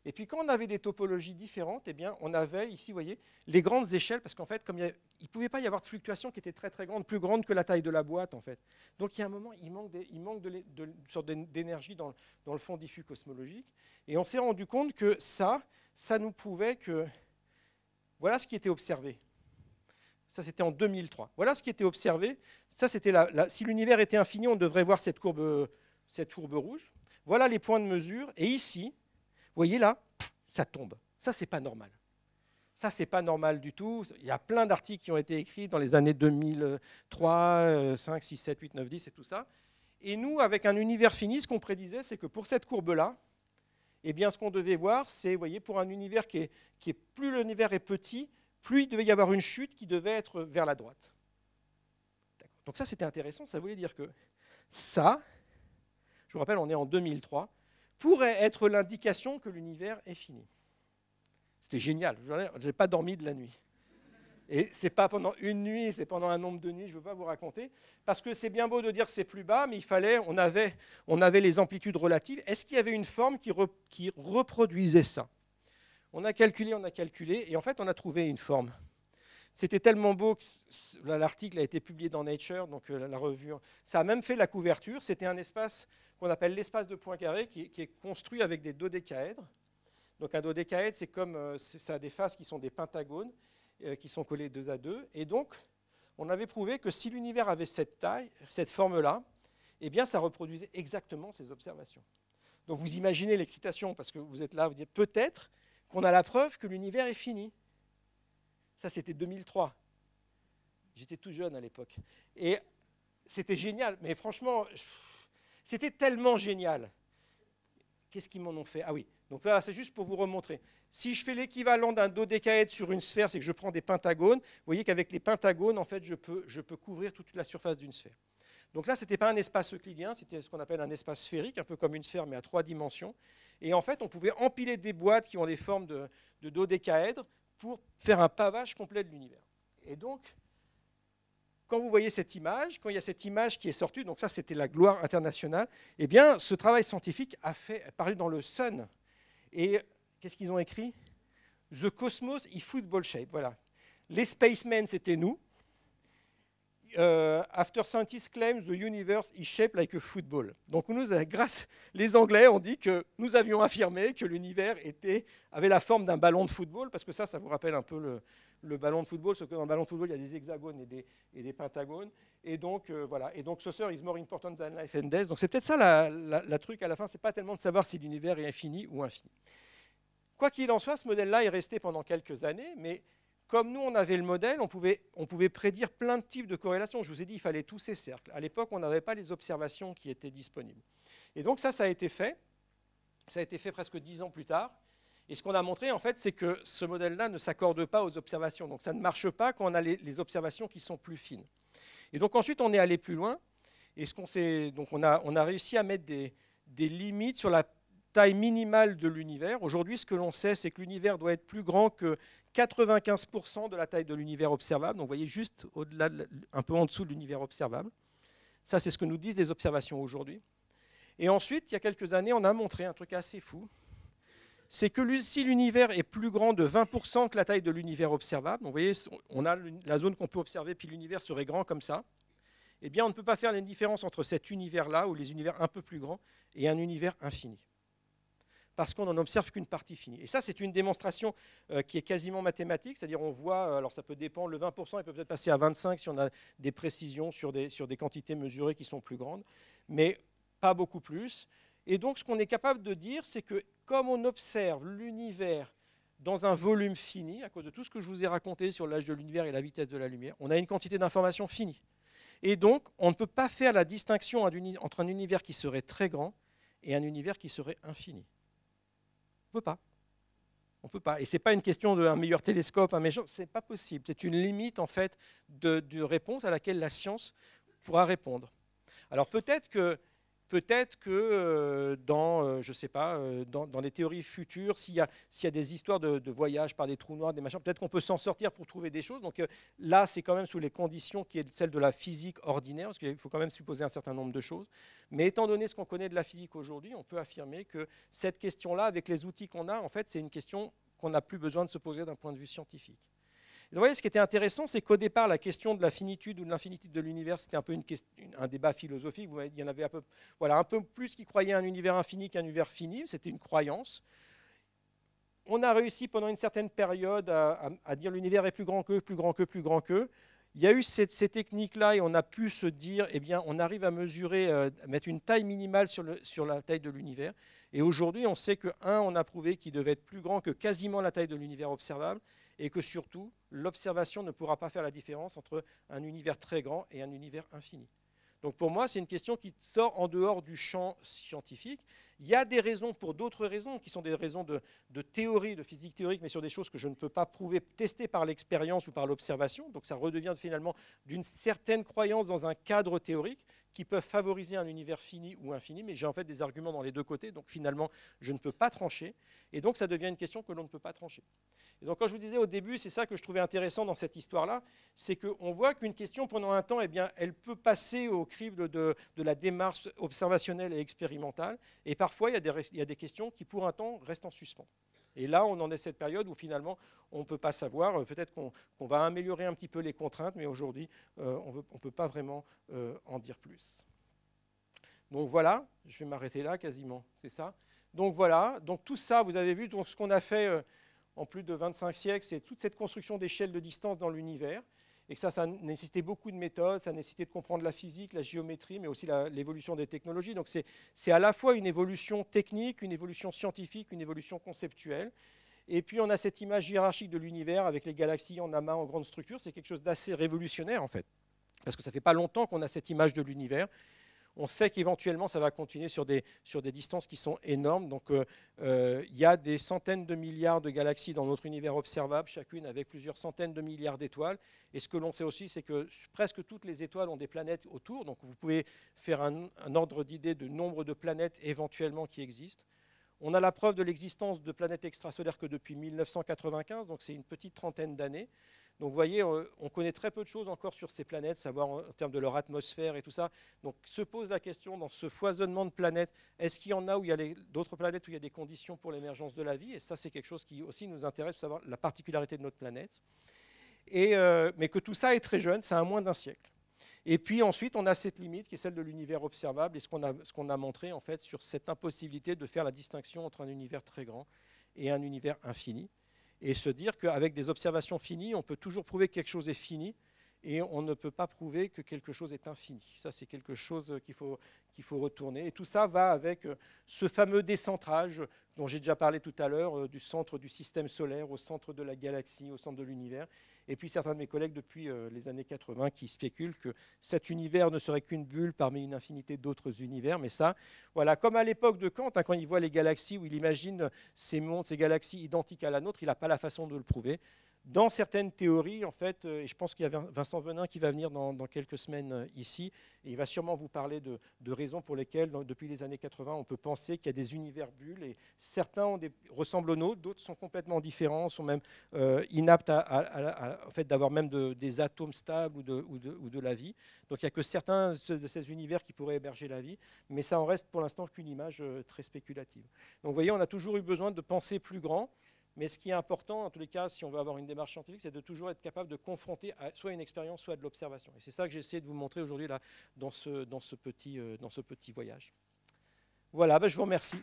Et puis quand on avait des topologies différentes, eh bien, on avait ici, vous voyez, les grandes échelles, parce qu'en fait, comme il ne pouvait pas y avoir de fluctuations qui étaient très très grande, plus grande que la taille de la boîte, en fait. Donc il y a un moment, il manque, de, sorte d'énergie dans, dans, le fond diffus cosmologique. Et on s'est rendu compte que ça, ça nous prouvait que... Voilà ce qui était observé. Ça, c'était en 2003. Voilà ce qui était observé. Ça, c'était si l'univers était infini, on devrait voir cette courbe, cette courbe rouge. Voilà les points de mesure. Et ici, vous voyez là, ça tombe. Ça, c'est pas normal. Ça, c'est pas normal du tout. Il y a plein d'articles qui ont été écrits dans les années 2003, 5, 6, 7, 8, 9, 10 et tout ça. Et nous, avec un univers fini, ce qu'on prédisait, c'est que pour cette courbe-là, eh bien, ce qu'on devait voir, c'est, voyez, pour un univers qui est, qui est plus l'univers est petit, plus il devait y avoir une chute qui devait être vers la droite. Donc ça, c'était intéressant. Ça voulait dire que ça, je vous rappelle, on est en 2003, pourrait être l'indication que l'univers est fini. C'était génial. Je n'ai pas dormi de la nuit. Et ce n'est pas pendant une nuit, c'est pendant un nombre de nuits, je ne veux pas vous raconter, parce que c'est bien beau de dire c'est plus bas, mais il fallait, on avait, les amplitudes relatives. Est-ce qu'il y avait une forme qui reproduisait ça on a calculé, on a calculé, et en fait, on a trouvé une forme. C'était tellement beau que l'article a été publié dans Nature, donc euh, la revue. Ça a même fait la couverture. C'était un espace qu'on appelle l'espace de points qui, qui est construit avec des dodécaèdres. Donc un dodécaèdre, c'est comme euh, ça a des faces qui sont des pentagones, euh, qui sont collés deux à deux. Et donc, on avait prouvé que si l'univers avait cette taille, cette forme-là, eh bien, ça reproduisait exactement ces observations. Donc vous imaginez l'excitation, parce que vous êtes là, vous dites peut-être qu'on a la preuve que l'univers est fini. Ça, c'était 2003. J'étais tout jeune à l'époque. Et c'était génial, mais franchement, c'était tellement génial. Qu'est-ce qu'ils m'en ont fait Ah oui, donc là, c'est juste pour vous remontrer. Si je fais l'équivalent d'un dodécaèdre sur une sphère, c'est que je prends des pentagones. Vous voyez qu'avec les pentagones, en fait, je peux, je peux couvrir toute la surface d'une sphère. Donc là, ce n'était pas un espace euclidien, c'était ce qu'on appelle un espace sphérique, un peu comme une sphère, mais à trois dimensions. Et en fait, on pouvait empiler des boîtes qui ont des formes de, de pour faire un pavage complet de l'univers. Et donc, quand vous voyez cette image, quand il y a cette image qui est sortie, donc ça c'était la gloire internationale, eh bien ce travail scientifique a fait a paru dans le Sun. Et qu'est-ce qu'ils ont écrit The Cosmos is Football Shape. Voilà. Les spacemen, c'était nous. Euh, after scientists claim the universe is shaped like a football. Donc nous, euh, grâce les Anglais, on dit que nous avions affirmé que l'univers avait la forme d'un ballon de football parce que ça, ça vous rappelle un peu le, ballon de football, parce que dans le ballon de football, il y a des hexagones et des, et des pentagones. Et donc, euh, voilà. Et donc, Saucer is more important than life and death. Donc, c'est peut-être ça la, la, truc à la fin. C'est pas tellement de savoir si l'univers est infini ou infini. Quoi qu'il en soit, ce modèle-là est resté pendant quelques années, mais comme nous, on avait le modèle, on pouvait, on pouvait prédire plein de types de corrélations. Je vous ai dit, il fallait tous ces cercles. À l'époque, on n'avait pas les observations qui étaient disponibles. Et donc ça, ça a été fait. Ça a été fait presque dix ans plus tard. Et ce qu'on a montré, en fait, c'est que ce modèle-là ne s'accorde pas aux observations. Donc ça ne marche pas quand on a les, observations qui sont plus fines. Et donc ensuite, on est allé plus loin. Et ce qu'on donc on a, a réussi à mettre des limites sur la taille minimale de l'univers. Aujourd'hui, ce que l'on sait, c'est que l'univers doit être plus grand que 95% de la taille de l'univers observable, donc vous voyez juste au-delà, un peu en dessous de l'univers observable. Ça, c'est ce que nous disent les observations aujourd'hui. Et ensuite, il y a quelques années, on a montré un truc assez fou. C'est que si l'univers est plus grand de 20% que la taille de l'univers observable, vous voyez, on a la zone qu'on peut observer, puis l'univers serait grand comme ça, eh bien, on ne peut pas faire la différence entre cet univers-là, ou les univers un peu plus grands, et un univers infini parce qu'on n'en observe qu'une partie finie. Et ça, c'est une démonstration euh, qui est quasiment mathématique, c'est-à-dire on voit, euh, alors ça peut dépendre, le 20%, il peut peut-être passer à 25% si on a des précisions sur des, sur des quantités mesurées qui sont plus grandes, mais pas beaucoup plus. Et donc, ce qu'on est capable de dire, c'est que comme on observe l'univers dans un volume fini, à cause de tout ce que je vous ai raconté sur l'âge de l'univers et la vitesse de la lumière, on a une quantité d'informations finie. Et donc, on ne peut pas faire la distinction entre un univers qui serait très grand et un univers qui serait infini. On ne peut pas. On peut pas. Et ce n'est pas une question d'un meilleur télescope, un méchant. Ce n'est pas possible. C'est une limite, en fait, de, réponse à laquelle la science pourra répondre. Alors peut-être que peut-être que euh, dans, euh, je sais pas, euh, dans, les théories futures, s'il y, a des histoires de, voyages par des trous noirs, des machins, peut-être qu'on peut, s'en sortir pour trouver des choses. Donc là, c'est quand même sous les conditions qui est celle de la physique ordinaire, parce qu'il faut quand même supposer un certain nombre de choses. Mais étant donné ce qu'on connaît de la physique aujourd'hui, on peut affirmer que cette question-là, avec les outils qu'on a, en fait, c'est une question qu'on n'a plus besoin de se poser d'un point de vue scientifique voyez, ce qui était intéressant, c'est qu'au départ, la question de la finitude ou de l'infinitude de l'univers, c'était un peu un débat philosophique. il y en avait un peu, voilà, un peu plus qui croyaient à un univers infini qu'un univers fini. C'était une croyance. On a réussi pendant une certaine période à, à, dire l'univers est plus grand que, plus grand que, plus grand que. Il y a eu ces techniques-là et on a pu se dire, eh bien, on arrive à mesurer, euh, mettre une taille minimale sur, sur la taille de l'univers. Et aujourd'hui, on sait que, un, on a prouvé qu'il devait être plus grand que quasiment la taille de l'univers observable et que surtout, l'observation ne pourra pas faire la différence entre un univers très grand et un univers infini. Donc pour moi, c'est une question qui sort en dehors du champ scientifique. Il y a des raisons pour d'autres raisons, qui sont des raisons de, théorie, de physique théorique, mais sur des choses que je ne peux pas prouver, tester par l'expérience ou par l'observation. Donc ça redevient finalement d'une certaine croyance dans un cadre théorique qui peuvent favoriser un univers fini ou infini, mais j'ai en fait des arguments dans les deux côtés, donc finalement, je ne peux pas trancher, et donc ça devient une question que l'on ne peut pas trancher. Et donc quand je vous disais au début, c'est ça que je trouvais intéressant dans cette histoire-là, c'est qu'on voit qu'une question, pendant un temps, eh bien, elle peut passer au crible de, la démarche observationnelle et expérimentale, et parfois, il y a des questions qui, pour un temps, restent en suspens. Et là, on en est cette période où finalement, on ne peut pas savoir. Euh, peut-être qu'on va améliorer un petit peu les contraintes, mais aujourd'hui, euh, on ne peut pas vraiment euh, en dire plus. Donc voilà, je vais m'arrêter là quasiment, c'est ça. Donc voilà, donc tout ça, vous avez vu, donc ce qu'on a fait en plus de 25 siècles, c'est toute cette construction d'échelles de distance dans l'univers et que ça, ça nécessitait beaucoup de méthodes, ça nécessitait de comprendre la physique, la géométrie, mais aussi l'évolution des technologies. Donc c'est à la fois une évolution technique, une évolution scientifique, une évolution conceptuelle. Et puis on a cette image hiérarchique de l'univers avec les galaxies en amas, en grandes structures. C'est quelque chose d'assez révolutionnaire en fait, parce que ça fait pas longtemps qu'on a cette image de l'univers on sait qu'éventuellement, ça va continuer sur des, distances qui sont énormes. Donc, euh, euh, il y a des centaines de milliards de galaxies dans notre univers observable, chacune avec plusieurs centaines de milliards d'étoiles. Et ce que l'on sait aussi, c'est que presque toutes les étoiles ont des planètes autour. Donc, vous pouvez faire un, ordre d'idée de nombre de planètes éventuellement qui existent. On a la preuve de l'existence de planètes extrasolaires que depuis 1995, donc c'est une petite trentaine d'années. Donc vous voyez, euh, on connaît très peu de choses encore sur ces planètes, savoir en termes de leur atmosphère et tout ça. Donc se pose la question dans ce foisonnement de planètes, est-ce qu'il y en a où il y a d'autres planètes où il y a des conditions pour l'émergence de la vie Et ça, c'est quelque chose qui aussi nous intéresse, savoir la particularité de notre planète. Euh, mais que tout ça est très jeune, c'est à moins d'un siècle. Et puis ensuite, on a cette limite qui est celle de l'univers observable et ce qu'on a, a, montré en fait sur cette impossibilité de faire la distinction entre un univers très grand et un univers infini et se dire qu'avec des observations finies, on peut toujours prouver que quelque chose est fini et on ne peut pas prouver que quelque chose est infini. Ça, c'est quelque chose qu'il faut, qu'il faut retourner. Et tout ça va avec euh, ce fameux décentrage dont j'ai déjà parlé tout à l'heure, euh, du centre du système solaire au centre de la galaxie, au centre de l'univers, et puis certains de mes collègues depuis euh, les années 80 qui spéculent que cet univers ne serait qu'une bulle parmi une infinité d'autres univers. Mais ça, voilà, comme à l'époque de Kant, hein, quand il voit les galaxies, où il imagine ces mondes, ces galaxies identiques à la nôtre, il n'a pas la façon de le prouver dans certaines théories, en fait, euh, et je pense qu'il y a Vincent Venin qui va venir dans, quelques semaines euh, ici, et il va sûrement vous parler de, raisons pour lesquelles, depuis les années 80, on peut penser qu'il y a des univers bulles, et certains ressemblent aux nôtres, d'autres sont complètement différents, sont même euh, inaptes à, en fait, d'avoir même des atomes stables ou de, ou de, la vie. Donc il n'y a que certains de ces univers qui pourraient héberger la vie, mais ça en reste pour l'instant qu'une image très spéculative. Donc vous voyez, on a toujours eu besoin de penser plus grand. Mais ce qui est important, en tous les cas, si on veut avoir une démarche scientifique, c'est de toujours être capable de confronter soit une expérience, soit de l'observation. Et c'est ça que j'ai essayé de vous montrer aujourd'hui là, dans, ce, euh, petit, voyage. Voilà, ben, je vous remercie.